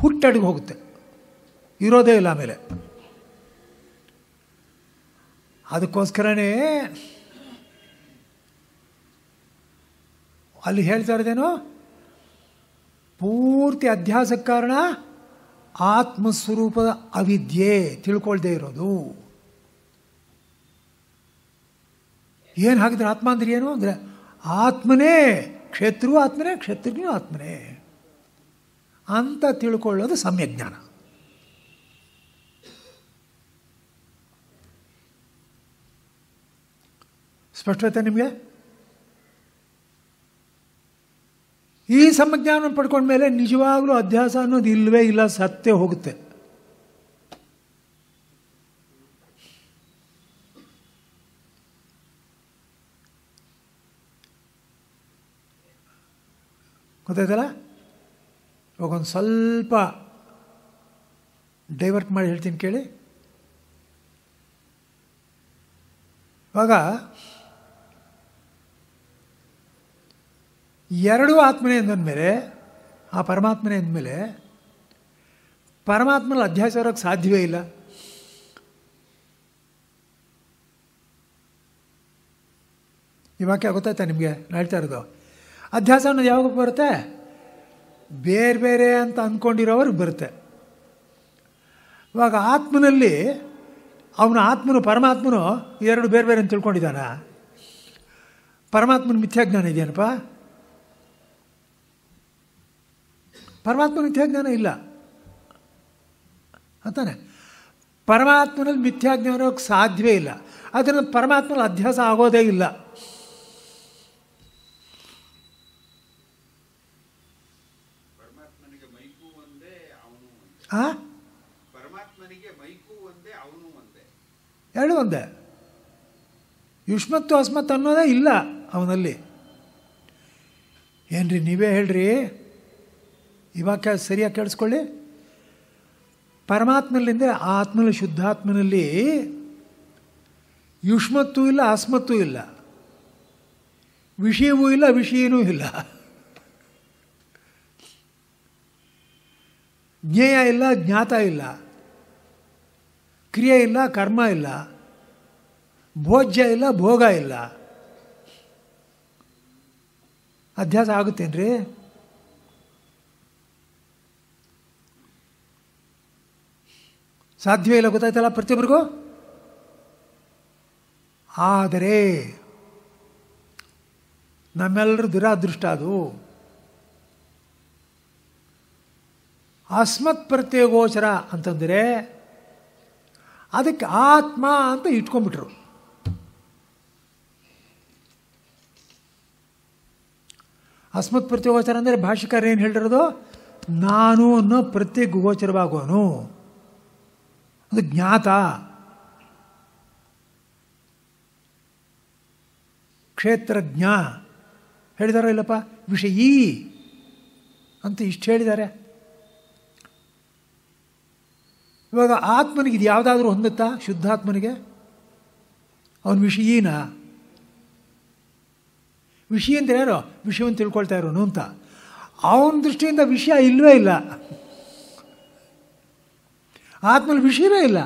ಹುಟ್ಟಡಿಗೆ ಹೋಗುತ್ತೆ ಇರೋದೇ ಇಲ್ಲ ಆಮೇಲೆ ಅದಕ್ಕೋಸ್ಕರನೇ ಅಲ್ಲಿ ಹೇಳ್ತಾ ಇರೋದೇನೋ ಪೂರ್ತಿ ಅಧ್ಯಾಸಕ್ಕೆ ಕಾರಣ ಆತ್ಮಸ್ವರೂಪದ ಅವಿದ್ಯೆ ತಿಳ್ಕೊಳ್ದೇ ಇರೋದು ಏನು ಹಾಕಿದ್ರೆ ಆತ್ಮ ಅಂದ್ರೆ ಏನು ಅಂದರೆ ಆತ್ಮನೇ ಕ್ಷೇತ್ರವೂ ಆತ್ಮನೇ ಕ್ಷೇತ್ರಜ್ಞೂ ಆತ್ಮನೇ ಅಂತ ತಿಳ್ಕೊಳ್ಳೋದು ಸಮ್ಯಜ್ಞಾನ ಸ್ಪಷ್ಟತೆ ನಿಮಗೆ ಈ ಸಮಜ್ಞಾನ ಪಡ್ಕೊಂಡ ಮೇಲೆ ನಿಜವಾಗ್ಲೂ ಅಧ್ಯಾಸ ಅನ್ನೋದು ಇಲ್ಲವೇ ಇಲ್ಲ ಸತ್ತೇ ಹೋಗುತ್ತೆ ಗೊತ್ತಾಯ್ತಲ್ಲ ಇವಾಗ ಒಂದು ಸ್ವಲ್ಪ ಡೈವರ್ಟ್ ಮಾಡಿ ಹೇಳ್ತೀನಿ ಕೇಳಿ ಇವಾಗ ಎರಡೂ ಆತ್ಮನೇ ಅಂದಮೇಲೆ ಆ ಪರಮಾತ್ಮನೇ ಅಂದಮೇಲೆ ಪರಮಾತ್ಮನ ಅಧ್ಯಾಸ ಇರೋಕ್ಕೆ ಸಾಧ್ಯವೇ ಇಲ್ಲ ಈ ವಾಕ್ಯ ಗೊತ್ತಾಯ್ತಾ ನಿಮಗೆ ಹೇಳ್ತಾ ಇರೋದು ಅಧ್ಯಾಸ ಅನ್ನೋದು ಯಾವಾಗ ಬರುತ್ತೆ ಬೇರೆ ಬೇರೆ ಅಂತ ಅಂದ್ಕೊಂಡಿರೋವ್ರಿಗೆ ಬರುತ್ತೆ ಇವಾಗ ಆತ್ಮನಲ್ಲಿ ಅವನ ಆತ್ಮನು ಪರಮಾತ್ಮನು ಎರಡು ಬೇರೆ ಬೇರೆ ಅಂತ ತಿಳ್ಕೊಂಡಿದ್ದಾನ ಪರಮಾತ್ಮನ ಮಿಥ್ಯಾಜ್ಞಾನ ಇದೆಯೇನಪ್ಪ ಪರಮಾತ್ಮ ಮಿಥ್ಯಾಜ್ಞಾನ ಇಲ್ಲ ಅಂತಾನೆ ಪರಮಾತ್ಮನಲ್ಲಿ ಮಿಥ್ಯಾಜ್ಞಾನ ಸಾಧ್ಯವೇ ಇಲ್ಲ ಅದರಿಂದ ಪರಮಾತ್ಮನ ಅಧ್ಯಾಸ ಆಗೋದೇ ಇಲ್ಲ ಎರಡು ಒಂದೇ ಯುಷ್ಮತ್ತು ಅಸ್ಮತ್ ಅನ್ನೋದೇ ಇಲ್ಲ ಅವನಲ್ಲಿ ಏನ್ರಿ ನೀವೇ ಹೇಳ್ರಿ ವಾಕ್ಯ ಸರಿಯಾಗಿ ಕೇಳಿಸ್ಕೊಳ್ಳಿ ಪರಮಾತ್ಮಲಿಂದ ಆ ಆತ್ಮನಲ್ಲಿ ಶುದ್ಧಾತ್ಮನಲ್ಲಿ ಯುಷ್ಮತ್ತೂ ಇಲ್ಲ ಅಸ್ಮತ್ತೂ ಇಲ್ಲ ವಿಷಯವೂ ಇಲ್ಲ ವಿಷಯನೂ ಇಲ್ಲ ಜ್ಞೇಯ ಇಲ್ಲ ಜ್ಞಾತ ಇಲ್ಲ ಕ್ರಿಯೆ ಇಲ್ಲ ಕರ್ಮ ಇಲ್ಲ ಭೋಜ್ಯ ಇಲ್ಲ ಭೋಗ ಇಲ್ಲ ಅಧ್ಯಾಸ ಆಗುತ್ತೇನ್ರಿ ಸಾಧ್ಯವೇ ಇಲ್ಲ ಗೊತ್ತಾಯ್ತಲ್ಲ ಪ್ರತಿಯೊಬ್ಬರಿಗೂ ಆದರೆ ನಮ್ಮೆಲ್ಲರೂ ದುರಾದೃಷ್ಟ ಅದು ಅಸ್ಮತ್ ಪ್ರತ್ಯಗೋಚರ ಅಂತಂದರೆ ಅದಕ್ಕೆ ಆತ್ಮ ಅಂತ ಇಟ್ಕೊಂಡ್ಬಿಟ್ರು ಅಸ್ಮತ್ ಪ್ರತ್ಯಗೋಚರ ಅಂದರೆ ಭಾಷಿಕಾರ ಏನು ಹೇಳಿರೋದು ನಾನು ಅನ್ನೋ ಪ್ರತ್ಯೇಕ ಗೋಚರವಾಗೋನು ಅದು ಜ್ಞಾತ ಕ್ಷೇತ್ರಜ್ಞ ಹೇಳಿದಾರೋ ಇಲ್ಲಪ್ಪ ವಿಷಯೀ ಅಂತ ಇಷ್ಟು ಹೇಳಿದ್ದಾರೆ ಇವಾಗ ಆತ್ಮನಿಗೆ ಇದು ಯಾವುದಾದ್ರೂ ಹೊಂದುತ್ತಾ ಶುದ್ಧಾತ್ಮನಿಗೆ ಅವನು ವಿಷಯೀನ ವಿಷಯ ಅಂತ ಹೇಳೋ ವಿಷಯವನ್ನು ತಿಳ್ಕೊಳ್ತಾ ಇರೋನು ಅಂತ ಅವನ ದೃಷ್ಟಿಯಿಂದ ವಿಷಯ ಇಲ್ಲವೇ ಇಲ್ಲ ಆತ್ಮಲ್ಲಿ ವಿಷಯವೇ ಇಲ್ಲ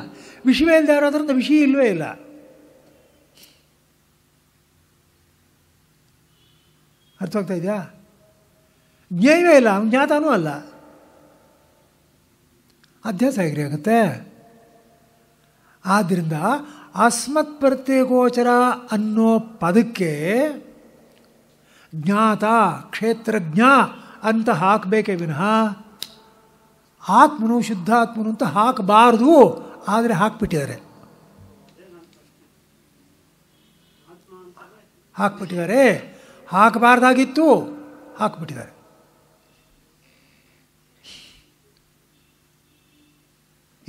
ವಿಷಯವೇ ಇಲ್ಲದೆ ಅದರಿಂದ ವಿಷಯ ಇಲ್ಲವೇ ಇಲ್ಲ ಆಗ್ತಾ ಇದೆಯಾ ಜ್ಞೇಯವೇ ಇಲ್ಲ ಅವನು ಜ್ಞಾತನೂ ಅಲ್ಲ ಅಧ್ಯಾಸ ಹೇಗ್ರಿ ಆಗುತ್ತೆ ಆದ್ದರಿಂದ ಅಸ್ಮತ್ ಪ್ರತ್ಯೇಕೋಚರ ಅನ್ನೋ ಪದಕ್ಕೆ ಜ್ಞಾತ ಕ್ಷೇತ್ರಜ್ಞ ಅಂತ ಹಾಕಬೇಕೇ ವಿನಃ ಆತ್ಮನು ಆತ್ಮನು ಅಂತ ಹಾಕಬಾರ್ದು ಆದರೆ ಹಾಕ್ಬಿಟ್ಟಿದ್ದಾರೆ ಹಾಕ್ಬಿಟ್ಟಿದ್ದಾರೆ ಹಾಕಬಾರ್ದಾಗಿತ್ತು ಹಾಕ್ಬಿಟ್ಟಿದ್ದಾರೆ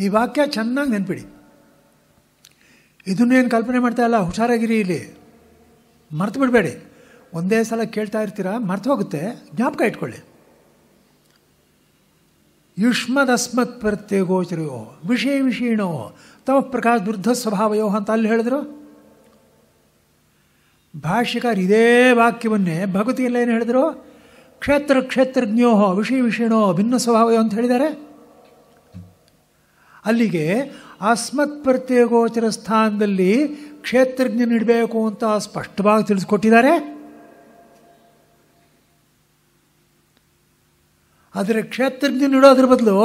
ಈ ವಾಕ್ಯ ಚೆನ್ನಾಗಿ ನೆನ್ಪಿಡಿ ಇದನ್ನೇನು ಕಲ್ಪನೆ ಮಾಡ್ತಾ ಇಲ್ಲ ಹುಷಾರಾಗಿರಿ ಇಲ್ಲಿ ಮರ್ತು ಬಿಡಬೇಡಿ ಒಂದೇ ಸಲ ಕೇಳ್ತಾ ಇರ್ತೀರಾ ಮರ್ತು ಹೋಗುತ್ತೆ ಜ್ಞಾಪಕ ಇಟ್ಕೊಳ್ಳಿ ಯುಷ್ಮದಸ್ಮತ್ ಗೋಚರೋ ವಿಷಯ ವಿಷೀಣೋ ತಮ ಪ್ರಕಾಶ ದುರ್ಧ ಸ್ವಭಾವಯೋ ಅಂತ ಅಲ್ಲಿ ಹೇಳಿದ್ರು ಭಾಷ್ಯಕಾರ ಇದೇ ವಾಕ್ಯವನ್ನೇ ಭಗವತಿಯಲ್ಲಿ ಏನು ಹೇಳಿದ್ರು ಕ್ಷೇತ್ರ ಕ್ಷೇತ್ರಜ್ಞೋ ವಿಷಯ ವಿಷಯಣೋ ಭಿನ್ನ ಸ್ವಭಾವಯೋ ಅಂತ ಹೇಳಿದ್ದಾರೆ ಅಲ್ಲಿಗೆ ಅಸ್ಮತ್ ಗೋಚರ ಸ್ಥಾನದಲ್ಲಿ ನೀಡಬೇಕು ಅಂತ ಸ್ಪಷ್ಟವಾಗಿ ತಿಳಿಸ್ಕೊಟ್ಟಿದ್ದಾರೆ ಆದರೆ ಕ್ಷೇತ್ರಜ್ಞನ ಇಡೋದ್ರ ಬದಲು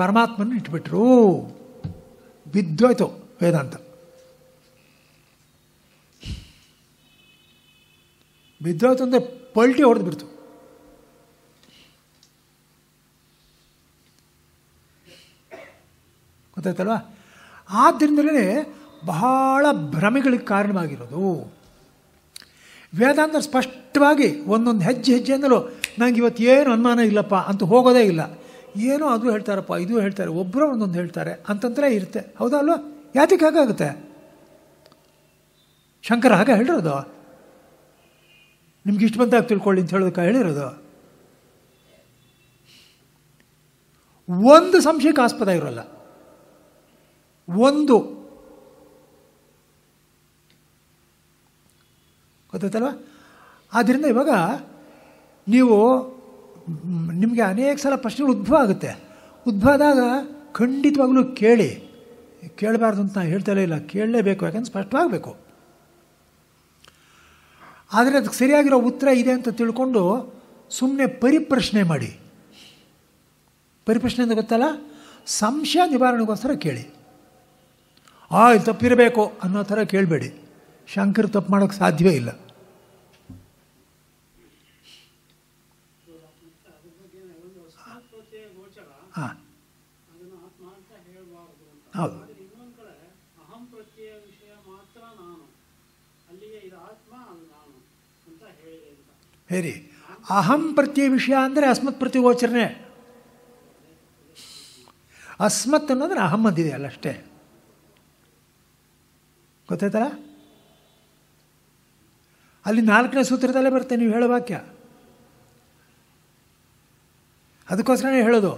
ಪರಮಾತ್ಮನ ಇಟ್ಬಿಟ್ರು ಬಿದ್ದೋಯ್ತು ವೇದಾಂತ ಬಿದ್ದೋಯ್ತು ಅಂದರೆ ಪಲ್ಟಿ ಹೊಡೆದು ಬಿಡ್ತು ಆದ್ದರಿಂದಲೇ ಬಹಳ ಭ್ರಮೆಗಳಿಗೆ ಕಾರಣವಾಗಿರೋದು ವೇದಾಂತ ಸ್ಪಷ್ಟವಾಗಿ ಒಂದೊಂದು ಹೆಜ್ಜೆ ಹೆಜ್ಜೆಯಿಂದಲೂ ನಂಗೆ ಇವತ್ತು ಏನು ಅನುಮಾನ ಇಲ್ಲಪ್ಪ ಅಂತ ಹೋಗೋದೇ ಇಲ್ಲ ಏನೋ ಅದು ಹೇಳ್ತಾರಪ್ಪ ಇದು ಹೇಳ್ತಾರೆ ಒಬ್ಬರು ಒಂದೊಂದು ಹೇಳ್ತಾರೆ ಅಂತಂದ್ರೆ ಇರುತ್ತೆ ಹೌದಾ ಅಲ್ವಾ ಯಾತಕ್ಕೆ ಹಾಗಾಗುತ್ತೆ ಶಂಕರ ಹಾಗೆ ಹೇಳಿರೋದು ನಿಮ್ಗೆ ಇಷ್ಟ ಬಂದಾಗ ತಿಳ್ಕೊಳ್ಳಿ ಅಂತ ಹೇಳೋದಕ್ಕೆ ಹೇಳಿರೋದು ಒಂದು ಸಂಶಯಕ್ಕೆ ಆಸ್ಪದ ಇರೋಲ್ಲ ಒಂದು ಗೊತ್ತಾಯ್ತಲ್ವ ಆದ್ದರಿಂದ ಇವಾಗ ನೀವು ನಿಮಗೆ ಅನೇಕ ಸಲ ಪ್ರಶ್ನೆಗಳು ಉದ್ಭವ ಆಗುತ್ತೆ ಉದ್ಭವ ಆದಾಗ ಖಂಡಿತವಾಗ್ಲೂ ಕೇಳಿ ಕೇಳಬಾರ್ದು ಅಂತ ನಾನು ಹೇಳ್ತಾ ಇಲ್ಲ ಕೇಳಲೇಬೇಕು ಯಾಕಂದ್ರೆ ಸ್ಪಷ್ಟವಾಗಬೇಕು ಆದರೆ ಅದಕ್ಕೆ ಸರಿಯಾಗಿರೋ ಉತ್ತರ ಇದೆ ಅಂತ ತಿಳ್ಕೊಂಡು ಸುಮ್ಮನೆ ಪರಿಪ್ರಶ್ನೆ ಮಾಡಿ ಪರಿಪ್ರಶ್ನೆ ಅಂತ ಗೊತ್ತಲ್ಲ ಸಂಶಯ ನಿವಾರಣೆಗೋಸ್ಕರ ಕೇಳಿ ಆ ಇದು ತಪ್ಪಿರಬೇಕು ಅನ್ನೋ ಥರ ಕೇಳಬೇಡಿ ಶಂಕರ್ ತಪ್ಪು ಮಾಡೋಕ್ಕೆ ಸಾಧ್ಯವೇ ಇಲ್ಲ ಹೌದು ಹೇರಿ ಅಹಂ ಪ್ರತ್ಯಯ ವಿಷಯ ಅಂದರೆ ಅಸ್ಮತ್ ಗೋಚರಣೆ ಅಸ್ಮತ್ ಅನ್ನೋದ್ರೆ ಅಹಂ ಅಂದಿದೆ ಅಷ್ಟೇ ಗೊತ್ತಾಯ್ತಲ್ಲ ಅಲ್ಲಿ ನಾಲ್ಕನೇ ಸೂತ್ರದಲ್ಲೇ ಬರುತ್ತೆ ನೀವು ಹೇಳೋ ವಾಕ್ಯ ಅದಕ್ಕೋಸ್ಕರನೇ ಹೇಳೋದು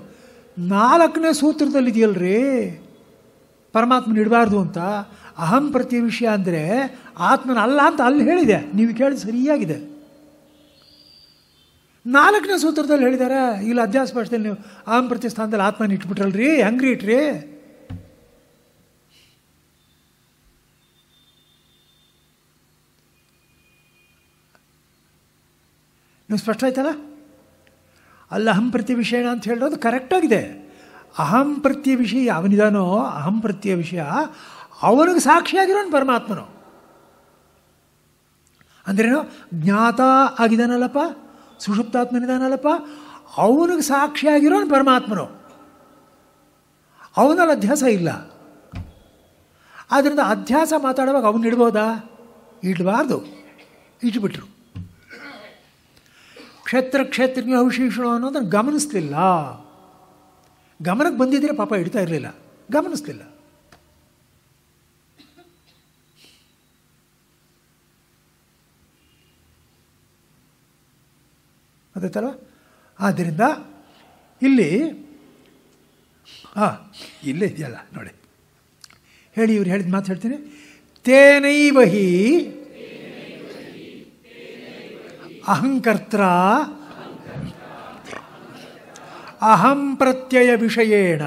ನಾಲ್ಕನೇ ಸೂತ್ರದಲ್ಲಿದೆಯಲ್ರಿ ಪರಮಾತ್ಮನ ಇಡಬಾರ್ದು ಅಂತ ಅಹಂ ಪ್ರತಿ ವಿಷಯ ಅಂದರೆ ಆತ್ಮನ ಅಲ್ಲ ಅಂತ ಅಲ್ಲಿ ಹೇಳಿದೆ ನೀವು ಕೇಳಿ ಸರಿಯಾಗಿದೆ ನಾಲ್ಕನೇ ಸೂತ್ರದಲ್ಲಿ ಹೇಳಿದ್ದಾರೆ ಇಲ್ಲ ಅಧ್ಯಾಸ ಭಾಷೆಯಲ್ಲಿ ನೀವು ಅಹಂ ಪ್ರತಿ ಸ್ಥಾನದಲ್ಲಿ ಆತ್ಮನ ಇಟ್ಬಿಟ್ರಲ್ರಿ ಹಂಗ್ರಿ ಇಟ್ರಿ ನೀವು ಸ್ಪಷ್ಟ ಆಯ್ತಲ್ಲ ಅಲ್ಲ ಅಹಂ ಪ್ರತಿ ವಿಷಯ ಅಂತ ಹೇಳೋದು ಕರೆಕ್ಟಾಗಿದೆ ಅಹಂ ಪ್ರತ್ಯ ವಿಷಯ ಅವನಿದಾನೋ ಅಹಂ ಪ್ರತ್ಯ ವಿಷಯ ಅವನಿಗೆ ಸಾಕ್ಷಿಯಾಗಿರೋನು ಪರಮಾತ್ಮನು ಅಂದ್ರೇನು ಜ್ಞಾತ ಆಗಿದಾನಲ್ಲಪ್ಪ ಸುಷುಪ್ತಾತ್ಮನಿದಾನಲ್ಲಪ್ಪ ಅವನಿಗೆ ಸಾಕ್ಷಿಯಾಗಿರೋನು ಪರಮಾತ್ಮನು ಅವನಲ್ಲಿ ಅಧ್ಯಾಸ ಇಲ್ಲ ಆದ್ದರಿಂದ ಅಧ್ಯಾಸ ಮಾತಾಡುವಾಗ ಅವನು ಇಡ್ಬೋದಾ ಇಡಬಾರ್ದು ಇಟ್ಬಿಟ್ರು ಕ್ಷೇತ್ರ ಕ್ಷೇತ್ರಜ್ಞ ಹೌಶಿಷಣು ಅನ್ನೋದನ್ನು ಗಮನಿಸ್ತಿಲ್ಲ ಗಮನಕ್ಕೆ ಬಂದಿದ್ದರೆ ಪಾಪ ಇಡ್ತಾ ಇರಲಿಲ್ಲ ಗಮನಿಸಲಿಲ್ಲ ಗೊತ್ತಾಯ್ತಲ್ವ ಆದ್ದರಿಂದ ಇಲ್ಲಿ ಹಾಂ ಇಲ್ಲೇ ಇದೆಯಲ್ಲ ನೋಡಿ ಹೇಳಿ ಇವ್ರು ಹೇಳಿದ ಮಾತು ಹೇಳ್ತೀನಿ ತೇನೈವಹಿ ಅಹಂಕರ್ತ್ರ अहम प्रत्यय विषयेण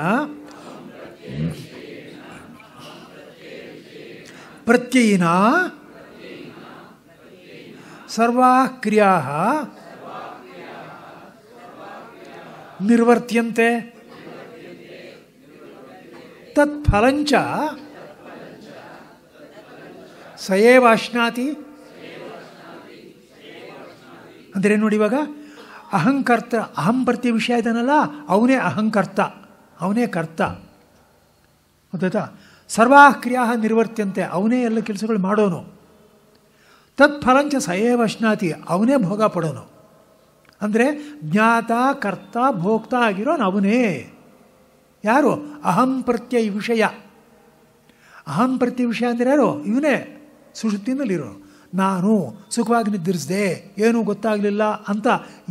प्रत्ययिना सर्वा क्रिया निर्वर्त्यन्ते तत्फलञ्च स एव अश्नाति ನೋಡಿ ಇವಾಗ ಅಹಂಕರ್ತ ಅಹಂಪ್ರತ್ಯ ವಿಷಯ ಇದನ್ನಲ್ಲ ಅವನೇ ಅಹಂಕರ್ತ ಅವನೇ ಕರ್ತ ಗೊತ್ತಾಯ್ತಾ ಸರ್ವಾ ಕ್ರಿಯಾ ನಿರ್ವರ್ತ್ಯಂತೆ ಅವನೇ ಎಲ್ಲ ಕೆಲಸಗಳು ಮಾಡೋನು ತತ್ಫಲಂಚ ಸಯೇ ವಶ್ನಾತಿ ಅವನೇ ಭೋಗ ಪಡೋನು ಅಂದರೆ ಜ್ಞಾತ ಕರ್ತ ಭೋಕ್ತ ಆಗಿರೋನು ಅವನೇ ಯಾರು ಅಹಂಪ್ರತ್ಯ ವಿಷಯ ಅಹಂಪ್ರತ್ಯ ವಿಷಯ ಅಂದರೆ ಯಾರು ಇವನೇ ಸುಶುತ್ತಿನಲ್ಲಿರೋನು ನಾನು ಸುಖವಾಗಿ ನಿದ್ರಿಸಿದೆ ಏನೂ ಗೊತ್ತಾಗಲಿಲ್ಲ ಅಂತ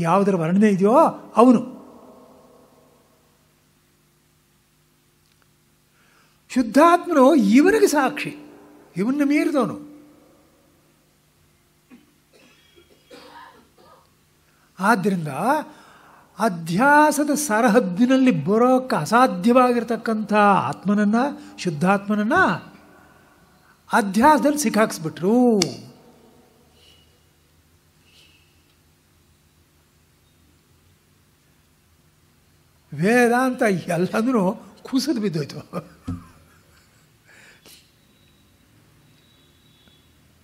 ಯಾವುದರ ವರ್ಣನೆ ಇದೆಯೋ ಅವನು ಶುದ್ಧಾತ್ಮನು ಇವನಿಗೆ ಸಾಕ್ಷಿ ಇವನ್ನ ಮೀರಿದವನು ಆದ್ದರಿಂದ ಅಧ್ಯಾಸದ ಸರಹದ್ದಿನಲ್ಲಿ ಬರೋಕ್ಕೆ ಅಸಾಧ್ಯವಾಗಿರ್ತಕ್ಕಂಥ ಆತ್ಮನನ್ನು ಶುದ್ಧಾತ್ಮನನ್ನು ಅಧ್ಯಾಸದಲ್ಲಿ ಸಿಕ್ಕಾಕ್ಸ್ಬಿಟ್ರು ವೇದಾಂತ ಎಲ್ಲದೂ ಕುಸಿದು ಬಿದ್ದೋಯ್ತು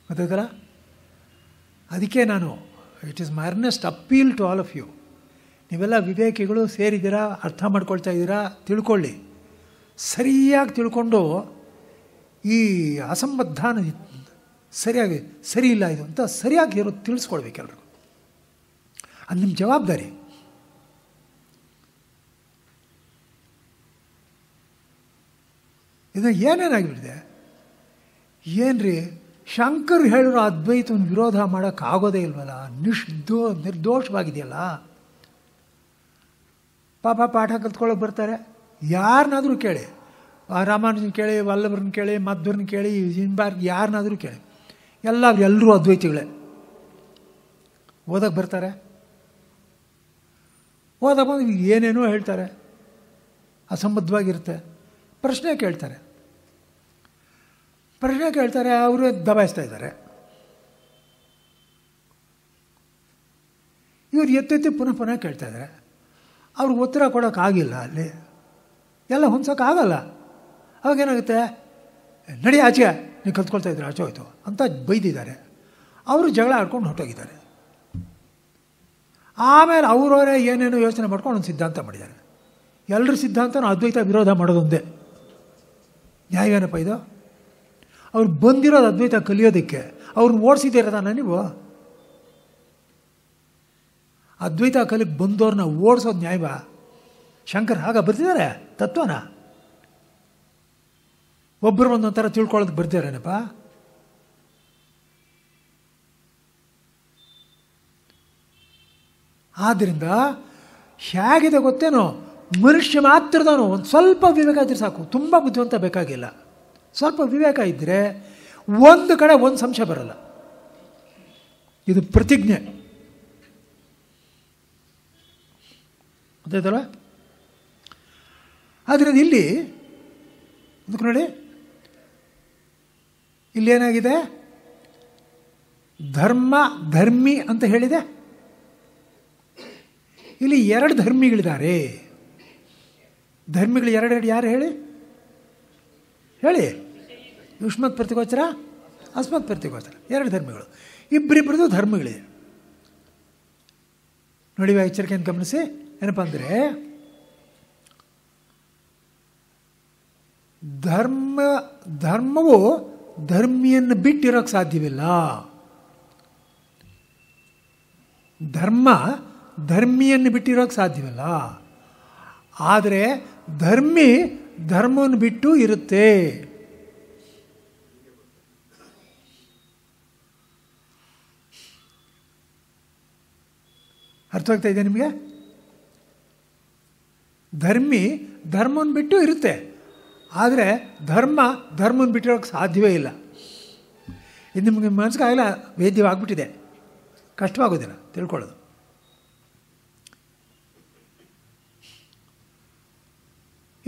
ಗೊತ್ತಾಯ್ತಲ್ಲ ಅದಕ್ಕೆ ನಾನು it is my earnest appeal to all of you ನೀವೆಲ್ಲ ವಿವೇಕಿಗಳು ಸೇರಿದ್ದೀರಾ ಅರ್ಥ ಮಾಡ್ಕೊಳ್ತಾ ಇದ್ದೀರಾ ತಿಳ್ಕೊಳ್ಳಿ ಸರಿಯಾಗಿ ತಿಳ್ಕೊಂಡು ಈ ಅಸಂಬದ್ಧಾನ ಸರಿಯಾಗಿ ಸರಿ ಇಲ್ಲ ಇದು ಅಂತ ಸರಿಯಾಗಿ ಇರೋದು ತಿಳಿಸ್ಕೊಳ್ಬೇಕು ಎಲ್ರಿಗೂ ಅದು ನಿಮ್ಮ ಜವಾಬ್ದಾರಿ ಇದು ಏನೇನಾಗಿಬಿಟ್ಟಿದೆ ಏನು ಶಂಕರ್ ಹೇಳಿರೋ ಅದ್ವೈತವನ್ನು ವಿರೋಧ ಮಾಡೋಕ್ಕಾಗೋದೇ ಇಲ್ವಲ್ಲ ನಿಷ್ದೋ ನಿರ್ದೋಷವಾಗಿದೆಯಲ್ಲ ಪಾಪ ಪಾಠ ಕಲ್ತ್ಕೊಳ್ಳೋಕೆ ಬರ್ತಾರೆ ಯಾರನ್ನಾದರೂ ಕೇಳಿ ರಾಮಾನುಜನ್ ಕೇಳಿ ವಲ್ಲಭರನ್ನ ಕೇಳಿ ಮಧ್ವರನ್ನ ಕೇಳಿ ಜಿಂಬಾರ್ ಯಾರನ್ನಾದರೂ ಕೇಳಿ ಎಲ್ಲ ಎಲ್ಲರೂ ಅದ್ವೈತಿಗಳೇ ಓದಕ್ಕೆ ಬರ್ತಾರೆ ಓದಕ್ಕೆ ಬಂದು ಏನೇನೋ ಹೇಳ್ತಾರೆ ಅಸಂಬದ್ಧವಾಗಿರುತ್ತೆ ಪ್ರಶ್ನೆ ಕೇಳ್ತಾರೆ ಪ್ರಶ್ನೆ ಕೇಳ್ತಾರೆ ಅವರು ದಬಾಯಿಸ್ತಾ ಇದ್ದಾರೆ ಇವರು ಎತ್ತೆತ್ತಿ ಪುನಃ ಪುನಃ ಕೇಳ್ತಾ ಇದ್ದಾರೆ ಅವ್ರಿಗೆ ಉತ್ತರ ಕೊಡೋಕ್ಕಾಗಿಲ್ಲ ಅಲ್ಲಿ ಎಲ್ಲ ಹೊಂದ್ಸೋಕ್ಕಾಗಲ್ಲ ಅವಾಗೇನಾಗುತ್ತೆ ನಡಿ ಆಚೆ ನೀವು ಕಲ್ತ್ಕೊಳ್ತಾ ಇದ್ರೆ ಆಚೆ ಹೋಯ್ತು ಅಂತ ಬೈದಿದ್ದಾರೆ ಅವರು ಜಗಳ ಆಡ್ಕೊಂಡು ಹೊಟ್ಟೋಗಿದ್ದಾರೆ ಆಮೇಲೆ ಅವರವರೇ ಏನೇನೋ ಯೋಚನೆ ಮಾಡ್ಕೊಂಡು ಒಂದು ಸಿದ್ಧಾಂತ ಮಾಡಿದ್ದಾರೆ ಎಲ್ಲರ ಸಿದ್ಧಾಂತನೂ ಅದ್ವೈತ ವಿರೋಧ ಮಾಡೋದೊಂದೇ ನ್ಯಾಯವೇನಪ್ಪ ಇದು ಅವ್ರು ಬಂದಿರೋದು ಅದ್ವೈತ ಕಲಿಯೋದಕ್ಕೆ ಅವ್ರನ್ನ ಓಡಿಸಿದ್ದೀರ ನೀವು ಅದ್ವೈತ ಕಲಿಗೆ ಬಂದವ್ರನ್ನ ಓಡಿಸೋದು ನ್ಯಾಯವಾ ಶಂಕರ್ ಹಾಗ ಬರ್ತಿದ್ದಾರೆ ತತ್ವನ ಒಬ್ಬರು ಒಂದೊಂಥರ ತಿಳ್ಕೊಳ್ಳೋದು ಬರ್ತಿದಾರೇನಪ್ಪ ಆದ್ದರಿಂದ ಹೇಗಿದೆ ಗೊತ್ತೇನೋ ಮನುಷ್ಯ ಮಾತ್ರದವನು ಒಂದು ಸ್ವಲ್ಪ ವಿವೇಕ ಇದ್ದರೆ ಸಾಕು ತುಂಬ ಬುದ್ಧಿವಂತ ಬೇಕಾಗಿಲ್ಲ ಸ್ವಲ್ಪ ವಿವೇಕ ಇದ್ದರೆ ಒಂದು ಕಡೆ ಒಂದು ಸಂಶಯ ಬರಲ್ಲ ಇದು ಪ್ರತಿಜ್ಞೆ ಗೊತ್ತಾಯ್ತಲ್ಲ ಆದ್ರೆ ಇಲ್ಲಿ ಅದಕ್ಕೆ ನೋಡಿ ಏನಾಗಿದೆ ಧರ್ಮ ಧರ್ಮಿ ಅಂತ ಹೇಳಿದೆ ಇಲ್ಲಿ ಎರಡು ಧರ್ಮಿಗಳಿದ್ದಾರೆ ಧರ್ಮಿಗಳು ಎರಡೆರಡು ಯಾರು ಹೇಳಿ ಹೇಳಿ ಯುಷ್ಮತ್ ಪ್ರತಿಗೋಚರ ಅಸ್ಮತ್ ಪ್ರತಿಗೋಚರ ಎರಡು ಧರ್ಮಿಗಳು ಇಬ್ಬರಿಬ್ಬರದು ಧರ್ಮಗಳಿದೆ ನೋಡಿ ಎಚ್ಚರಿಕೆಯನ್ನು ಗಮನಿಸಿ ಏನಪ್ಪ ಅಂದರೆ ಧರ್ಮ ಧರ್ಮವು ಧರ್ಮಿಯನ್ನು ಬಿಟ್ಟಿರೋಕ್ಕೆ ಸಾಧ್ಯವಿಲ್ಲ ಧರ್ಮ ಧರ್ಮಿಯನ್ನು ಬಿಟ್ಟಿರೋಕ್ಕೆ ಸಾಧ್ಯವಿಲ್ಲ ಆದರೆ ಧರ್ಮಿ ಧರ್ಮವನ್ನು ಬಿಟ್ಟು ಇರುತ್ತೆ ಅರ್ಥವಾಗ್ತಾ ಇದೆ ನಿಮಗೆ ಧರ್ಮಿ ಧರ್ಮವನ್ನು ಬಿಟ್ಟು ಇರುತ್ತೆ ಆದರೆ ಧರ್ಮ ಧರ್ಮನ ಬಿಟ್ಟಿರೋಕ್ಕೆ ಸಾಧ್ಯವೇ ಇಲ್ಲ ಇದು ನಿಮಗೆ ಮನಸ್ಸಿಗಾಗಲ್ಲ ವೇದ್ಯವಾಗ್ಬಿಟ್ಟಿದೆ ಕಷ್ಟವಾಗೋದಿಲ್ಲ ತಿಳ್ಕೊಳ್ಳೋದು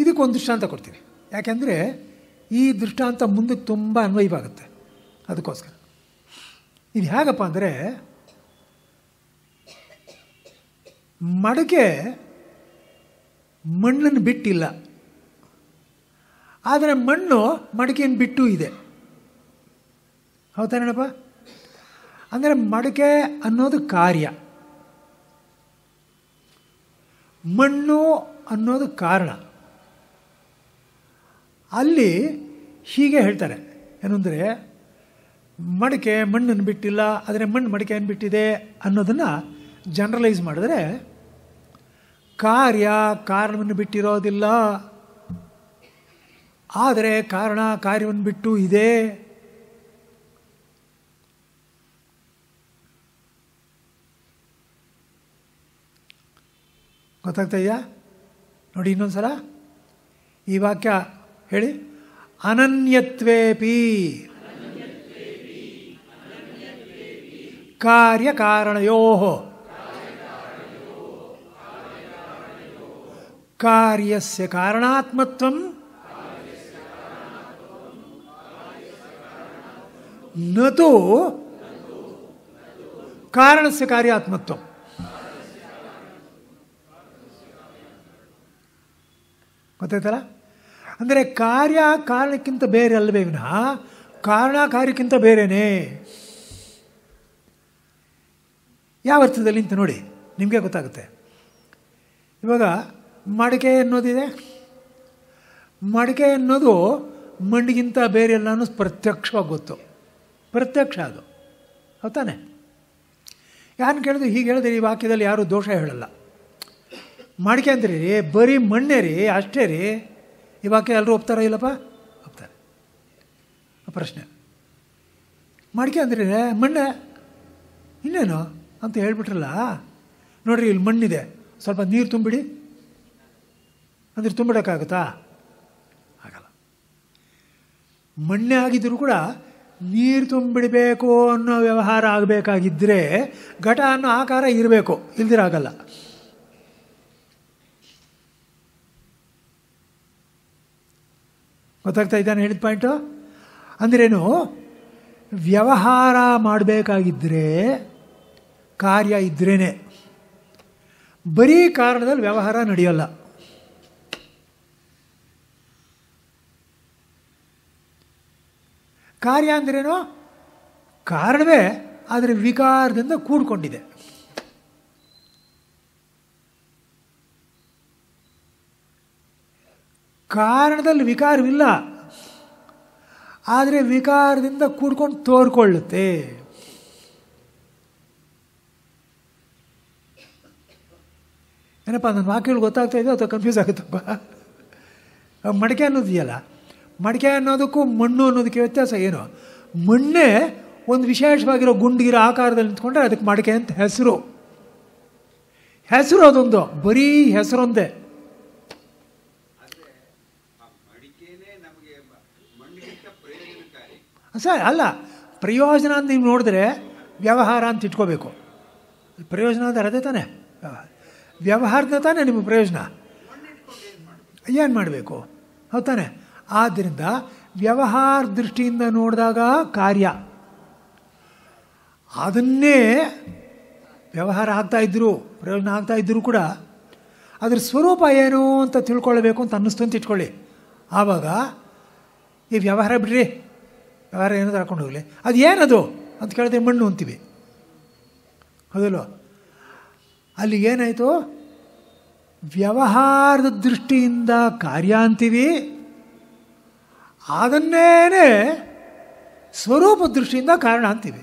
ಇದಕ್ಕೊಂದು ದೃಷ್ಟಾಂತ ಕೊಡ್ತೀನಿ ಯಾಕೆಂದರೆ ಈ ದೃಷ್ಟಾಂತ ಮುಂದಕ್ಕೆ ತುಂಬ ಅನ್ವಯವಾಗುತ್ತೆ ಅದಕ್ಕೋಸ್ಕರ ಇದು ಹೇಗಪ್ಪ ಅಂದರೆ ಮಡಕೆ ಮಣ್ಣನ್ನು ಬಿಟ್ಟಿಲ್ಲ ಆದರೆ ಮಣ್ಣು ಮಡಕೆಯನ್ನು ಬಿಟ್ಟು ಇದೆ ಹೌದಾನೇನಪ್ಪ ಅಂದರೆ ಮಡಕೆ ಅನ್ನೋದು ಕಾರ್ಯ ಮಣ್ಣು ಅನ್ನೋದು ಕಾರಣ ಅಲ್ಲಿ ಹೀಗೆ ಹೇಳ್ತಾರೆ ಏನಂದರೆ ಮಡಿಕೆ ಮಣ್ಣನ್ನು ಬಿಟ್ಟಿಲ್ಲ ಆದರೆ ಮಣ್ಣು ಮಡಿಕೆಯನ್ನು ಬಿಟ್ಟಿದೆ ಅನ್ನೋದನ್ನು ಜನರಲೈಸ್ ಮಾಡಿದ್ರೆ ಕಾರ್ಯ ಕಾರಣವನ್ನು ಬಿಟ್ಟಿರೋದಿಲ್ಲ ಆದರೆ ಕಾರಣ ಕಾರ್ಯವನ್ನು ಬಿಟ್ಟು ಇದೆ ಗೊತ್ತಾಗ್ತಯ್ಯ ನೋಡಿ ಇನ್ನೊಂದು ಸಲ ಈ ವಾಕ್ಯ ಹೇಳಿ ಅನನ್ಯತ್ವೇಪಿ ಕಾರ್ಯಕಾರಣಯೋ ಕಾರ್ಯಸ್ಯ ಕಾರಣಾತ್ಮತ್ವಂ ನತು ಕಾರಣಸ್ಯ ಕಾರ್ಯಾತ್ಮತ್ವಂ ಗೊತ್ತಾಯ್ತಲ್ಲ ಅಂದರೆ ಕಾರ್ಯ ಕಾರಣಕ್ಕಿಂತ ಬೇರೆ ಅಲ್ಲವೇ ವಿನಃ ಕಾರಣ ಕಾರ್ಯಕ್ಕಿಂತ ಬೇರೆಯೇ ಯಾವ ಅರ್ಥದಲ್ಲಿ ಅಂತ ನೋಡಿ ನಿಮಗೆ ಗೊತ್ತಾಗುತ್ತೆ ಇವಾಗ ಮಡಿಕೆ ಅನ್ನೋದಿದೆ ಮಡಿಕೆ ಅನ್ನೋದು ಮಣ್ಣಿಗಿಂತ ಬೇರೆ ಎಲ್ಲನೂ ಪ್ರತ್ಯಕ್ಷವಾಗಿ ಗೊತ್ತು ಪ್ರತ್ಯಕ್ಷ ಅದು ತಾನೆ ಯಾರು ಕೇಳಿದ್ರು ಹೀಗೆ ಹೇಳಿದ್ರೆ ಈ ವಾಕ್ಯದಲ್ಲಿ ಯಾರೂ ದೋಷ ಹೇಳಲ್ಲ ಮಡಿಕೆ ಅಂದ್ರಿ ಬರೀ ಮಣ್ಣೇ ರೀ ಅಷ್ಟೇ ರೀ ಇವಾಗ ಎಲ್ಲರೂ ಒಪ್ತಾರ ಇಲ್ಲಪ್ಪ ಒಪ್ತಾರೆ ಪ್ರಶ್ನೆ ಮಡಿಕೆ ಅಂದ್ರೆ ಮಣ್ಣೆ ಇನ್ನೇನು ಅಂತ ಹೇಳ್ಬಿಟ್ರಲ್ಲ ನೋಡ್ರಿ ಇಲ್ಲಿ ಮಣ್ಣಿದೆ ಸ್ವಲ್ಪ ನೀರು ತುಂಬಿಡಿ ಅಂದರೆ ತುಂಬಿಡೋಕ್ಕಾಗುತ್ತಾ ಆಗಲ್ಲ ಮಣ್ಣೆ ಆಗಿದ್ದರೂ ಕೂಡ ನೀರು ತುಂಬಿಡಬೇಕು ಅನ್ನೋ ವ್ಯವಹಾರ ಆಗಬೇಕಾಗಿದ್ದರೆ ಘಟ ಅನ್ನೋ ಆಕಾರ ಇರಬೇಕು ಇಲ್ದಿರಾಗಲ್ಲ ಗೊತ್ತಾಗ್ತಾ ಇದ್ದಾನೆ ಹೇಳಿದ ಪಾಯಿಂಟು ಅಂದ್ರೇನು ವ್ಯವಹಾರ ಮಾಡಬೇಕಾಗಿದ್ದರೆ ಕಾರ್ಯ ಇದ್ರೇ ಬರೀ ಕಾರಣದಲ್ಲಿ ವ್ಯವಹಾರ ನಡೆಯೋಲ್ಲ ಕಾರ್ಯ ಅಂದ್ರೇನು ಕಾರಣವೇ ಆದರೆ ವಿಕಾರದಿಂದ ಕೂಡ್ಕೊಂಡಿದೆ ಕಾರಣದಲ್ಲಿ ವಿಕಾರವಿಲ್ಲ ಆದರೆ ವಿಕಾರದಿಂದ ಕೂಡ್ಕೊಂಡು ತೋರ್ಕೊಳ್ಳುತ್ತೆ ಏನಪ್ಪ ನನ್ನ ವಾಕ್ಯಗಳು ಗೊತ್ತಾಗ್ತಾ ಇದೆಯೋ ಅಥವಾ ಕನ್ಫ್ಯೂಸ್ ಆಗುತ್ತಪ್ಪ ಮಡಿಕೆ ಅನ್ನೋದಿದೆಯಲ್ಲ ಮಡಿಕೆ ಅನ್ನೋದಕ್ಕೂ ಮಣ್ಣು ಅನ್ನೋದಕ್ಕೆ ವ್ಯತ್ಯಾಸ ಏನು ಮಣ್ಣೆ ಒಂದು ವಿಶೇಷವಾಗಿರೋ ಗುಂಡಿಗಿರೋ ಆಕಾರದಲ್ಲಿ ನಿಂತ್ಕೊಂಡ್ರೆ ಅದಕ್ಕೆ ಮಡಿಕೆ ಅಂತ ಹೆಸರು ಹೆಸರು ಅದೊಂದು ಬರೀ ಹೆಸರೊಂದೇ ಸರ್ ಅಲ್ಲ ಪ್ರಯೋಜನ ಅಂತ ನೀವು ನೋಡಿದ್ರೆ ವ್ಯವಹಾರ ಅಂತ ಇಟ್ಕೋಬೇಕು ಪ್ರಯೋಜನ ಅಂದರೆ ಅದೇ ತಾನೇ ವ್ಯವಹಾರದ ತಾನೇ ನಿಮ್ಮ ಪ್ರಯೋಜನ ಏನು ಮಾಡಬೇಕು ಹೌದು ತಾನೆ ಆದ್ದರಿಂದ ವ್ಯವಹಾರ ದೃಷ್ಟಿಯಿಂದ ನೋಡಿದಾಗ ಕಾರ್ಯ ಅದನ್ನೇ ವ್ಯವಹಾರ ಆಗ್ತಾಯಿದ್ರು ಪ್ರಯೋಜನ ಇದ್ದರೂ ಕೂಡ ಅದ್ರ ಸ್ವರೂಪ ಏನು ಅಂತ ತಿಳ್ಕೊಳ್ಬೇಕು ಅಂತ ಅನ್ನಿಸ್ತು ಅಂತ ಇಟ್ಕೊಳ್ಳಿ ಆವಾಗ ಈ ವ್ಯವಹಾರ ಬಿಡ್ರಿ ಯಾರು ಏನಾದರೂ ಹಾಕೊಂಡು ಹೋಗಲಿ ಅದು ಏನದು ಅಂತ ಕೇಳಿದ್ರೆ ಮಣ್ಣು ಅಂತೀವಿ ಹೌದಲ್ವ ಅಲ್ಲಿ ಏನಾಯಿತು ವ್ಯವಹಾರದ ದೃಷ್ಟಿಯಿಂದ ಕಾರ್ಯ ಅಂತೀವಿ ಅದನ್ನೇ ಸ್ವರೂಪ ದೃಷ್ಟಿಯಿಂದ ಕಾರಣ ಅಂತೀವಿ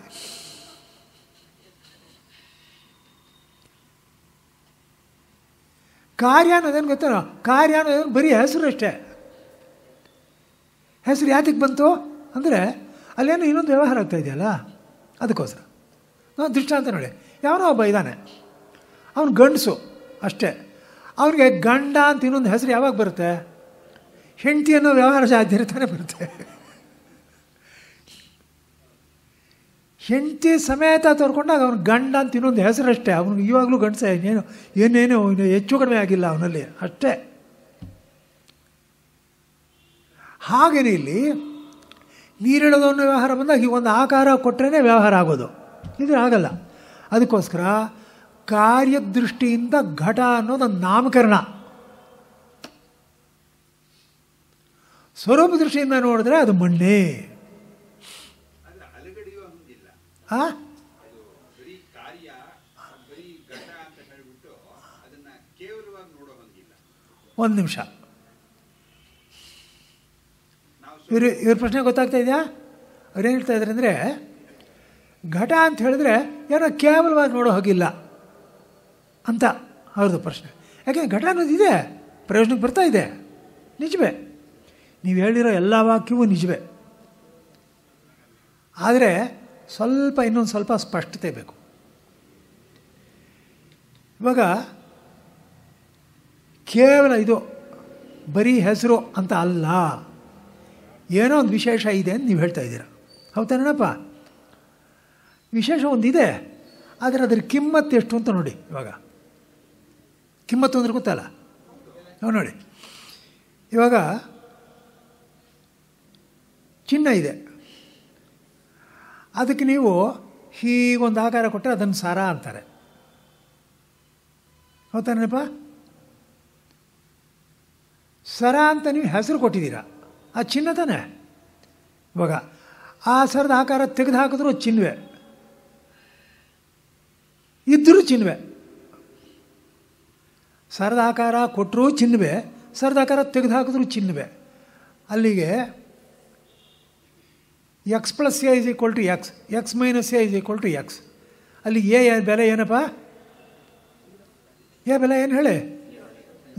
ಕಾರ್ಯ ಅನ್ನೋದೇನು ಗೊತ್ತಲ್ಲ ಕಾರ್ಯ ಅನ್ನೋದೇನು ಬರೀ ಹೆಸರು ಅಷ್ಟೇ ಹೆಸರು ಯಾತಕ್ಕೆ ಬಂತು ಅಂದರೆ ಅಲ್ಲೇನೋ ಇನ್ನೊಂದು ವ್ಯವಹಾರ ಆಗ್ತಾ ಇದೆಯಲ್ಲ ಅದಕ್ಕೋಸ್ಕರ ನಾನು ದೃಷ್ಟಾಂತ ನೋಡಿ ಯಾವನೋ ಒಬ್ಬ ಇದ್ದಾನೆ ಅವನು ಗಂಡಸು ಅಷ್ಟೇ ಅವನಿಗೆ ಗಂಡ ಅಂತ ಇನ್ನೊಂದು ಹೆಸರು ಯಾವಾಗ ಬರುತ್ತೆ ಹೆಂಡತಿ ಅನ್ನೋ ವ್ಯವಹಾರ ಇರ್ತಾನೆ ಬರುತ್ತೆ ಹೆಂಡತಿ ಸಮೇತ ತೋರ್ಕೊಂಡಾಗ ಅವ್ನು ಗಂಡ ಅಂತ ಇನ್ನೊಂದು ಅಷ್ಟೇ ಅವನಿಗೆ ಇವಾಗಲೂ ಗಂಡಸ ಇನ್ನೇನು ಏನೇನು ಇನ್ನು ಹೆಚ್ಚು ಕಡಿಮೆ ಆಗಿಲ್ಲ ಅವನಲ್ಲಿ ಅಷ್ಟೇ ಹಾಗೇನೆ ಇಲ್ಲಿ ಅನ್ನೋ ವ್ಯವಹಾರ ಬಂದಾಗ ಈ ಒಂದು ಆಕಾರ ಕೊಟ್ಟರೆ ವ್ಯವಹಾರ ಆಗೋದು ಇದ್ರೆ ಆಗಲ್ಲ ಅದಕ್ಕೋಸ್ಕರ ಕಾರ್ಯದೃಷ್ಟಿಯಿಂದ ಘಟ ಅನ್ನೋದು ನಾಮಕರಣ ಸ್ವರೂಪ ದೃಷ್ಟಿಯಿಂದ ನೋಡಿದ್ರೆ ಅದು ಮಣ್ಣೇ ಒಂದು ನಿಮಿಷ ಇವರು ಇವ್ರ ಪ್ರಶ್ನೆ ಗೊತ್ತಾಗ್ತಾ ಇದೆಯಾ ಅವ್ರು ಏನು ಹೇಳ್ತಾ ಇದ್ದಾರೆ ಅಂದರೆ ಘಟ ಅಂತ ಹೇಳಿದ್ರೆ ಏನೋ ಕೇವಲವಾಗಿ ನೋಡೋ ಹೋಗಿಲ್ಲ ಅಂತ ಅವ್ರದ್ದು ಪ್ರಶ್ನೆ ಯಾಕೆಂದರೆ ಘಟ ಅನ್ನೋದು ಇದೆ ಪ್ರಯೋಜನಕ್ಕೆ ಬರ್ತಾ ಇದೆ ನಿಜವೇ ನೀವು ಹೇಳಿರೋ ಎಲ್ಲ ವಾಕ್ಯವೂ ನಿಜವೇ ಆದರೆ ಸ್ವಲ್ಪ ಇನ್ನೊಂದು ಸ್ವಲ್ಪ ಸ್ಪಷ್ಟತೆ ಬೇಕು ಇವಾಗ ಕೇವಲ ಇದು ಬರೀ ಹೆಸರು ಅಂತ ಅಲ್ಲ ಏನೋ ಒಂದು ವಿಶೇಷ ಇದೆ ಅಂತ ನೀವು ಹೇಳ್ತಾ ಇದ್ದೀರ ಹೌದೇನಪ್ಪ ವಿಶೇಷ ಒಂದಿದೆ ಆದರೆ ಅದರ ಕಿಮ್ಮತ್ತು ಎಷ್ಟು ಅಂತ ನೋಡಿ ಇವಾಗ ಕಿಮ್ಮತ್ತು ಅಂದ್ರೆ ಗೊತ್ತಲ್ಲ ಹೌದು ನೋಡಿ ಇವಾಗ ಚಿನ್ನ ಇದೆ ಅದಕ್ಕೆ ನೀವು ಹೀಗೊಂದು ಆಕಾರ ಕೊಟ್ಟರೆ ಅದನ್ನು ಸಾರ ಅಂತಾರೆ ಹೌದಾ ಸರ ಅಂತ ನೀವು ಹೆಸರು ಕೊಟ್ಟಿದ್ದೀರಾ ಆ ಚಿನ್ನ ತಾನೆ ಇವಾಗ ಆ ಸರದ ಆಕಾರ ತೆಗೆದು ಹಾಕಿದ್ರು ಚಿನ್ವೆ ಇದ್ದರೂ ಚಿನ್ವೆ ಸರದ ಆಕಾರ ಕೊಟ್ಟರೂ ಚಿನ್ವೆ ಸರದ ಆಕಾರ ತೆಗೆದು ಹಾಕಿದ್ರು ಚಿನ್ವೆ ಅಲ್ಲಿಗೆ x plus a is equal to x x minus a is equal to x ಅಲ್ಲಿ ಎ ಬೆಲೆ ಏನಪ್ಪ ಎ ಬೆಲೆ ಏನು ಹೇಳಿ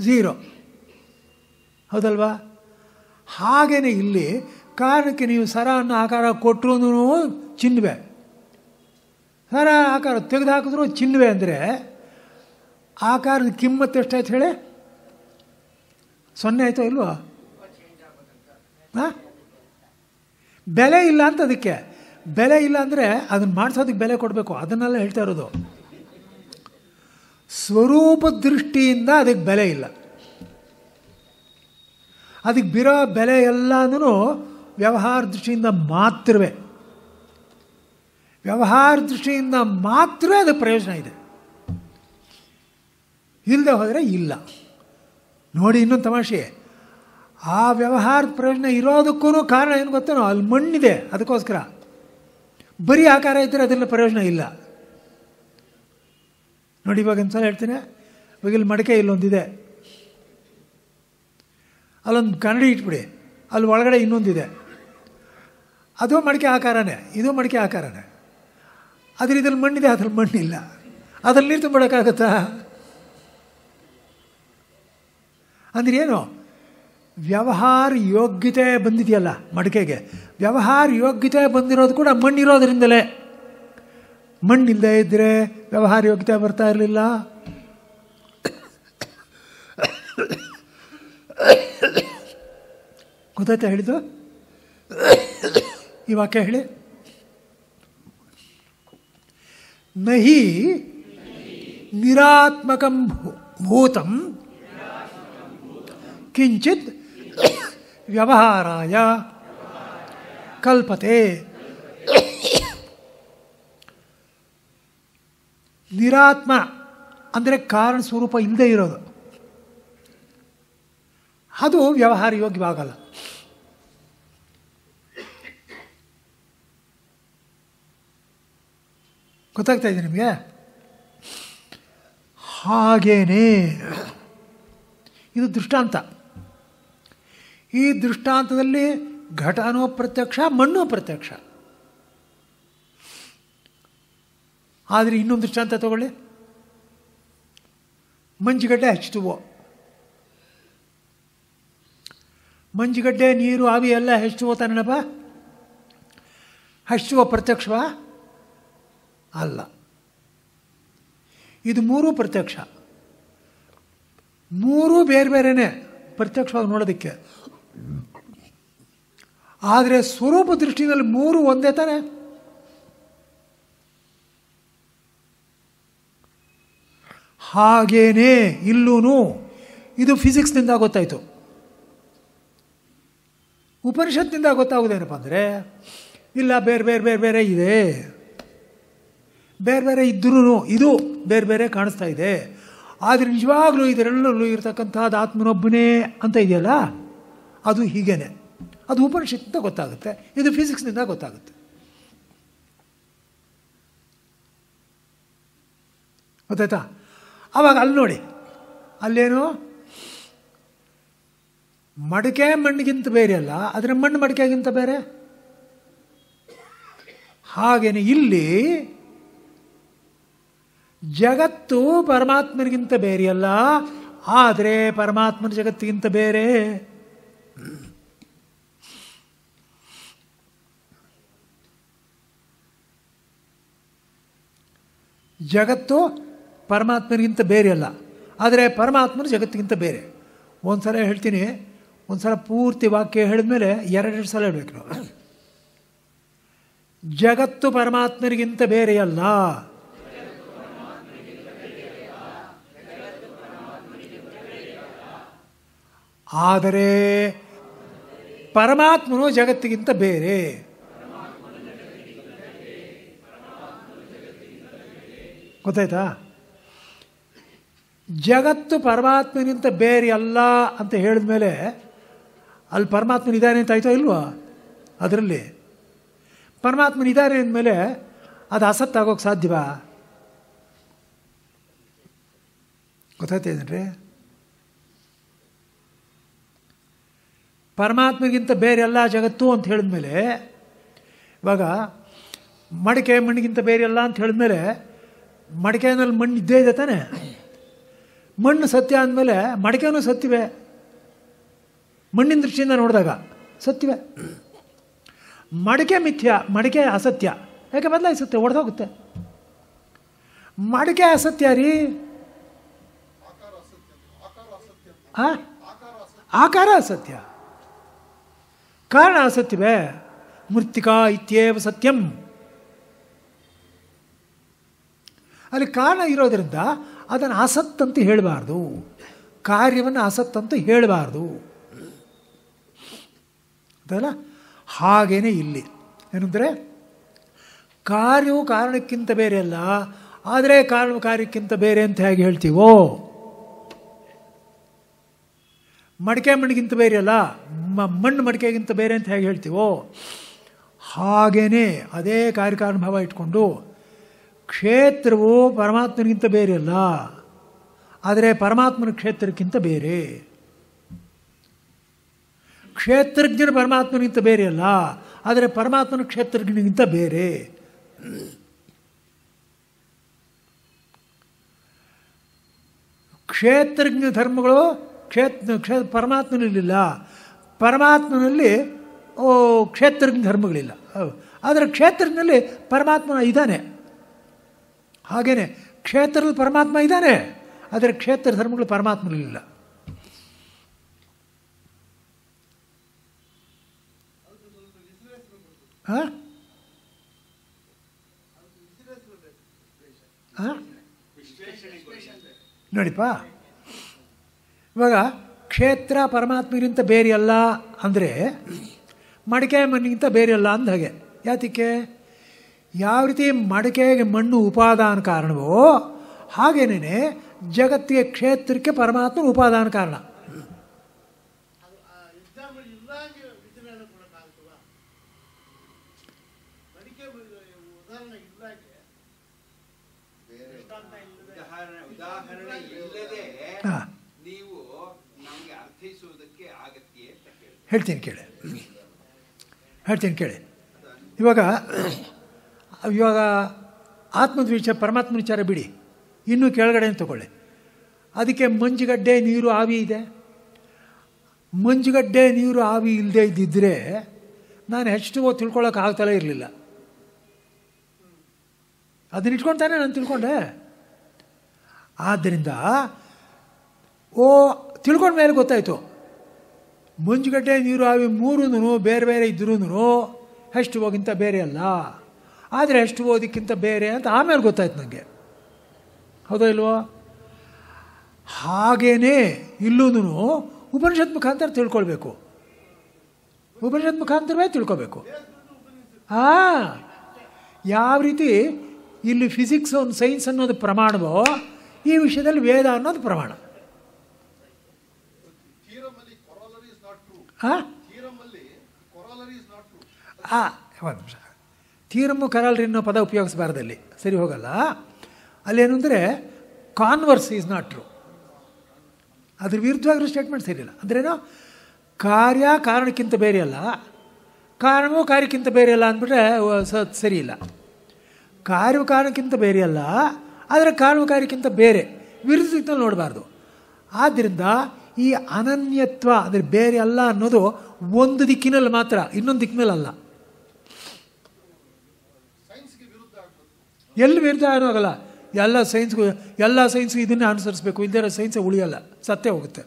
ಝೀರೋ ಹೌದಲ್ವಾ ಹಾಗೆಯೇ ಇಲ್ಲಿ ಕಾರಣಕ್ಕೆ ನೀವು ಸರ ಅನ್ನೋ ಆಕಾರ ಕೊಟ್ಟರು ಚಿನ್ವೆ ಸರ ಆಕಾರ ತೆಗೆದುಹಾಕಿದ್ರು ಚಿನ್ವೆ ಅಂದರೆ ಆಕಾರದ ಕಿಮ್ಮತ್ತು ಎಷ್ಟಾಯ್ತು ಹೇಳಿ ಸೊನ್ನೆ ಆಯಿತೋ ಇಲ್ವೋ ಹಾಂ ಬೆಲೆ ಇಲ್ಲ ಅಂತ ಅದಕ್ಕೆ ಬೆಲೆ ಇಲ್ಲ ಅಂದರೆ ಅದನ್ನು ಮಾಡಿಸೋದಕ್ಕೆ ಬೆಲೆ ಕೊಡಬೇಕು ಅದನ್ನೆಲ್ಲ ಹೇಳ್ತಾ ಇರೋದು ಸ್ವರೂಪ ದೃಷ್ಟಿಯಿಂದ ಅದಕ್ಕೆ ಬೆಲೆ ಇಲ್ಲ ಅದಕ್ಕೆ ಬಿರೋ ಬೆಲೆ ಎಲ್ಲಾನು ವ್ಯವಹಾರ ದೃಷ್ಟಿಯಿಂದ ಮಾತ್ರವೇ ವ್ಯವಹಾರ ದೃಷ್ಟಿಯಿಂದ ಮಾತ್ರ ಅದು ಪ್ರಯೋಜನ ಇದೆ ಇಲ್ಲದೆ ಹೋದರೆ ಇಲ್ಲ ನೋಡಿ ಇನ್ನೊಂದು ತಮಾಷೆ ಆ ವ್ಯವಹಾರದ ಪ್ರಯೋಜನ ಇರೋದಕ್ಕೂ ಕಾರಣ ಏನು ಗೊತ್ತೇನೋ ಅಲ್ಲಿ ಮಣ್ಣಿದೆ ಅದಕ್ಕೋಸ್ಕರ ಬರೀ ಆಕಾರ ಇದ್ದರೆ ಅದರಲ್ಲಿ ಪ್ರಯೋಜನ ಇಲ್ಲ ನೋಡಿ ಇವಾಗ ಒಂದು ಸಲ ಹೇಳ್ತೀನಿ ಇವಾಗ ಇಲ್ಲಿ ಮಡಕೆ ಇಲ್ಲೊಂದಿದೆ ಅಲ್ಲೊಂದು ಕನ್ನಡಿ ಇಟ್ಬಿಡಿ ಅಲ್ಲಿ ಒಳಗಡೆ ಇನ್ನೊಂದಿದೆ ಅದು ಮಡಿಕೆ ಆಕಾರನೇ ಇದು ಮಡಿಕೆ ಆಕಾರನೇ ಅದ್ರ ಇದ್ರಲ್ಲಿ ಮಣ್ಣಿದೆ ಅದ್ರಲ್ಲಿ ಮಣ್ಣಿಲ್ಲ ಅದ್ರಲ್ಲಿ ನೀರು ತುಂಬಿಡೋಕ್ಕಾಗತ್ತಾ ಅಂದ್ರೆ ಏನು ವ್ಯವಹಾರ ಯೋಗ್ಯತೆ ಬಂದಿದೆಯಲ್ಲ ಮಡಿಕೆಗೆ ವ್ಯವಹಾರ ಯೋಗ್ಯತೆ ಬಂದಿರೋದು ಕೂಡ ಮಣ್ಣಿರೋದ್ರಿಂದಲೇ ಮಣ್ಣಿಲ್ಲದೆ ಇದ್ದರೆ ವ್ಯವಹಾರ ಯೋಗ್ಯತೆ ಬರ್ತಾ ಇರಲಿಲ್ಲ ಗೊತ್ತಾಯ್ತಾ ಹೇಳಿದ್ದು ಈ ವಾಕ್ಯ ಹೇಳಿ ನಹಿ ನಿರಾತ್ಮಕಂ ಭೂತಂ ಕಿಂಚಿತ್ ವ್ಯವಹಾರಾಯ ಕಲ್ಪತೆ ನಿರಾತ್ಮ ಅಂದರೆ ಕಾರಣ ಸ್ವರೂಪ ಇಲ್ಲದೆ ಇರೋದು ಅದು ವ್ಯವಹಾರ ಯೋಗ್ಯವಾಗಲ್ಲ ಗೊತ್ತಾಗ್ತಾ ಇದೆ ನಿಮಗೆ ಹಾಗೇನೆ ಇದು ದೃಷ್ಟಾಂತ ಈ ದೃಷ್ಟಾಂತದಲ್ಲಿ ಘಟನೋ ಪ್ರತ್ಯಕ್ಷ ಮಣ್ಣು ಪ್ರತ್ಯಕ್ಷ ಆದರೆ ಇನ್ನೊಂದು ದೃಷ್ಟಾಂತ ತಗೊಳ್ಳಿ ಮಂಜುಗಡ್ಡೆ ಹಚ್ಚಿತುವೋ ಮಂಜುಗಡ್ಡೆ ನೀರು ಆವಿ ಎಲ್ಲ ಹೆಚ್ಚುವ ತನ್ನಪ್ಪ ಹಚ್ಚುವ ಪ್ರತ್ಯಕ್ಷವ ಅಲ್ಲ ಇದು ಮೂರೂ ಪ್ರತ್ಯಕ್ಷ ಮೂರೂ ಬೇರೆ ಬೇರೆನೇ ಪ್ರತ್ಯಕ್ಷವಾಗಿ ನೋಡೋದಕ್ಕೆ ಆದರೆ ಸ್ವರೂಪ ದೃಷ್ಟಿನಲ್ಲಿ ಮೂರು ಒಂದೇ ತಾನೆ ಹಾಗೇನೇ ಇಲ್ಲೂ ಇದು ಫಿಸಿಕ್ಸ್ನಿಂದ ಗೊತ್ತಾಯಿತು ಉಪನಿಷತ್ನಿಂದ ಗೊತ್ತಾಗೋದೇನಪ್ಪ ಅಂದರೆ ಇಲ್ಲ ಬೇರೆ ಬೇರೆ ಬೇರೆ ಬೇರೆ ಇದೆ ಬೇರೆ ಬೇರೆ ಇದ್ರೂ ಇದು ಬೇರೆ ಬೇರೆ ಕಾಣಿಸ್ತಾ ಇದೆ ಆದರೆ ನಿಜವಾಗಲೂ ಇದರೆಲ್ಲರಲ್ಲೂ ಇರತಕ್ಕಂಥದ್ದು ಆತ್ಮನೊಬ್ಬನೇ ಅಂತ ಇದೆಯಲ್ಲ ಅದು ಹೀಗೇನೆ ಅದು ಉಪನಿಷತ್ತಿಂದ ಗೊತ್ತಾಗುತ್ತೆ ಇದು ಫಿಸಿಕ್ಸ್ನಿಂದ ಗೊತ್ತಾಗುತ್ತೆ ಗೊತ್ತಾಯ್ತಾ ಆವಾಗ ಅಲ್ಲಿ ನೋಡಿ ಅಲ್ಲೇನು ಮಡಿಕೆ ಮಣ್ಣಿಗಿಂತ ಬೇರೆ ಅಲ್ಲ ಆದರೆ ಮಣ್ಣು ಮಡಕೆಗಿಂತ ಬೇರೆ ಹಾಗೇನೆ ಇಲ್ಲಿ ಜಗತ್ತು ಪರಮಾತ್ಮನಿಗಿಂತ ಬೇರೆಯಲ್ಲ ಆದರೆ ಪರಮಾತ್ಮನ ಜಗತ್ತಿಗಿಂತ ಬೇರೆ ಜಗತ್ತು ಪರಮಾತ್ಮನಿಗಿಂತ ಬೇರೆಯಲ್ಲ ಆದರೆ ಪರಮಾತ್ಮನ ಜಗತ್ತಿಗಿಂತ ಬೇರೆ ಒಂದ್ಸಲ ಹೇಳ್ತೀನಿ ಒಂದು ಸಲ ಪೂರ್ತಿ ವಾಕ್ಯ ಹೇಳಿದ್ಮೇಲೆ ಎರಡೆರಡು ಸಲ ಹೇಳಬೇಕು ನಾವು ಜಗತ್ತು ಪರಮಾತ್ಮರಿಗಿಂತ ಬೇರೆಯಲ್ಲ ಆದರೆ ಪರಮಾತ್ಮನು ಜಗತ್ತಿಗಿಂತ ಬೇರೆ ಗೊತ್ತಾಯ್ತಾ ಜಗತ್ತು ಪರಮಾತ್ಮನಿಗಿಂತ ಅಲ್ಲ ಅಂತ ಹೇಳಿದ ಮೇಲೆ ಅಲ್ಲಿ ನಿಧಾನ ಅಂತ ಆಯಿತಾ ಇಲ್ವಾ ಅದರಲ್ಲಿ ಪರಮಾತ್ಮನಿದ್ದಾರೆ ಅಂದಮೇಲೆ ಅದು ಅಸತ್ತಾಗೋಕ್ಕೆ ಸಾಧ್ಯವಾ ಗೊತ್ತಾಯ್ತೇನ್ರಿ ಪರಮಾತ್ಮಗಿಂತ ಬೇರೆ ಎಲ್ಲ ಜಗತ್ತು ಅಂತ ಹೇಳಿದ್ಮೇಲೆ ಇವಾಗ ಮಡಿಕೆ ಮಣ್ಣಿಗಿಂತ ಬೇರೆ ಎಲ್ಲ ಅಂತ ಹೇಳಿದ್ಮೇಲೆ ಮಡಿಕೆನಲ್ಲಿ ಮಣ್ಣು ಇದ್ದೇ ಇದೆ ತಾನೆ ಮಣ್ಣು ಸತ್ಯ ಅಂದಮೇಲೆ ಮಡಿಕೆನೂ ಸತ್ತಿವೆ ಮಣ್ಣಿನ ದೃಷ್ಟಿಯಿಂದ ನೋಡಿದಾಗ ಸತ್ಯವೇ ಮಡಿಕೆ ಮಿಥ್ಯ ಮಡಿಕೆ ಅಸತ್ಯ ಯಾಕೆ ಬದಲಾಯಿಸುತ್ತೆ ಒಡೆದೋಗುತ್ತೆ ಮಡಿಕೆ ಅಸತ್ಯ ರೀ ಆಕಾರ ಅಸತ್ಯ ಕಾರಣ ಅಸತ್ಯವೇ ಮೃತ್ತಿಕಾ ಇತ್ಯೇವ ಸತ್ಯಂ ಅಲ್ಲಿ ಕಾರಣ ಇರೋದರಿಂದ ಅದನ್ನು ಅಸತ್ ಅಂತ ಹೇಳಬಾರ್ದು ಕಾರ್ಯವನ್ನು ಅಸತ್ ಅಂತ ಹೇಳಬಾರ್ದು ಅಂತಲ್ಲ ಹಾಗೇನೆ ಇಲ್ಲಿ ಏನಂದರೆ ಕಾರ್ಯವು ಕಾರಣಕ್ಕಿಂತ ಬೇರೆ ಅಲ್ಲ ಆದರೆ ಕಾರಣ ಕಾರ್ಯಕ್ಕಿಂತ ಬೇರೆ ಅಂತ ಹೇಗೆ ಹೇಳ್ತೀವೋ ಮಡಿಕೆ ಮಣ್ಣಿಗಿಂತ ಬೇರೆ ಅಲ್ಲ ಮಣ್ಣು ಮಡಿಕೆಗಿಂತ ಬೇರೆ ಅಂತ ಹೇಗೆ ಹೇಳ್ತೀವೋ ಹಾಗೇ ಅದೇ ಕಾರ್ಯಕಾರಣಭಾವ ಇಟ್ಕೊಂಡು ಕ್ಷೇತ್ರವು ಪರಮಾತ್ಮನಿಗಿಂತ ಬೇರೆ ಅಲ್ಲ ಆದರೆ ಪರಮಾತ್ಮನ ಕ್ಷೇತ್ರಕ್ಕಿಂತ ಬೇರೆ ಕ್ಷೇತ್ರಜ್ಞರು ಪರಮಾತ್ಮನಿಗಿಂತ ಅಲ್ಲ ಆದರೆ ಪರಮಾತ್ಮನ ಕ್ಷೇತ್ರಜ್ಞನಿಗಿಂತ ಬೇರೆ ಕ್ಷೇತ್ರಜ್ಞ ಧರ್ಮಗಳು ಕ್ಷೇತ್ರ ಕ್ಷೇ ಪರಮಾತ್ಮನಲ್ಲಿಲ್ಲ ಪರಮಾತ್ಮನಲ್ಲಿ ಓ ಕ್ಷೇತ್ರಜ್ಞ ಧರ್ಮಗಳಿಲ್ಲ ಆದರೆ ಕ್ಷೇತ್ರಜ್ಞಲ್ಲಿ ಪರಮಾತ್ಮನ ಇದ್ದಾನೆ ಹಾಗೇನೆ ಕ್ಷೇತ್ರದಲ್ಲಿ ಪರಮಾತ್ಮ ಇದ್ದಾನೆ ಆದರೆ ಕ್ಷೇತ್ರ ಧರ್ಮಗಳು ಪರಮಾತ್ಮನಲ್ಲಿಲ್ಲ ನೋಡಿಪ್ಪ ಇವಾಗ ಕ್ಷೇತ್ರ ಪರಮಾತ್ಮಗಿಂತ ಬೇರೆ ಅಲ್ಲ ಅಂದರೆ ಮಡಿಕೆ ಮಣ್ಣಿಗಿಂತ ಬೇರೆ ಅಲ್ಲ ಅಂದ ಹಾಗೆ ಯಾತಕ್ಕೆ ಯಾವ ರೀತಿ ಮಡಿಕೆಗೆ ಮಣ್ಣು ಉಪಾದಾನ ಕಾರಣವೋ ಹಾಗೇನೇ ಜಗತ್ತಿಗೆ ಕ್ಷೇತ್ರಕ್ಕೆ ಪರಮಾತ್ಮ ಉಪಾದಾನ ಕಾರಣ ಆಯ್ತಾ ಹೇಳ್ತೀನಿ ಕೇಳಿ ಹೇಳ್ತೀನಿ ಕೇಳಿ ಇವಾಗ ಇವಾಗ ಆತ್ಮದ ವಿಚಾರ ಪರಮಾತ್ಮ ವಿಚಾರ ಬಿಡಿ ಇನ್ನೂ ಕೆಳಗಡೆ ತಗೊಳ್ಳಿ ಅದಕ್ಕೆ ಮಂಜುಗಡ್ಡೆ ನೀರು ಆವಿ ಇದೆ ಮಂಜುಗಡ್ಡೆ ನೀರು ಆವಿ ಇಲ್ಲದೆ ಇದ್ದಿದ್ದರೆ ನಾನು ಹೆಚ್ಚು ತಿಳ್ಕೊಳ್ಳೋಕೆ ಆಗ್ತಲೇ ಇರಲಿಲ್ಲ ಅದನ್ನ ಇಟ್ಕೊಂತಾನೆ ನಾನು ತಿಳ್ಕೊಂಡೆ ಆದ್ದರಿಂದ ಓ ತಿಳ್ಕೊಂಡ ಮೇಲೆ ಗೊತ್ತಾಯಿತು ಮಂಜುಗಡ್ಡೆ ನೀರು ಆವಿ ಮೂರೂ ಬೇರೆ ಬೇರೆ ಇದ್ರೂ ಹೆಸ್ಟ್ ಹೋಗಿಂತ ಬೇರೆ ಅಲ್ಲ ಆದರೆ ಎಷ್ಟು ಓದಕ್ಕಿಂತ ಬೇರೆ ಅಂತ ಆಮೇಲೆ ಗೊತ್ತಾಯ್ತು ನನಗೆ ಹೌದಾ ಇಲ್ವೋ ಹಾಗೇನೇ ಇಲ್ಲೂ ಉಪನಿಷತ್ ಮುಖಾಂತರ ತಿಳ್ಕೊಳ್ಬೇಕು ಉಪನಿಷತ್ ಮುಖಾಂತರವೇ ತಿಳ್ಕೊಬೇಕು ಹಾಂ ಯಾವ ರೀತಿ ಇಲ್ಲಿ ಫಿಸಿಕ್ಸ್ ಒಂದು ಸೈನ್ಸ್ ಅನ್ನೋದು ಪ್ರಮಾಣವೋ ಈ ವಿಷಯದಲ್ಲಿ ವೇದ ಅನ್ನೋದು ಪ್ರಮಾಣ ಹಾಂ ಒಂದು ನಿಮಿಷ ಥೀರಮ್ಮು ಕರಾಲರಿ ಅನ್ನೋ ಪದ ಉಪಯೋಗಿಸಬಾರ್ದಲ್ಲಿ ಸರಿ ಹೋಗಲ್ಲ ಅಲ್ಲೇನು ಅಂದರೆ ಕಾನ್ವರ್ಸ್ ಈಸ್ ನಾಟ್ ಟ್ರೂ ಅದ್ರ ವಿರುದ್ಧವಾಗಿರೋ ಸ್ಟೇಟ್ಮೆಂಟ್ ಸರಿಯಿಲ್ಲ ಅಂದ್ರೇನು ಕಾರ್ಯ ಕಾರಣಕ್ಕಿಂತ ಬೇರೆಯಲ್ಲ ಕಾರಣವೂ ಕಾರ್ಯಕ್ಕಿಂತ ಬೇರೆ ಅಲ್ಲ ಅಂದ್ಬಿಟ್ರೆ ಸರಿಯಿಲ್ಲ ಕಾರ್ಯವು ಕಾರಣಕ್ಕಿಂತ ಬೇರೆಯಲ್ಲ ಆದರೆ ಕಾರಣವು ಕಾರ್ಯಕ್ಕಿಂತ ಬೇರೆ ವಿರುದ್ಧ ನೋಡಬಾರ್ದು ಆದ್ದರಿಂದ ಈ ಅನನ್ಯತ್ವ ಅಂದರೆ ಬೇರೆ ಅಲ್ಲ ಅನ್ನೋದು ಒಂದು ದಿಕ್ಕಿನಲ್ಲಿ ಮಾತ್ರ ಇನ್ನೊಂದು ದಿಕ್ಕಿನಲ್ಲ ಎಲ್ಲಿ ವಿರುದ್ಧ ಎಲ್ಲ ಸೈನ್ಸ್ಗೂ ಎಲ್ಲ ಸೈನ್ಸ್ಗೂ ಇದನ್ನೇ ಅನುಸರಿಸಬೇಕು ಇಲ್ಲದೇ ಇರೋ ಸೈನ್ಸ್ ಉಳಿಯಲ್ಲ ಸತ್ಯ ಹೋಗುತ್ತೆ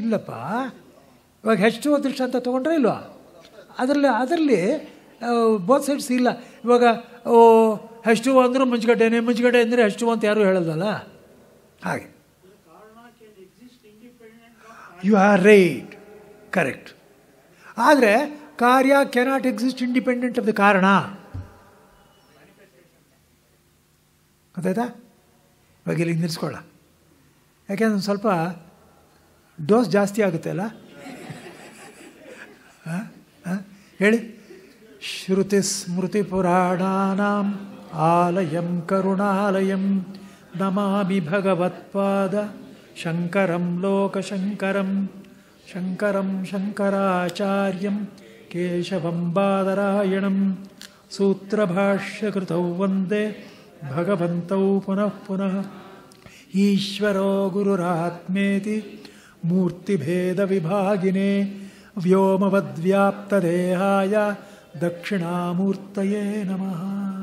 ಇಲ್ಲಪ್ಪ ಇವಾಗ ಹೆಚ್ಚು ಅಂತ ತಗೊಂಡ್ರೆ ಇಲ್ವಾ ಅದರಲ್ಲಿ ಅದರಲ್ಲಿ ಬೋತ್ ಸೈಡ್ಸ್ ಇಲ್ಲ ಇವಾಗ ಓ ಹೆಷ್ಟು ಅಂದರೂ ಮುಂಚಗಡ್ಡೆನೆ ಮುಂಜುಗಡೆ ಅಂದರೆ ಹೆಚ್ಚು ಅಂತ ಯಾರೂ ಹೇಳೋದಲ್ಲ ಹಾಗೆ ಯು ಆರ್ ರೈಟ್ ಕರೆಕ್ಟ್ ಆದರೆ ಕಾರ್ಯ cannot exist independent of the ಕಾರಣ ಗೊತ್ತಾಯ್ತಾ ಇವಾಗ ಇಲ್ಲಿ ನಿಲ್ಲಿಸ್ಕೊಳ್ಳ ಯಾಕೆಂದ್ರೆ ಒಂದು ಸ್ವಲ್ಪ ಡೋಸ್ ಜಾಸ್ತಿ ಆಗುತ್ತೆ ಅಲ್ಲ ಹಾಂ ಹಾಂ ಹೇಳಿ श्रुतिस्मृतिपुराणानाम् आलयं करुणालयं नमामि भगवत्पाद शङ्करं लोकशङ्करं शङ्करं शङ्कराचार्यं केशवम् बादरायणम् सूत्रभाष्यकृतौ वन्दे भगवन्तौ पुनः पुनः ईश्वरो गुरुरात्मेति मूर्तिभेदविभागिने व्योमवद्व्याप्तदेहाय दक्षिणामूर्तये नमः